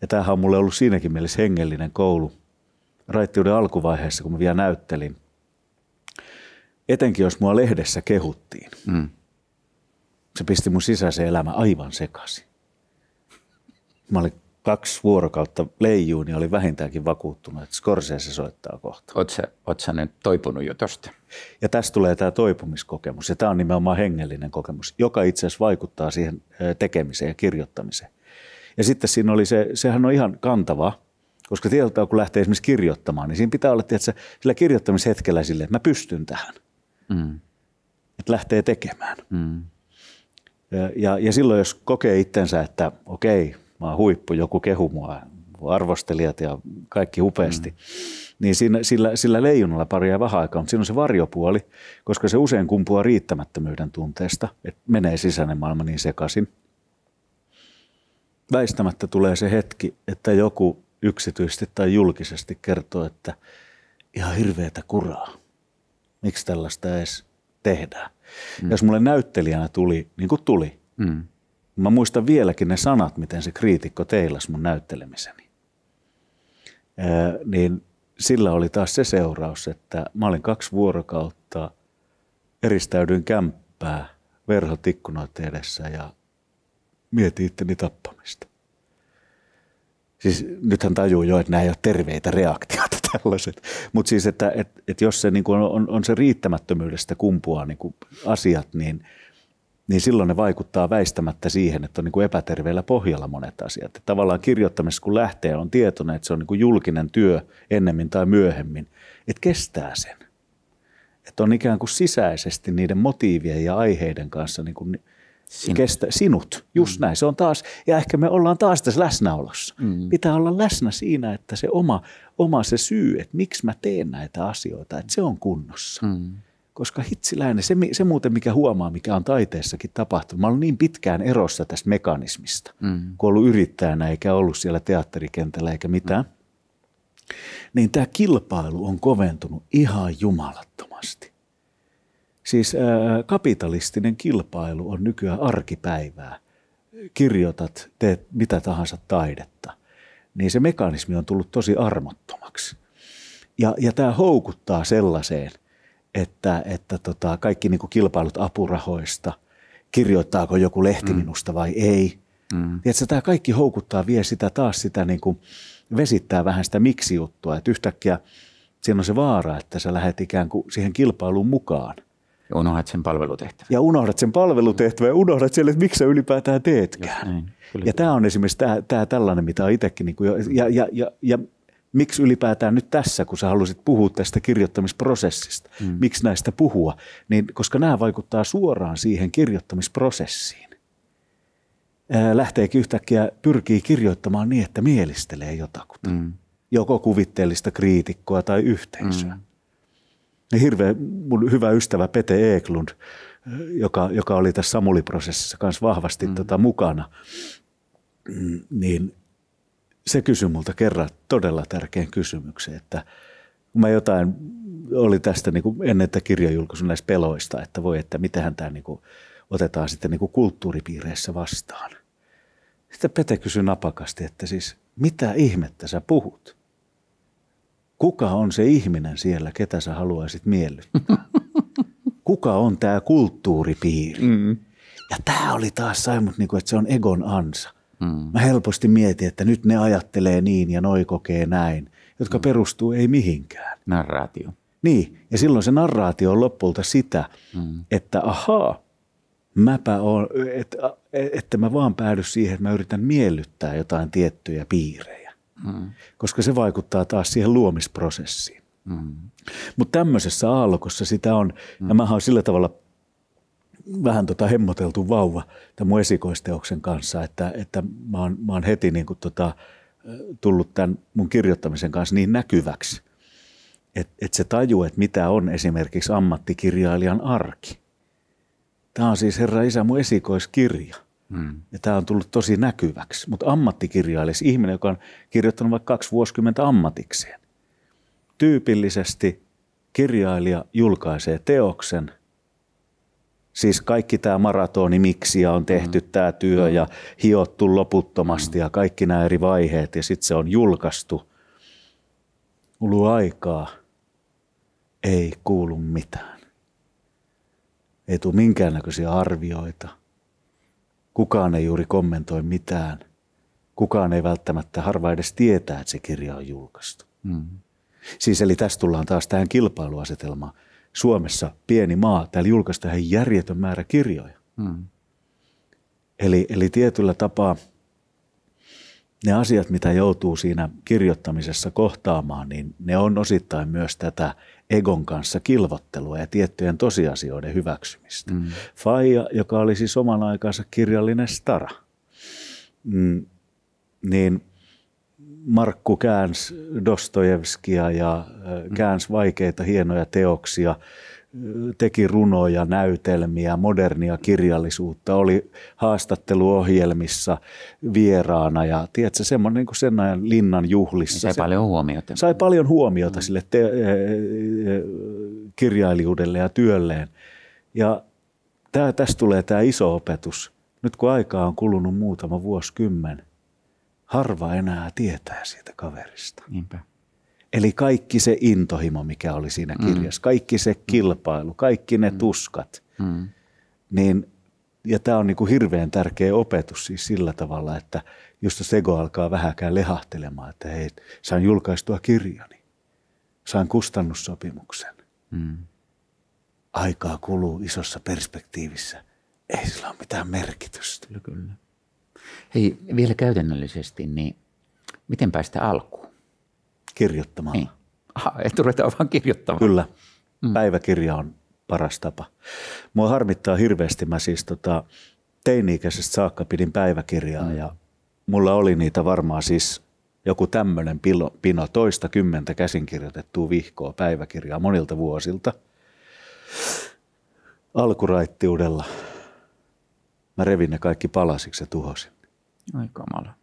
Ja tämähän on mulle ollut siinäkin mielessä hengellinen koulu – raittiuden alkuvaiheessa, kun mä vielä näyttelin, etenkin jos mua lehdessä kehuttiin, mm. se pisti mun sisäisen elämä aivan sekaisin. Mä olin kaksi vuorokautta leijuun ja oli vähintäänkin vakuuttunut, että Scorsese soittaa kohta. Oletko sä nyt toipunut jo tosta? Ja tästä tulee tämä toipumiskokemus ja tämä on nimenomaan hengellinen kokemus, joka itse asiassa vaikuttaa siihen tekemiseen ja kirjoittamiseen. Ja sitten siinä oli se, sehän on ihan kantava koska tietyllä kun lähtee esimerkiksi kirjoittamaan, niin siinä pitää olla tietysti, sillä kirjoittamishetkellä sille, että mä pystyn tähän. Mm. Että lähtee tekemään. Mm. Ja, ja silloin jos kokee itsensä, että okei, mä oon huippu, joku kehu mua, arvostelijat ja kaikki upeasti, mm. niin siinä, sillä, sillä leijonalla pärjää vähän aikaa, mutta siinä on se varjopuoli, koska se usein kumpuaa riittämättömyyden tunteesta, että menee sisäinen maailma niin sekaisin. Väistämättä tulee se hetki, että joku yksityisesti tai julkisesti kertoo, että ihan hirveätä kuraa. Miksi tällaista edes tehdään? Mm. Jos mulle näyttelijänä tuli, niin kuin tuli, mm. mä muistan vieläkin ne sanat, miten se kriitikko teilas mun näyttelemiseni. Ee, niin sillä oli taas se seuraus, että mä olin kaksi vuorokautta, eristäydyin kämppää verhot ikkunoiden edessä ja mietin itteni tappamista siis nythän tajuu jo, että nämä ei ole terveitä reaktioita (laughs) tällaiset. Mutta siis, että et, et jos se niin kuin on, on se riittämättömyydestä kumpuaa niin kuin asiat, niin, niin silloin ne vaikuttaa väistämättä siihen, että on niin kuin epäterveellä pohjalla monet asiat. Et tavallaan kirjoittamisessa kun lähtee, on tietoinen, että se on niin kuin julkinen työ ennemmin tai myöhemmin, että kestää sen. Että on ikään kuin sisäisesti niiden motiivien ja aiheiden kanssa niin kuin sinut. Kestä, sinut. Just mm. näin. Se on taas, ja ehkä me ollaan taas tässä läsnäolossa. Mm. Pitää olla läsnä siinä, että se oma, oma se syy, että miksi mä teen näitä asioita, että se on kunnossa. Mm. Koska hitsiläinen, se, se muuten mikä huomaa, mikä on taiteessakin tapahtunut. Mä olen niin pitkään erossa tästä mekanismista, mm. kun ollut yrittäjänä eikä ollut siellä teatterikentällä eikä mitään. Mm. Niin tämä kilpailu on koventunut ihan jumalattomasti. Siis ää, äh, kapitalistinen kilpailu on nykyään arkipäivää. Kirjoitat, teet mitä tahansa taidetta. Niin se mekanismi on tullut tosi armottomaksi. Ja, ja tämä houkuttaa sellaiseen, että, että tota, kaikki niin kuin kilpailut apurahoista, kirjoittaako joku lehti mm. minusta vai ei. Mm. tämä kaikki houkuttaa, vie sitä taas sitä niin kuin, vesittää vähän sitä miksi-juttua, että yhtäkkiä siinä on se vaara, että sä lähdet ikään kuin siihen kilpailuun mukaan – ja unohdat sen palvelutehtävän. Ja unohdat sen palvelutehtävän ja unohdat sen, että miksi sä ylipäätään teetkään. Just niin, ja tämä on esimerkiksi tämä, tämä tällainen, mitä on itsekin, niin kuin, ja, ja, ja, ja miksi ylipäätään nyt tässä, kun sä halusit puhua tästä kirjoittamisprosessista, mm. miksi näistä puhua, niin koska nämä vaikuttaa suoraan siihen kirjoittamisprosessiin. lähteekin yhtäkkiä, pyrkii kirjoittamaan niin, että mielistelee jotakuta. Mm. Joko kuvitteellista kriitikkoa tai yhteisöä. Mm niin hirveä, mun hyvä ystävä Pete Eklund, joka, joka oli tässä Samuli-prosessissa myös vahvasti mm. tota mukana, niin se kysyi multa kerran todella tärkeän kysymyksen, että kun mä jotain oli tästä niin kuin ennen tätä kirjajulkaisun näistä peloista, että voi, että mitähän tämä niin kuin otetaan sitten niin kuin kulttuuripiireissä vastaan. Sitten Pete kysyi napakasti, että siis mitä ihmettä sä puhut – Kuka on se ihminen siellä, ketä sä haluaisit miellyttää? (laughs) Kuka on tämä kulttuuripiiri? Mm. Ja tämä oli taas Saimut, niin kuin, että se on egon ansa. Mm. Mä helposti mietin, että nyt ne ajattelee niin ja noi kokee näin, jotka mm. perustuu ei mihinkään. Narraatio. Niin, ja silloin se narraatio on lopulta sitä, mm. että ahaa, mäpä on, että, e, että mä vaan päädy siihen, että mä yritän miellyttää jotain tiettyjä piirejä mm. koska se vaikuttaa taas siihen luomisprosessiin. Mm. Mutta tämmöisessä aallokossa sitä on, mm. ja mä oon sillä tavalla vähän tota hemmoteltu vauva tämän mun esikoisteoksen kanssa, että, että mä, oon, mä oon heti niin tota, tullut tämän mun kirjoittamisen kanssa niin näkyväksi, että et se tajuu, että mitä on esimerkiksi ammattikirjailijan arki. Tämä on siis Herra Isä mun esikoiskirja – Mm. Ja tämä on tullut tosi näkyväksi. Mutta ammattikirjailija, ihminen, joka on kirjoittanut vaikka kaksi vuosikymmentä ammatikseen, tyypillisesti kirjailija julkaisee teoksen – Siis kaikki tämä maratoni, miksi on tehty mm. tämä työ mm. ja hiottu loputtomasti mm. ja kaikki nämä eri vaiheet ja sitten se on julkaistu. Ulu aikaa ei kuulu mitään. Ei tule minkäännäköisiä arvioita. Kukaan ei juuri kommentoi mitään. Kukaan ei välttämättä harva edes tietää, että se kirja on julkaistu. Mm. Siis eli tässä tullaan taas tähän kilpailuasetelmaan. Suomessa pieni maa, täällä julkaistaan ihan järjetön määrä kirjoja. Mm. Eli, eli tietyllä tapaa ne asiat, mitä joutuu siinä kirjoittamisessa kohtaamaan, niin ne on osittain myös tätä egon kanssa kilvottelua ja tiettyjen tosiasioiden hyväksymistä. Mm. Faija, joka oli siis oman aikansa kirjallinen stara, mm, niin Markku käänsi Dostojevskia ja mm. käänsi vaikeita hienoja teoksia – teki runoja, näytelmiä, modernia kirjallisuutta, oli haastatteluohjelmissa vieraana ja tiedätkö, semmoinen niin kuin sen ajan linnan juhlissa. Niin sai se, paljon huomiota. Sai paljon huomiota mm. sille te, e, e, kirjailijuudelle ja työlleen. Ja tää, tästä tulee tämä iso opetus. Nyt kun aikaa on kulunut muutama vuosikymmen, harva enää tietää siitä kaverista. Niinpä. Eli kaikki se intohimo, mikä oli siinä mm. kirjassa, mm. kaikki se mm. kilpailu, kaikki ne mm. tuskat. Mm. Niin, ja tämä on niinku hirveän tärkeä opetus siis sillä tavalla, että just Sego alkaa vähäkään lehahtelemaan, että hei, saan julkaistua kirjani, saan kustannussopimuksen. Mm. Aikaa kuluu isossa perspektiivissä. Ei sillä ole mitään merkitystä. Kyllä, kyllä. Hei, vielä käytännöllisesti, niin miten päästä alkuun? Kirjoittamaan Niin. Aha, et ruveta vaan kirjoittamaan. Kyllä. Mm. Päiväkirja on paras tapa. Mua harmittaa hirveästi. Mä siis tota, teini-ikäisestä saakka pidin päiväkirjaa mm. ja mulla oli niitä varmaan siis joku tämmöinen pilo, pino toista kymmentä käsinkirjoitettua vihkoa päiväkirjaa monilta vuosilta. Alkuraittiudella mä revin ne kaikki palasiksi ja tuhosin. Ai kamala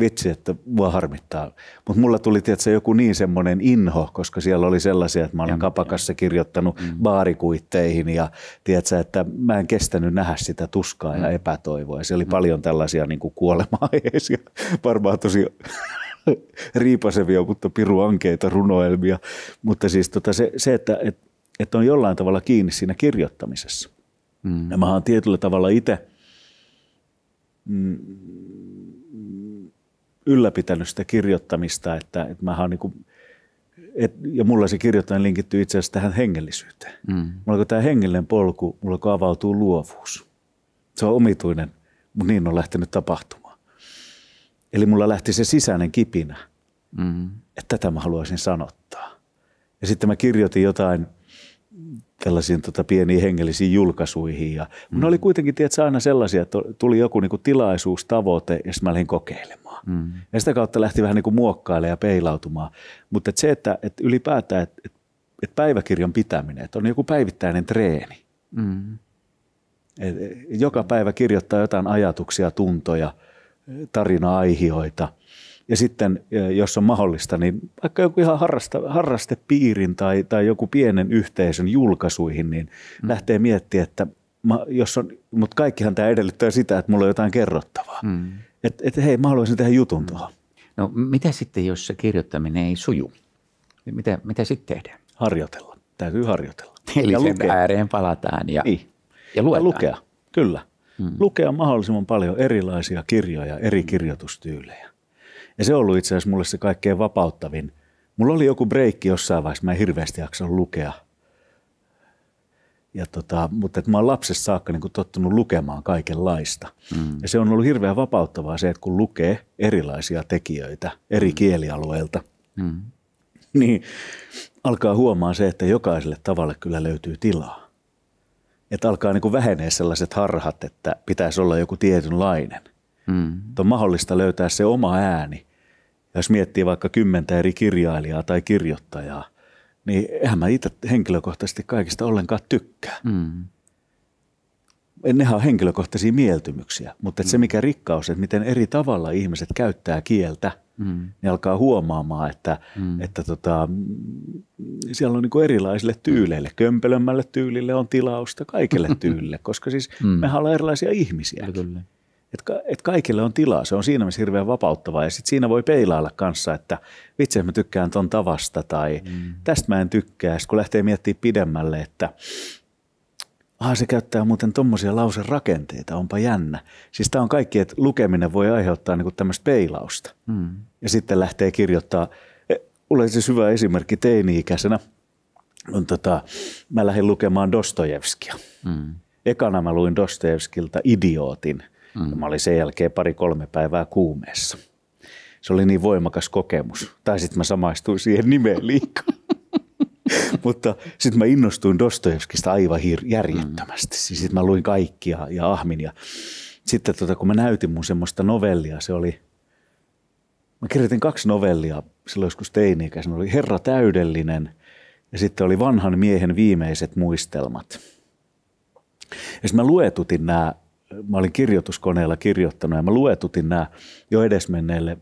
vitsi, että mua harmittaa. Mutta mulla tuli tietysti joku niin semmoinen inho, koska siellä oli sellaisia, että mä olen kapakassa kirjoittanut mm. baarikuitteihin ja tietysti että mä en kestänyt nähdä sitä tuskaa mm. ja epätoivoa. Ja siellä oli mm. paljon tällaisia niin kuin kuolema-aiheisia, (laughs) varmaan tosi (laughs) riipasevia, mutta piru ankeita runoelmia. Mutta siis tota se, se, että että, että on jollain tavalla kiinni siinä kirjoittamisessa. Mm. Ja mä oon tietyllä tavalla itse mm, ylläpitänyt sitä kirjoittamista, että, että mä oon niin kuin, et, ja mulla se kirjoittaminen linkittyy itse asiassa tähän hengellisyyteen. Mm. Mulla kun tämä hengellinen polku, mulla kun avautuu luovuus. Se on omituinen, mutta niin on lähtenyt tapahtumaan. Eli mulla lähti se sisäinen kipinä, mm. että tätä mä haluaisin sanottaa. Ja sitten mä kirjoitin jotain tällaisiin tota, pieniin hengellisiin julkaisuihin. Ja, mm. Ne oli mm. kuitenkin tiedätkö, aina sellaisia, että tuli joku niin kuin tilaisuus, tavoite ja sitten mä lähdin kokeilemaan. Mm. Ja sitä kautta lähti vähän niin kuin muokkailemaan ja peilautumaan. Mutta että se, että että ylipäätään että että päiväkirjan pitäminen, että on joku päivittäinen treeni. Mm. joka päivä kirjoittaa jotain ajatuksia, tuntoja, tarina-aihioita – ja sitten, jos on mahdollista, niin vaikka joku ihan harrasta, harrastepiirin tai, tai joku pienen yhteisön julkaisuihin, niin mm. lähtee miettimään, että mä, jos on, mutta kaikkihan tämä edellyttää sitä, että mulla on jotain kerrottavaa. Mm. Että et, hei, mä haluaisin tehdä jutun mm. tuohon. No mitä sitten, jos se kirjoittaminen ei suju? Mitä, mitä sitten tehdään? Harjoitella. Täytyy harjoitella. Eli ja sen lukea. ääreen palataan ja, niin. ja luetaan. Ja lukea, kyllä. Mm. Lukea mahdollisimman paljon erilaisia kirjoja, eri kirjoitustyylejä. Ja se on ollut itse asiassa mulle se kaikkein vapauttavin. Mulla oli joku breikki jossain vaiheessa, mä en hirveästi jaksanut lukea. Ja tota, mutta että mä oon lapsesta saakka niin tottunut lukemaan kaikenlaista. Mm. Ja se on ollut hirveän vapauttavaa se, että kun lukee erilaisia tekijöitä eri mm. kielialueilta, mm. niin alkaa huomaa se, että jokaiselle tavalle kyllä löytyy tilaa. Että alkaa niin vähenee sellaiset harhat, että pitäisi olla joku tietynlainen. Mm. Että on mahdollista löytää se oma ääni jos miettii vaikka kymmentä eri kirjailijaa tai kirjoittajaa, niin eihän mä itse henkilökohtaisesti kaikista ollenkaan tykkää. Mm. Nehän on henkilökohtaisia mieltymyksiä, mutta mm. se mikä rikkaus, että miten eri tavalla ihmiset käyttää kieltä, mm. niin alkaa huomaamaan, että, mm. että tota, siellä on niin erilaisille tyyleille, mm. kömpelömmälle tyylille on tilausta, kaikille (laughs) tyylille, koska siis mm. mehän ollaan erilaisia ihmisiä. Kyllä, kyllä ka, et kaikille on tilaa, se on siinä mielessä hirveän vapauttavaa ja sitten siinä voi peilailla kanssa, että vitsi mä tykkään ton tavasta tai mm. tästä mä en tykkää. Sitten kun lähtee miettimään pidemmälle, että Aha, se käyttää muuten tuommoisia lauserakenteita, onpa jännä. Siis tämä on kaikki, että lukeminen voi aiheuttaa niinku tämmöistä peilausta. Mm. Ja sitten lähtee kirjoittaa. E, Olen siis hyvä esimerkki teini-ikäisenä. On tota, mä lähdin lukemaan Dostojevskia. Mm. Ekana mä luin Dostojevskilta Idiootin – Mm. Ja mä olin sen jälkeen pari-kolme päivää kuumeessa. Se oli niin voimakas kokemus. Tai sitten mä samaistuin siihen nimeen liikaa. (laughs) Mutta sitten mä innostuin Dostojevskista aivan hir- järjettömästi. Mm. Siis sitten mä luin kaikkia ja ahmin. Ja sitten tota, kun mä näytin mun semmoista novellia, se oli, mä kirjoitin kaksi novellia silloin joskus teini Se Oli Herra täydellinen ja sitten oli Vanhan miehen viimeiset muistelmat. Ja sitten mä luetutin nämä mä olin kirjoituskoneella kirjoittanut ja mä luetutin nämä jo edesmenneelle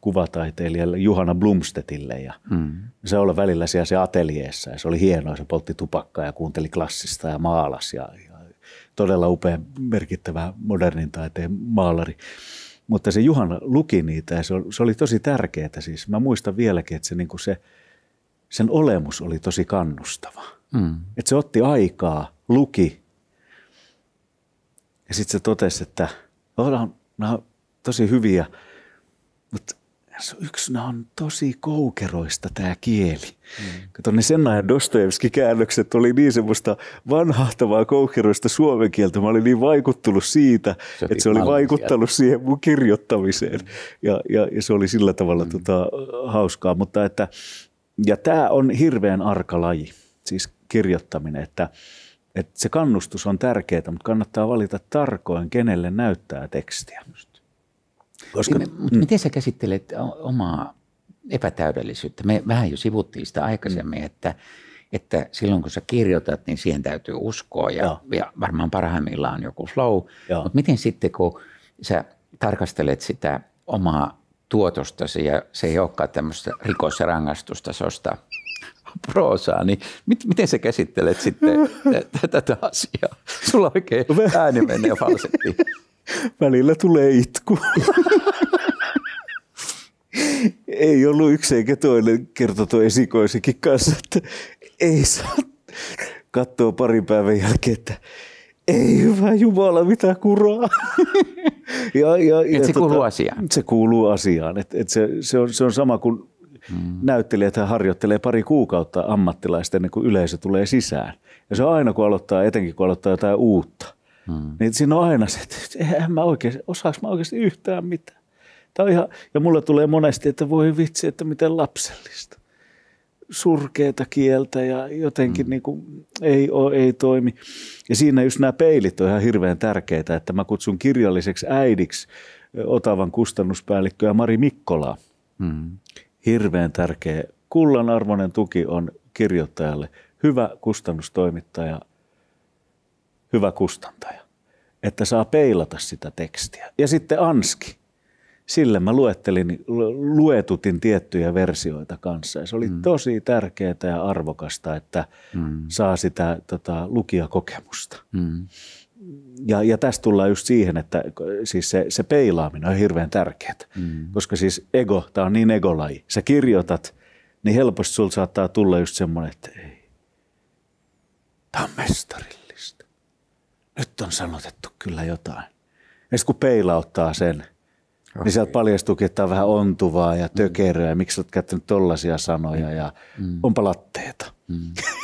kuvataiteilijalle Juhana Blumstetille ja mm. se oli välillä siellä se ateljeessa ja se oli hienoa, se poltti tupakkaa ja kuunteli klassista ja maalas ja, ja todella upea merkittävä modernin taiteen maalari. Mutta se Juhana luki niitä ja se oli, se oli tosi tärkeää siis. Mä muistan vieläkin, että se, niin se, sen olemus oli tosi kannustava. Mm. Että se otti aikaa, luki ja sitten se totesi, että ollaan oh, nämä on tosi hyviä, mutta yksi nämä on tosi koukeroista tämä kieli. Mm. Kato, niin sen ajan Dostoevski käännökset oli niin semmoista vanhahtavaa koukeroista suomen kieltä. Mä olin niin vaikuttunut siitä, se että se oli vaikuttanut sieltä. siihen mun kirjoittamiseen. Mm. Ja, ja, ja se oli sillä tavalla mm. tota, hauskaa. Mutta että, ja tämä on hirveän arka laji, siis kirjoittaminen, että – et se kannustus on tärkeää, mutta kannattaa valita tarkoin, kenelle näyttää tekstiä. Koska, Miten, niin, mm. miten sä käsittelet omaa epätäydellisyyttä? Me vähän jo sivuttiin sitä aikaisemmin, mm. että, että silloin kun sä kirjoitat, niin siihen täytyy uskoa ja, ja varmaan parhaimmillaan joku flow. Joo. Mutta miten sitten kun sä tarkastelet sitä omaa tuotostasi ja se ei olekaan tämmöistä rikos- ja rangaistustasosta proosaa, niin mit, miten sä käsittelet sitten tätä asiaa? Sulla oikein ääni menee falsettiin. Välillä tulee itku. ei ollut yksi eikä toinen kerta tuo esikoisikin kanssa, että ei saa katsoa parin päivän jälkeen, että ei hyvä Jumala, mitä kuraa. ja, ja, ja se tota, kuuluu asiaan. Se kuuluu asiaan. Et, et se, se, on, se on sama kuin Mm. Näyttelijät harjoittelee pari kuukautta ammattilaista ennen kuin yleisö tulee sisään. Ja se on aina, kun aloittaa, etenkin kun aloittaa jotain uutta. Mm. Niin siinä on aina se, että en mä oikein, osaanko mä oikeasti yhtään mitään. Tämä on ihan, ja mulle tulee monesti, että voi vitsi, että miten lapsellista. Surkeita kieltä ja jotenkin mm. niin kuin, ei, oo, ei toimi. Ja siinä just nämä peilit on ihan hirveän tärkeitä, että mä kutsun kirjalliseksi äidiksi Otavan kustannuspäällikköä Mari Mikkolaa. Mm hirveän tärkeä kullanarvoinen tuki on kirjoittajalle hyvä kustannustoimittaja, hyvä kustantaja, että saa peilata sitä tekstiä. Ja sitten Anski. Sillä mä luettelin, luetutin tiettyjä versioita kanssa. Ja se oli mm. tosi tärkeää ja arvokasta, että mm. saa sitä tota, lukijakokemusta. Mm ja, ja tästä tullaan just siihen, että siis se, se peilaaminen on hirveän tärkeää, mm. koska siis ego, tämä on niin egolaji. Sä kirjoitat, niin helposti sulla saattaa tulla just semmoinen, että ei, tämä on mestarillista. Nyt on sanotettu kyllä jotain. Ja sitten kun peilauttaa sen, okay. niin sieltä paljastuukin, että tämä on vähän ontuvaa ja mm. tökeröä, ja miksi sä oot käyttänyt tollaisia sanoja, ja mm. onpa latteeta. Mm.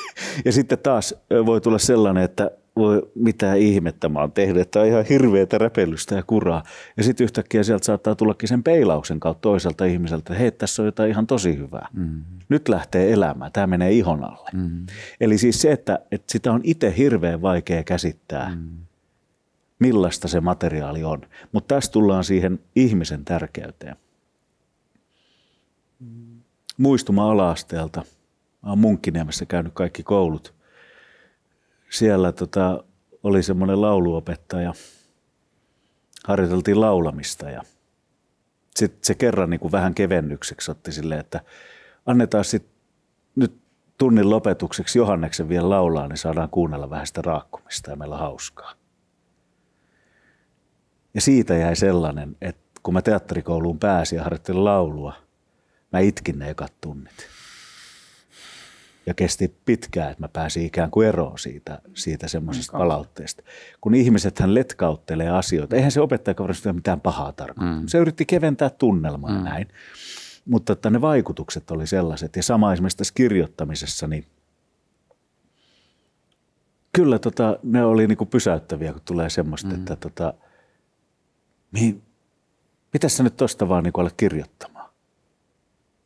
(laughs) ja sitten taas voi tulla sellainen, että voi mitä ihmettä mä oon tehnyt, että on ihan hirveätä räpellystä ja kuraa. Ja sitten yhtäkkiä sieltä saattaa tullakin sen peilauksen kautta toiselta ihmiseltä, että hei, tässä on jotain ihan tosi hyvää. Mm-hmm. Nyt lähtee elämään, tämä menee ihon alle. Mm-hmm. Eli siis se, että, että sitä on itse hirveän vaikea käsittää, mm-hmm. millaista se materiaali on. Mutta tässä tullaan siihen ihmisen tärkeyteen. Mm-hmm. Muistuma alaasteelta. Mä oon Munkkiniemessä käynyt kaikki koulut – siellä tota, oli semmoinen lauluopettaja. Harjoiteltiin laulamista ja sitten se kerran niin kuin vähän kevennykseksi otti silleen, että annetaan sit nyt tunnin lopetukseksi Johanneksen vielä laulaa, niin saadaan kuunnella vähän sitä raakkumista ja meillä on hauskaa. Ja siitä jäi sellainen, että kun mä teatterikouluun pääsin ja harjoittelin laulua, mä itkin ne ekat tunnit ja kesti pitkään, että mä pääsin ikään kuin eroon siitä, siitä semmoisesta niin palautteesta. Kun hän letkauttelee asioita, eihän se opettajakaverista mitään pahaa tarkoittaa. Mm. Se yritti keventää tunnelmaa mm. näin, mutta että ne vaikutukset oli sellaiset. Ja sama esimerkiksi tässä kirjoittamisessa, niin kyllä tota, ne oli niinku pysäyttäviä, kun tulee semmoista, mm. että tota, mihin, sä nyt tosta vaan niinku alat kirjoittamaan.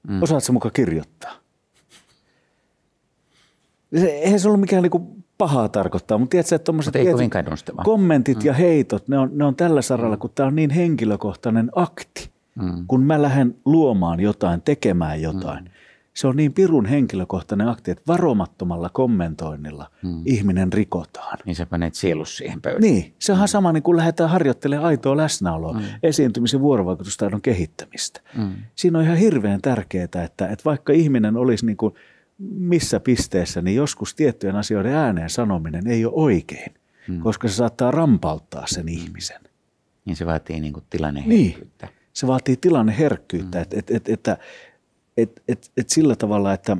Mm. Osaatko muka kirjoittaa? Se, eihän se ollut mikään niinku pahaa tarkoittaa, mutta tiedätkö, että tuommoiset kommentit mm. ja heitot, ne on, ne on tällä saralla, mm. kun tämä on niin henkilökohtainen akti. Mm. Kun mä lähden luomaan jotain, tekemään jotain, mm. se on niin pirun henkilökohtainen akti, että varomattomalla kommentoinnilla hmm. ihminen rikotaan. Niin sä panet sielus siihen pöydään. Niin, se on hmm. sama niin kuin lähdetään harjoittelemaan aitoa läsnäoloa, hmm. esiintymisen vuorovaikutustaidon kehittämistä. Hmm. Siinä on ihan hirveän tärkeää, että, että vaikka ihminen olisi niin kuin – missä pisteessä, niin joskus tiettyjen asioiden ääneen sanominen ei ole oikein, hmm. koska se saattaa rampauttaa sen mm. ihmisen. Niin se vaatii niin tilanneherkkyyttä. Niin, se vaatii tilanneherkkyyttä, hmm. että et, et, et, et, et, et sillä tavalla, että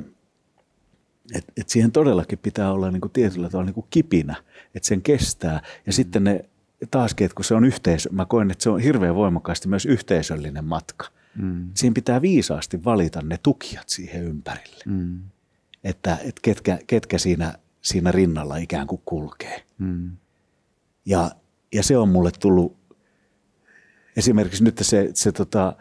et, et siihen todellakin pitää olla niin kuin tietyllä tavalla niin kuin kipinä, että sen kestää. Ja hmm. sitten ne taaskin, että kun se on yhteisö, mä koen, että se on hirveän voimakkaasti myös yhteisöllinen matka. Hmm. Siinä pitää viisaasti valita ne tukijat siihen ympärille. Hmm että, että ketkä, ketkä siinä, siinä rinnalla ikään kuin kulkee. Mm. Ja, ja se on mulle tullut esimerkiksi nyt se, se tota,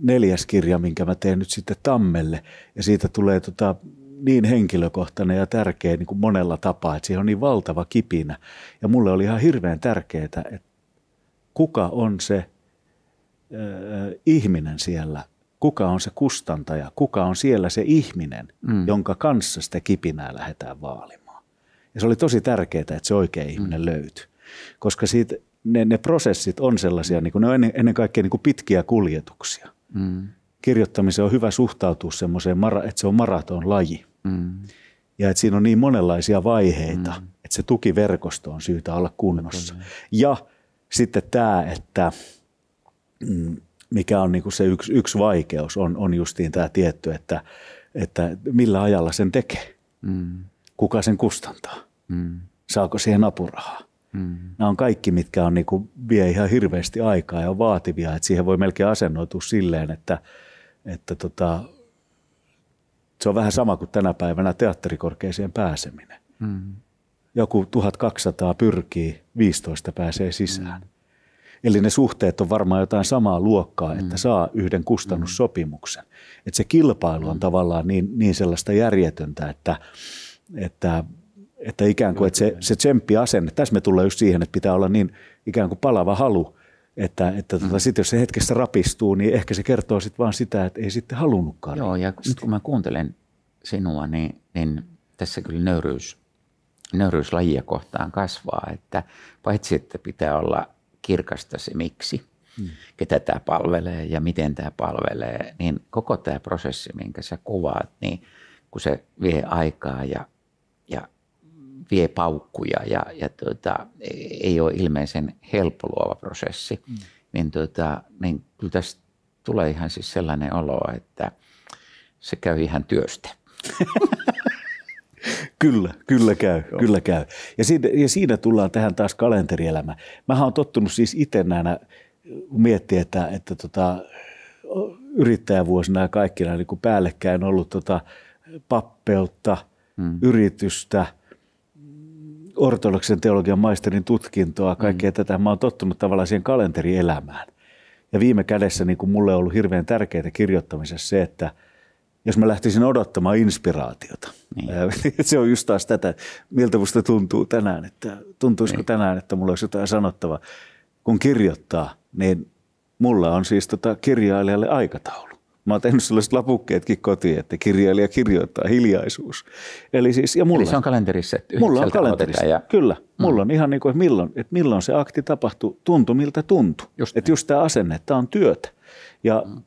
neljäs kirja, minkä mä teen nyt sitten Tammelle, ja siitä tulee tota, niin henkilökohtainen ja tärkeä niin kuin monella tapaa, että siihen on niin valtava kipinä. Ja mulle oli ihan hirveän tärkeää, että kuka on se ihminen siellä – kuka on se kustantaja, kuka on siellä se ihminen, mm. jonka kanssa sitä kipinää lähdetään vaalimaan. Ja se oli tosi tärkeää, että se oikea mm. ihminen löytyi, koska siitä, ne, ne prosessit on sellaisia, niin kuin ne on ennen, ennen kaikkea niin kuin pitkiä kuljetuksia. Mm. Kirjoittamiseen on hyvä suhtautua semmoiseen, että se on maraton laji. Mm. Ja että siinä on niin monenlaisia vaiheita, mm. että se tukiverkosto on syytä olla kunnossa. Mm. Ja sitten tämä, että mm, mikä on niin kuin se yksi, yksi vaikeus, on, on justiin tämä tietty, että, että millä ajalla sen tekee, mm. kuka sen kustantaa, mm. saako siihen apurahaa. Mm. Nämä on kaikki, mitkä on niin kuin, vie ihan hirveästi aikaa ja on vaativia, että siihen voi melkein asennoitua silleen, että, että tota, se on vähän sama kuin tänä päivänä teatterikorkeeseen pääseminen. Mm. Joku 1200 pyrkii, 15 pääsee sisään. Mm. Eli ne suhteet on varmaan jotain samaa luokkaa, että mm. saa yhden kustannussopimuksen. Mm. Että se kilpailu on mm. tavallaan niin, niin sellaista järjetöntä, että, että että ikään kuin että se, se tsemppiasenne, tässä me tullaan just siihen, että pitää olla niin ikään kuin palava halu, että, että tota, sit jos se hetkessä rapistuu, niin ehkä se kertoo sitten vaan sitä, että ei sitten halunnutkaan. Joo, ja nyt kun mä kuuntelen sinua, niin, niin tässä kyllä nöyryys, nöyryys lajia kohtaan kasvaa, että paitsi että pitää olla kirkasta se miksi, hmm. ketä tämä palvelee ja miten tämä palvelee, niin koko tämä prosessi, minkä sä kuvaat, niin kun se vie aikaa ja, ja vie paukkuja ja, ja tuota, ei ole ilmeisen helppo luova prosessi, hmm. niin, tuota, niin kyllä tästä tulee ihan siis sellainen olo, että se käy ihan työstä. (laughs) Kyllä, kyllä käy, Joo. kyllä käy. Ja siinä, ja siinä tullaan tähän taas kalenterielämä. Mä on tottunut siis itse näinä miettiä, että, että tota, yrittäjävuosina ja kaikkina niin kuin päällekkäin ollut tota, pappeutta, hmm. yritystä, ortodoksen teologian maisterin tutkintoa, kaikkea hmm. tätä. Mä oon tottunut tavallaan siihen kalenterielämään. Ja viime kädessä niin kuin mulle on ollut hirveän tärkeää kirjoittamisessa se, että – jos mä lähtisin odottamaan inspiraatiota. Niin. (laughs) Se on just taas tätä, miltä musta tuntuu tänään, että tuntuisiko niin. tänään, että mulla olisi jotain sanottavaa. Kun kirjoittaa, niin mulla on siis tota kirjailijalle aikataulu. Mä oon tehnyt sellaiset lapukkeetkin kotiin, että kirjailija kirjoittaa hiljaisuus. Eli, siis, ja mulla, Eli se on kalenterissa, että Mulla on kalenterissa, ja... kyllä. Mm. Mulla mm. on ihan niin kuin, että milloin, että milloin se akti tapahtuu, tuntu miltä tuntu. Just että niin. just tämä asenne, että tämä on työtä. Ja mm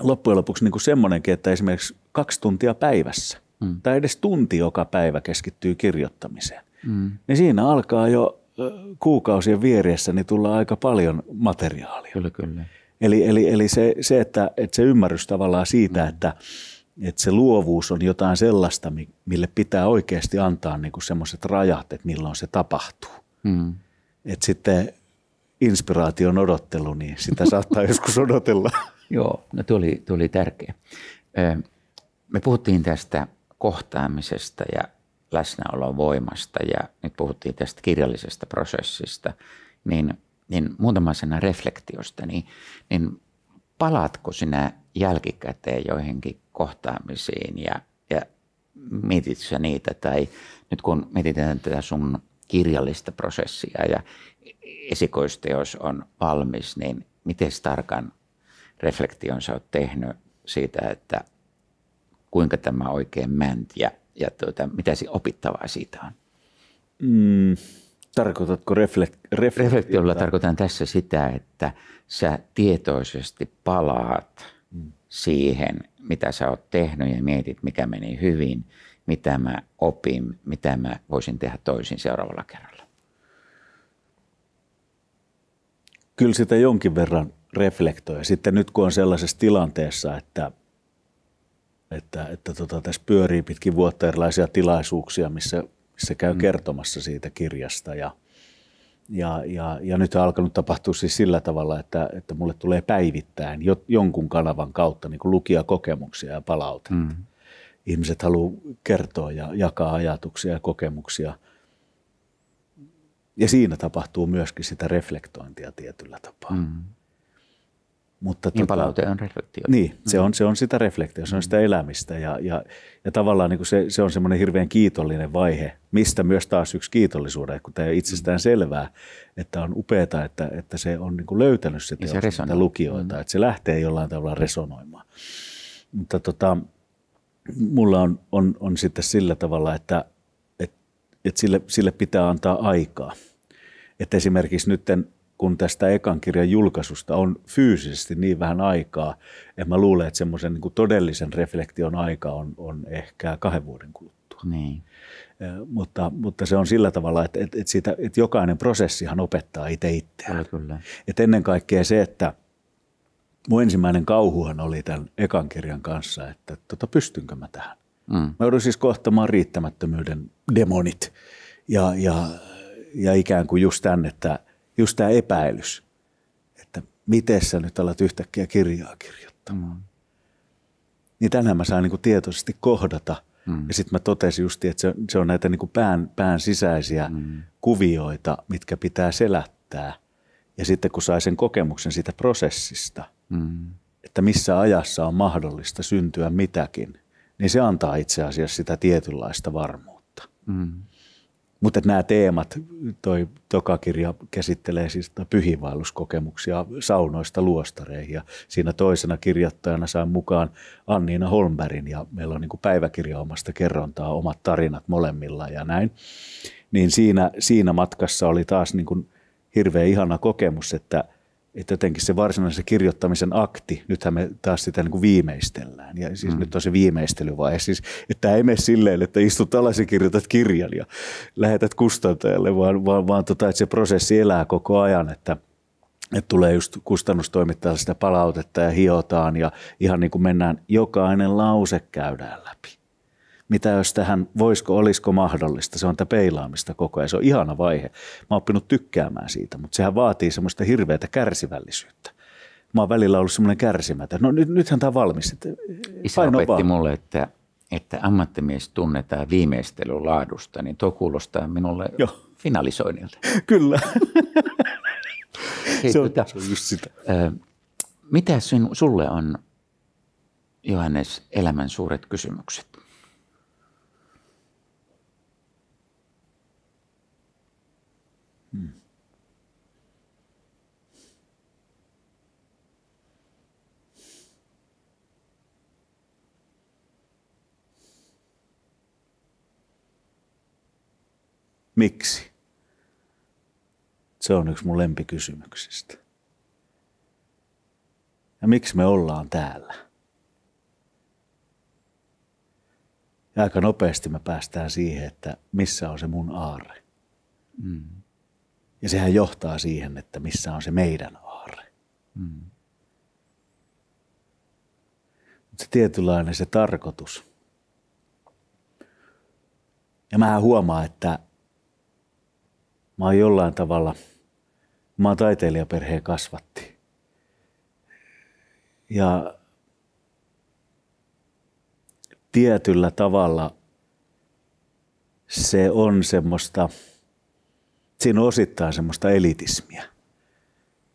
loppujen lopuksi niin kuin semmoinenkin, että esimerkiksi kaksi tuntia päivässä mm. tai edes tunti joka päivä keskittyy kirjoittamiseen, mm. niin siinä alkaa jo kuukausien vieressä niin tulla aika paljon materiaalia. Kyllä, kyllä. Eli, eli, eli se, se että, että se ymmärrys tavallaan siitä, mm. että, että se luovuus on jotain sellaista, mille pitää oikeasti antaa niin kuin semmoiset rajat, että milloin se tapahtuu. Mm. Että sitten inspiraation odottelu, niin sitä saattaa (laughs) joskus odotella Joo, no tuli, tuli tärkeä. Me puhuttiin tästä kohtaamisesta ja läsnäolon voimasta ja nyt puhuttiin tästä kirjallisesta prosessista, niin, niin muutama sana reflektiosta, niin, niin palaatko sinä jälkikäteen joihinkin kohtaamisiin ja, ja mietitkö niitä tai nyt kun mietitään tätä sun kirjallista prosessia ja esikoisteos on valmis, niin miten tarkan reflektionsa on tehnyt siitä, että kuinka tämä oikein ment ja, ja tuota, mitä opittavaa siitä on? Mm, tarkoitatko reflek- reflek- Reflektiolla tarkoitan tässä sitä, että sä tietoisesti palaat mm. siihen, mitä sä oot tehnyt ja mietit, mikä meni hyvin, mitä mä opin, mitä mä voisin tehdä toisin seuraavalla kerralla. Kyllä sitä jonkin verran reflektoi. sitten nyt kun on sellaisessa tilanteessa, että, että, että tota, tässä pyörii pitkin vuotta erilaisia tilaisuuksia, missä, missä käy mm. kertomassa siitä kirjasta ja – ja, ja, ja nyt on alkanut tapahtua siis sillä tavalla, että, että mulle tulee päivittäin jo, jonkun kanavan kautta niin lukijakokemuksia ja palautetta. Mm. Ihmiset haluaa kertoa ja jakaa ajatuksia ja kokemuksia. Ja siinä tapahtuu myöskin sitä reflektointia tietyllä tapaa. Mm. Mutta niin tuota, palaute on reflektio. Niin, se mm. on, se on sitä reflektiota, se on mm. sitä elämistä ja, ja, ja tavallaan niin kuin se, se on semmoinen hirveän kiitollinen vaihe, mistä myös taas yksi kiitollisuuden, kun tämä ei itsestään mm. selvää, että on upeata, että, että se on niin kuin löytänyt niin se teos, se niitä lukijoita, mm. että se lähtee jollain tavalla resonoimaan. Mutta tota, mulla on, on, on sitten sillä tavalla, että, että, että sille, sille pitää antaa aikaa. Että esimerkiksi nytten kun tästä ekan kirjan julkaisusta on fyysisesti niin vähän aikaa, että mä luule, että semmoisen niin todellisen reflektion aika on, on ehkä kahden vuoden kuluttua. Niin. Mutta, mutta se on sillä tavalla, että, että, siitä, että jokainen prosessihan opettaa itse itseään. Kyllä, kyllä. Et ennen kaikkea se, että mun ensimmäinen kauhuhan oli tämän ekan kirjan kanssa, että tota, pystynkö mä tähän. Mm. Mä joudun siis kohtamaan riittämättömyyden demonit ja, ja, ja ikään kuin just tämän, että – just tämä epäilys, että miten sä nyt alat yhtäkkiä kirjaa kirjoittamaan. Mm. Niin tänään mä saan niin kuin tietoisesti kohdata. Mm. Ja sitten mä totesin just, että se, se on näitä niin kuin pään, pään sisäisiä mm. kuvioita, mitkä pitää selättää. Ja sitten kun sai sen kokemuksen siitä prosessista, mm. että missä ajassa on mahdollista syntyä mitäkin, niin se antaa itse asiassa sitä tietynlaista varmuutta. Mm. Mutta nämä teemat, toi toka kirja käsittelee siis pyhiinvaelluskokemuksia saunoista luostareihin. Ja siinä toisena kirjoittajana sain mukaan Anniina Holmbergin ja meillä on niin päiväkirja omasta kerrontaa, omat tarinat molemmilla ja näin. Niin siinä, siinä matkassa oli taas niin kuin hirveän ihana kokemus, että että jotenkin se se kirjoittamisen akti, nythän me taas sitä niin kuin viimeistellään. Ja siis mm. nyt on se viimeistelyvaihe. Siis, että tämä ei mene silleen, että istut alas ja kirjoitat kirjan ja lähetät kustantajalle, vaan, vaan, vaan tota, että se prosessi elää koko ajan, että – että tulee just kustannustoimittajalle sitä palautetta ja hiotaan ja ihan niin kuin mennään, jokainen lause käydään läpi mitä jos tähän, voisiko, olisiko mahdollista. Se on tätä peilaamista koko ajan. Se on ihana vaihe. Mä oon oppinut tykkäämään siitä, mutta sehän vaatii semmoista hirveätä kärsivällisyyttä. Mä oon välillä ollut semmoinen kärsimätön. No nyt, nythän tämä on valmis. Että eh, Isä opetti vaan. mulle, että, että ammattimies tunnetaan viimeistelyn laadusta, niin tuo kuulostaa minulle Joo. finalisoinnilta. (laughs) Kyllä. Hei, se, on, tuota, se on just sitä. Ö, mitä sinulle on, Johannes, elämän suuret kysymykset? Miksi? Se on yksi mun lempikysymyksistä. Ja miksi me ollaan täällä? Ja aika nopeasti me päästään siihen, että missä on se mun aarre. Mm. Ja sehän johtaa siihen, että missä on se meidän aarre. Mm. Se tietynlainen se tarkoitus. Ja mä huomaan, että mä oon jollain tavalla, mä oon taiteilijaperheen kasvatti. Ja tietyllä tavalla se on semmoista, siinä on osittain semmoista elitismiä.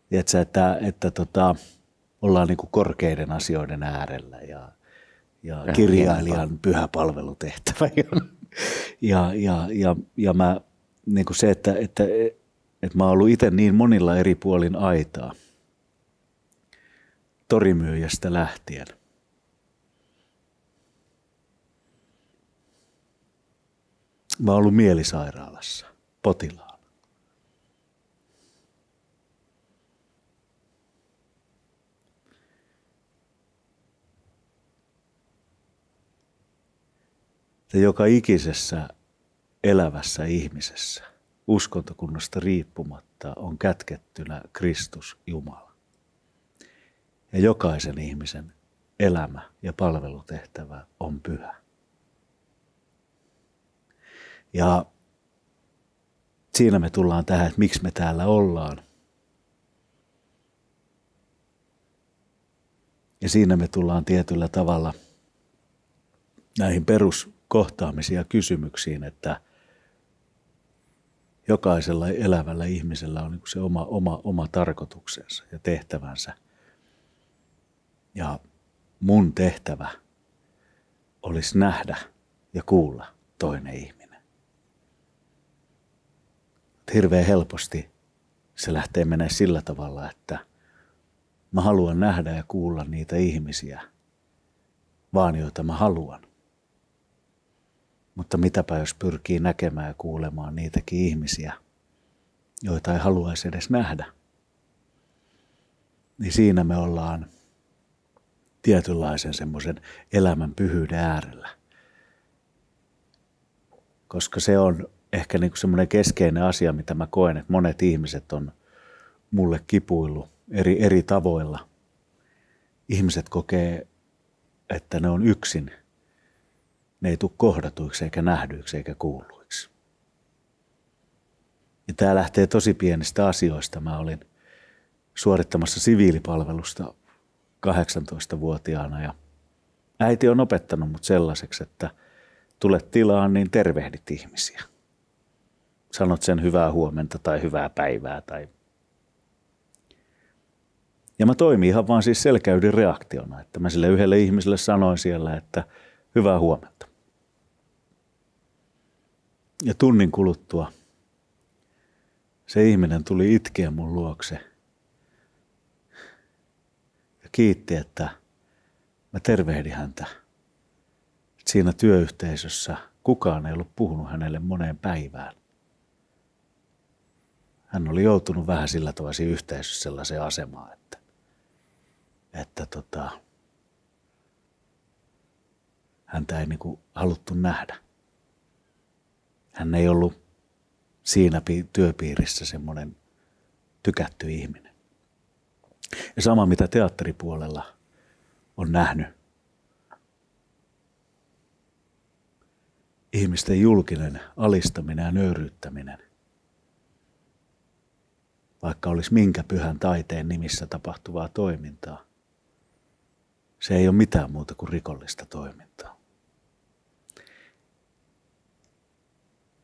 Tiedätkö, että, että tota, ollaan niin korkeiden asioiden äärellä ja, ja, äh, kirjailijan pyhä palvelutehtävä. Ja, (laughs) ja, ja, ja, ja mä niin kuin se, että, että, että mä oon ollut itse niin monilla eri puolin aitaa torimyyjästä lähtien. Mä oon ollut mielisairaalassa potilaana. Ja joka ikisessä elävässä ihmisessä, uskontokunnasta riippumatta, on kätkettynä Kristus Jumala. Ja jokaisen ihmisen elämä ja palvelutehtävä on pyhä. Ja siinä me tullaan tähän, että miksi me täällä ollaan. Ja siinä me tullaan tietyllä tavalla näihin ja kysymyksiin, että jokaisella elävällä ihmisellä on niin se oma, oma, oma tarkoituksensa ja tehtävänsä. Ja mun tehtävä olisi nähdä ja kuulla toinen ihminen. Hirveän helposti se lähtee menemään sillä tavalla, että mä haluan nähdä ja kuulla niitä ihmisiä, vaan joita mä haluan mutta mitäpä jos pyrkii näkemään ja kuulemaan niitäkin ihmisiä, joita ei haluaisi edes nähdä. Niin siinä me ollaan tietynlaisen semmoisen elämän pyhyyden äärellä. Koska se on ehkä niin semmoinen keskeinen asia, mitä mä koen, että monet ihmiset on mulle kipuillut eri, eri tavoilla. Ihmiset kokee, että ne on yksin – ne ei tule kohdatuiksi eikä nähdyiksi eikä kuulluiksi. Ja tämä lähtee tosi pienistä asioista. Mä olin suorittamassa siviilipalvelusta 18-vuotiaana ja äiti on opettanut mut sellaiseksi, että tulet tilaan, niin tervehdit ihmisiä. Sanot sen hyvää huomenta tai hyvää päivää tai ja mä toimin ihan vaan siis selkäydin reaktiona, että mä sille yhdelle ihmiselle sanoin siellä, että hyvää huomenta. Ja tunnin kuluttua se ihminen tuli itkeä mun luokse ja kiitti, että mä tervehdin häntä. Siinä työyhteisössä kukaan ei ollut puhunut hänelle moneen päivään. Hän oli joutunut vähän sillä tavalla yhteisössä sellaiseen asemaan, että, että tota, häntä ei niin kuin haluttu nähdä. Hän ei ollut siinä työpiirissä semmoinen tykätty ihminen. Ja sama mitä teatteripuolella on nähnyt. Ihmisten julkinen alistaminen ja nöyryyttäminen, vaikka olisi minkä pyhän taiteen nimissä tapahtuvaa toimintaa, se ei ole mitään muuta kuin rikollista toimintaa.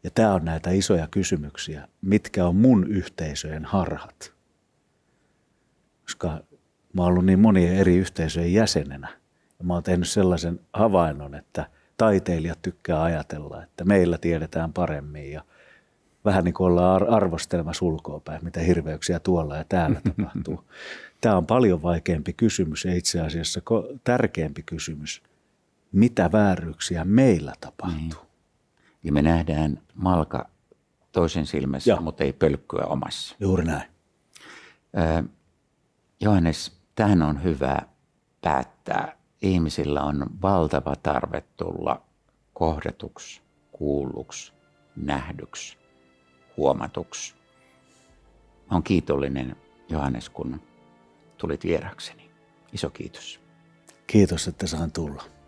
Ja tämä on näitä isoja kysymyksiä. Mitkä on mun yhteisöjen harhat? Koska mä oon ollut niin monien eri yhteisöjen jäsenenä. Ja mä oon tehnyt sellaisen havainnon, että taiteilijat tykkää ajatella, että meillä tiedetään paremmin ja vähän niin kuin ollaan arvostelma ulkoa päin, mitä hirveyksiä tuolla ja täällä (laughs) tapahtuu. Tämä on paljon vaikeampi kysymys ja itse asiassa tärkeämpi kysymys, mitä vääryyksiä meillä tapahtuu. Mm. Ja me nähdään malka toisen silmässä, Joo. mutta ei pölkkyä omassa. Juuri näin. Öö, Johannes, tähän on hyvä päättää. Ihmisillä on valtava tarve tulla kohdatuksi, kuulluksi, nähdyksi, huomatuksi. Olen kiitollinen, Johannes, kun tulit vierakseni. Iso kiitos. Kiitos, että saan tulla.